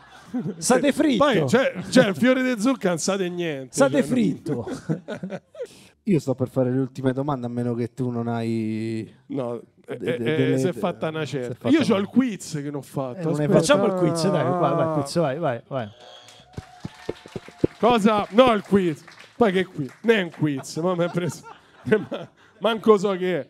State cioè, fritto. Poi c'è, cioè, cioè, il fiore di zucca, non state niente. State cioè, fritto. Io sto per fare le ultime domande a meno che tu non hai. No, de, de, eh, de, eh, si è fatta una certa. Fatta Io ho il quiz che non ho fatto. Eh, non Facciamo il quiz, dai, vai, vai, vai, vai, vai. Cosa? No, il quiz. Ma che qui? Ne è un quiz, ma mi preso... manco so che è.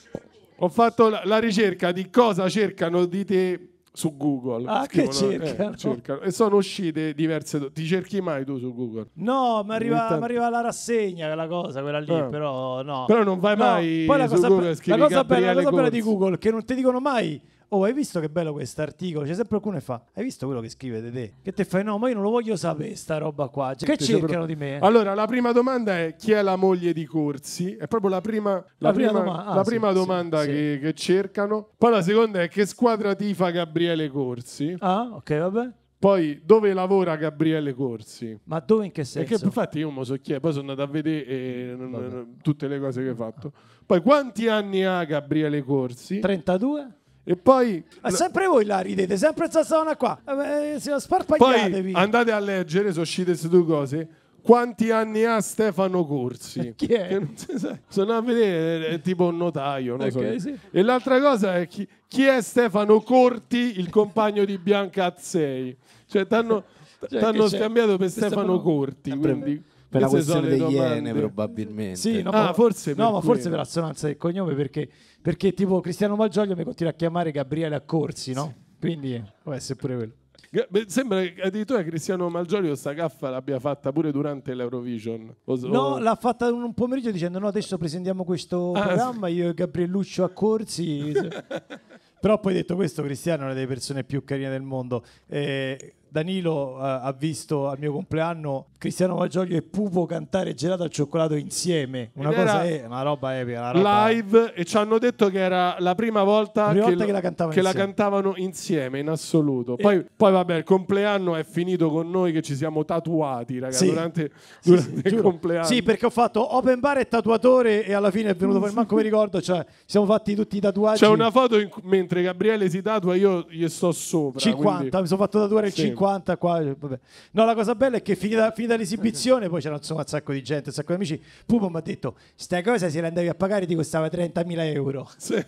Ho fatto la ricerca di cosa cercano di te su Google. Ah, che eh, cercano. Eh, cercano. E sono uscite diverse. Do- ti cerchi mai tu su Google? No, mi arriva, arriva, la rassegna, quella cosa, quella lì, ah. però no. Però non vai no. mai Poi la cosa, Google, be- la cosa bella, la cosa bella di Google è che non ti dicono mai oh hai visto che bello questo articolo? C'è sempre qualcuno che fa, hai visto quello che scrive di te? Che te fai, no, ma io non lo voglio sapere sta roba qua, cioè, che cercano però... di me? Allora, la prima domanda è chi è la moglie di Corsi? È proprio la prima, la, la prima, prima, doma- ah, la sì, prima sì, domanda sì. Che, che cercano. Poi la seconda è che squadra ti fa Gabriele Corsi? Ah, ok, vabbè. Poi dove lavora Gabriele Corsi? Ma dove in che senso? Perché infatti io mi so chi è, poi sono andato a vedere eh, tutte le cose che hai fatto. Poi quanti anni ha Gabriele Corsi? 32. E poi. Ma sempre voi la ridete, sempre questa zona qua. Eh, eh, sparpagliatevi. Poi andate a leggere, sono uscite queste due cose. Quanti anni ha Stefano Corsi? Chi è? Che non si sa. Sono a vedere, è eh, tipo un notaio. Non okay, so. sì. E l'altra cosa è chi, chi, è Stefano Corti, il compagno di Bianca Azzei? Cioè, hanno cioè, scambiato per Stefano, Stefano Corti. Quindi per la questione delle Iene probabilmente. Sì, no, ah, forse no, ma forse per l'assonanza del cognome perché perché tipo Cristiano Malgioglio mi continua a chiamare Gabriele Accorsi, no? Sì. Quindi può essere pure quello. sembra che addirittura Cristiano Malgioglio sta gaffa l'abbia fatta pure durante l'Eurovision. O, o... No, l'ha fatta un pomeriggio dicendo no, adesso presentiamo questo ah, programma, sì. io e Gabrielluccio a Corsi. Però poi detto questo, Cristiano è una delle persone più carine del mondo. Eh, Danilo eh, ha visto al mio compleanno Cristiano Maggioglio e Pupo cantare gelato al cioccolato insieme. Una Ed cosa è una roba epica. Una roba... Live e ci hanno detto che era la prima volta, la prima volta che, che, la, cantavano che la, cantavano insieme in assoluto. Poi, e... poi, vabbè, il compleanno è finito con noi che ci siamo tatuati, ragazzi, sì. durante, sì, durante sì, il giuro. compleanno. Sì, perché ho fatto open bar e tatuatore e alla fine è venuto fuori, manco mi ricordo, cioè siamo fatti tutti i tatuaggi. C'è una foto in... mentre Gabriele si tatua, io gli sto sopra. 50, quindi... mi sono fatto tatuare il 50 50 qua. Vabbè. No, la cosa bella è che finita, finita l'esibizione, poi c'era insomma un sacco di gente, un sacco di amici. Pupo mi ha detto: Sta cosa se la andavi a pagare ti costava 30.000 euro. Sì.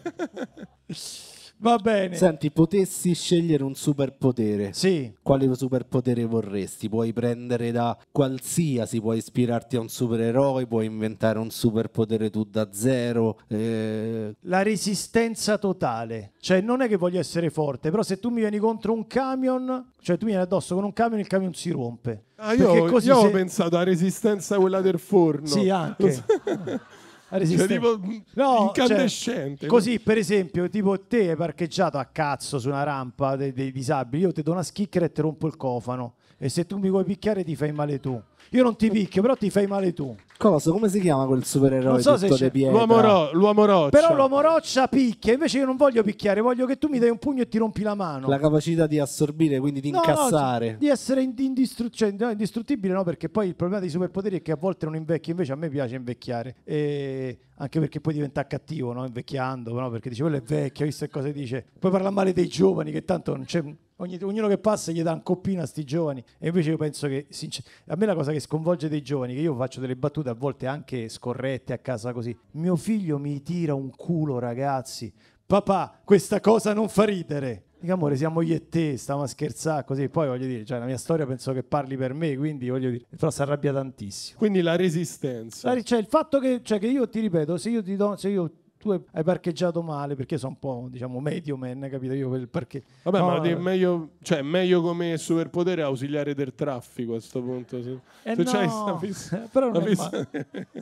Va bene. Senti, potessi scegliere un superpotere. Sì. Quale superpotere vorresti? Puoi prendere da qualsiasi, puoi ispirarti a un supereroe, puoi inventare un superpotere tu da zero. Eh... La resistenza totale. Cioè, non è che voglio essere forte, però se tu mi vieni contro un camion, cioè tu mi vieni addosso con un camion, il camion si rompe. Ah, io, io se... ho pensato a resistenza quella del forno. Sì, anche. a resistere. Mm, cioè, tipo no, incandescente. Cioè, così, per esempio, tipo te hai parcheggiato a cazzo su una rampa dei, dei disabili, io ti do una schicchera e ti rompo il cofano e se tu mi vuoi picchiare ti fai male tu. Io non ti picchio, però ti fai male tu. Cosa? Come si chiama quel supereroe? Non so se L'uomo, ro- l'uomo, roccia. Però l'uomo roccia picchia, invece io non voglio picchiare, voglio che tu mi dai un pugno e ti rompi la mano. La capacità di assorbire, quindi di no, incassare. No, di essere indistru- cioè, indistruttibile, no, perché poi il problema dei superpoteri è che a volte non invecchi, invece a me piace invecchiare. E anche perché poi diventa cattivo, no? invecchiando, no? perché dice quello è vecchio, visto che cosa dice. Poi parla male dei giovani, che tanto non c'è Ogni, ognuno che passa gli dà un coppino a sti giovani e invece io penso che sincer- a me la cosa che sconvolge dei giovani che io faccio delle battute a volte anche scorrette a casa così mio figlio mi tira un culo ragazzi papà questa cosa non fa ridere Dica, amore, siamo io e te, stiamo a scherzare così. Poi voglio dire, cioè, la mia storia penso che parli per me, quindi voglio dire, però si arrabbia tantissimo. Quindi la resistenza. La, cioè, il fatto che, cioè, che io ti ripeto, se io ti do, se io tu hai parcheggiato male perché sono un po' diciamo medio man capito io per il parcheggio vabbè no, ma è eh. meglio, cioè, meglio come superpotere ausiliare del traffico a questo punto se... eh tu no. c'hai una fissa, però, una fissa...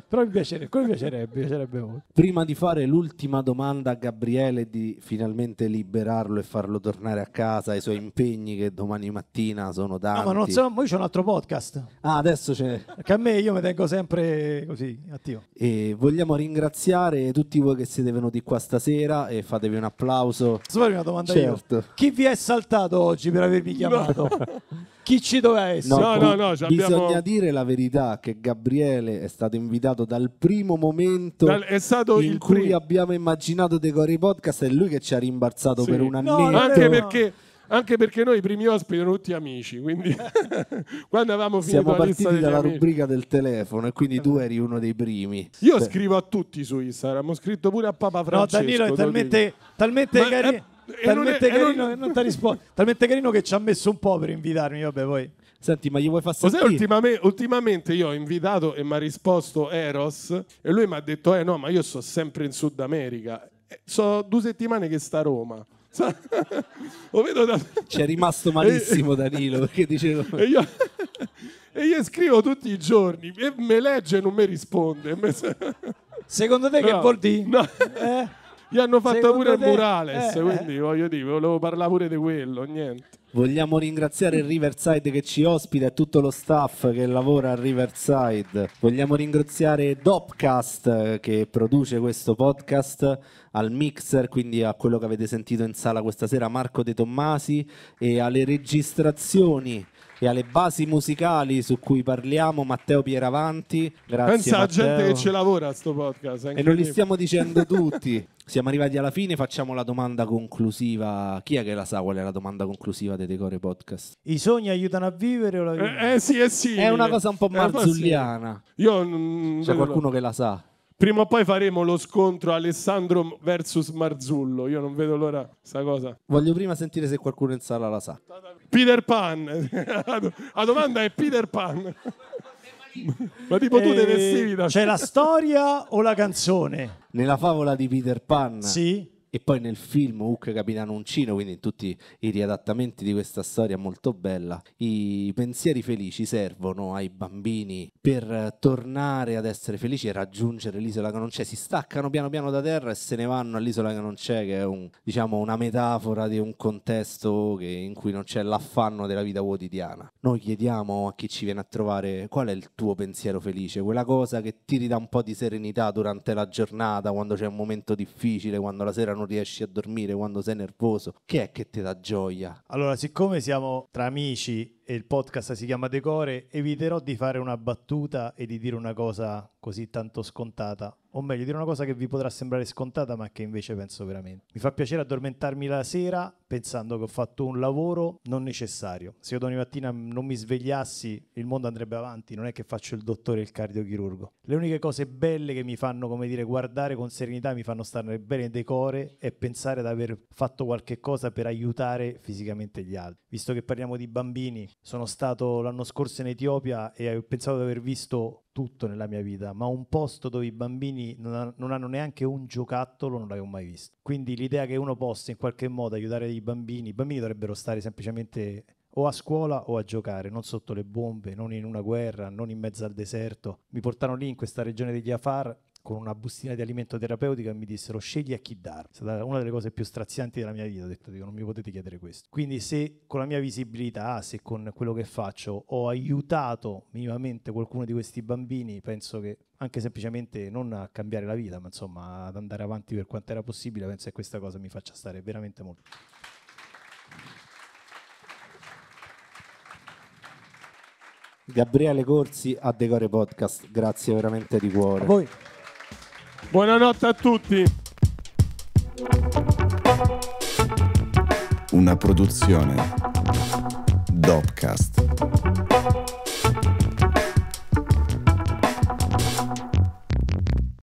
però mi piacerebbe, mi piacerebbe, piacerebbe molto prima di fare l'ultima domanda a Gabriele di finalmente liberarlo e farlo tornare a casa ai suoi impegni che domani mattina sono tanti ah, no ma non so ma io c'ho un altro podcast ah adesso c'è che a me io mi tengo sempre così attivo e vogliamo ringraziare tutti voi che siete venuti qua stasera e fatevi un applauso. Posso una domanda certo. Io. Chi vi è saltato oggi per avermi chiamato? No. Chi ci doveva essere? No, no, no, no bisogna abbiamo... dire la verità che Gabriele è stato invitato dal primo momento Dal, è stato in cui primo. abbiamo immaginato dei Cori Podcast è lui che ci ha rimbarzato sì. per un anno. No, anche perché anche perché noi i primi ospiti erano tutti amici, quindi quando avevamo finito Siamo partiti dalla amici. rubrica del telefono e quindi tu eri uno dei primi. Io Beh. scrivo a tutti su Instagram, ho scritto pure a Papa Francesco. No, Danilo è talmente, talmente eh, carino. Talmente, non... non... talmente carino che ci ha messo un po' per invitarmi, vabbè poi. Senti, ma gli vuoi far sentire? ultimamente, ultimamente, io ho invitato e mi ha risposto Eros e lui mi ha detto, eh no, ma io sono sempre in Sud America. Eh, sono due settimane che sta a Roma da... C'è rimasto malissimo Danilo perché dicevo... E io... e io scrivo tutti i giorni e me legge e non mi risponde. Secondo te no. che vuol dire? No. Eh? Gli hanno fatto Secondo pure te... il murales, eh, eh. quindi eh. voglio dire, volevo parlare pure di quello, niente. Vogliamo ringraziare il Riverside che ci ospita e tutto lo staff che lavora a Riverside. Vogliamo ringraziare Dopcast eh, che produce questo podcast, al mixer, quindi a quello che avete sentito in sala questa sera, Marco De Tommasi e alle registrazioni e alle basi musicali su cui parliamo Matteo Pieravanti. Grazie Pensa a gente che ci lavora a sto podcast. E non li stiamo dicendo tutti. Siamo arrivati alla fine, facciamo la domanda conclusiva. Chi è che la sa qual è la domanda conclusiva dei Decore Podcast? I sogni aiutano a vivere o la eh, vita? Eh, eh sì, eh sì. È una cosa un po' eh, marzulliana. Io non... C'è qualcuno che la sa. Prima o poi faremo lo scontro Alessandro versus Marzullo. Io non vedo l'ora sta cosa. Voglio prima sentire se qualcuno in sala la sa. Peter Pan. la domanda è Peter Pan. Ma tipo tu te ne eh, C'è la storia o la canzone? Nella favola di Peter Pan. Sì e poi nel film Hook Capitano Uncino, quindi in tutti i riadattamenti di questa storia molto bella, i pensieri felici servono ai bambini per tornare ad essere felici e raggiungere l'isola che non c'è, si staccano piano piano da terra e se ne vanno all'isola che non c'è, che è un, diciamo, una metafora di un contesto che, in cui non c'è l'affanno della vita quotidiana. Noi chiediamo a chi ci viene a trovare qual è il tuo pensiero felice, quella cosa che ti ridà un po' di serenità durante la giornata, quando c'è un momento difficile, quando la sera non non riesci a dormire, quando sei nervoso, che è che ti dà gioia? Allora, siccome siamo tra amici e il podcast si chiama Decore, eviterò di fare una battuta e di dire una cosa così tanto scontata, o meglio, dire una cosa che vi potrà sembrare scontata, ma che invece penso veramente. Mi fa piacere addormentarmi la sera pensando che ho fatto un lavoro non necessario. Se io domani mattina non mi svegliassi, il mondo andrebbe avanti, non è che faccio il dottore e il cardiochirurgo. Le uniche cose belle che mi fanno, come dire, guardare con serenità, mi fanno stare bene decore e pensare ad aver fatto qualche cosa per aiutare fisicamente gli altri. Visto che parliamo di bambini, sono stato l'anno scorso in Etiopia e ho pensato di aver visto tutto nella mia vita, ma un posto dove i bambini non, hanno neanche un giocattolo non l'avevo mai visto. Quindi l'idea che uno possa in qualche modo aiutare i bambini, i bambini dovrebbero stare semplicemente o a scuola o a giocare, non sotto le bombe, non in una guerra, non in mezzo al deserto. Mi portarono lì in questa regione degli Afar con una bustina di alimento terapeutico e mi dissero scegli a chi dare. È stata una delle cose più strazianti della mia vita, ho detto dico, non mi potete chiedere questo. Quindi se con la mia visibilità, se con quello che faccio ho aiutato minimamente qualcuno di questi bambini, penso che anche semplicemente non a cambiare la vita, ma insomma ad andare avanti per quanto era possibile, penso che questa cosa mi faccia stare veramente molto. Gabriele Corsi a Decore Podcast, grazie veramente di cuore. Buonanotte a tutti. Una produzione Dopcast.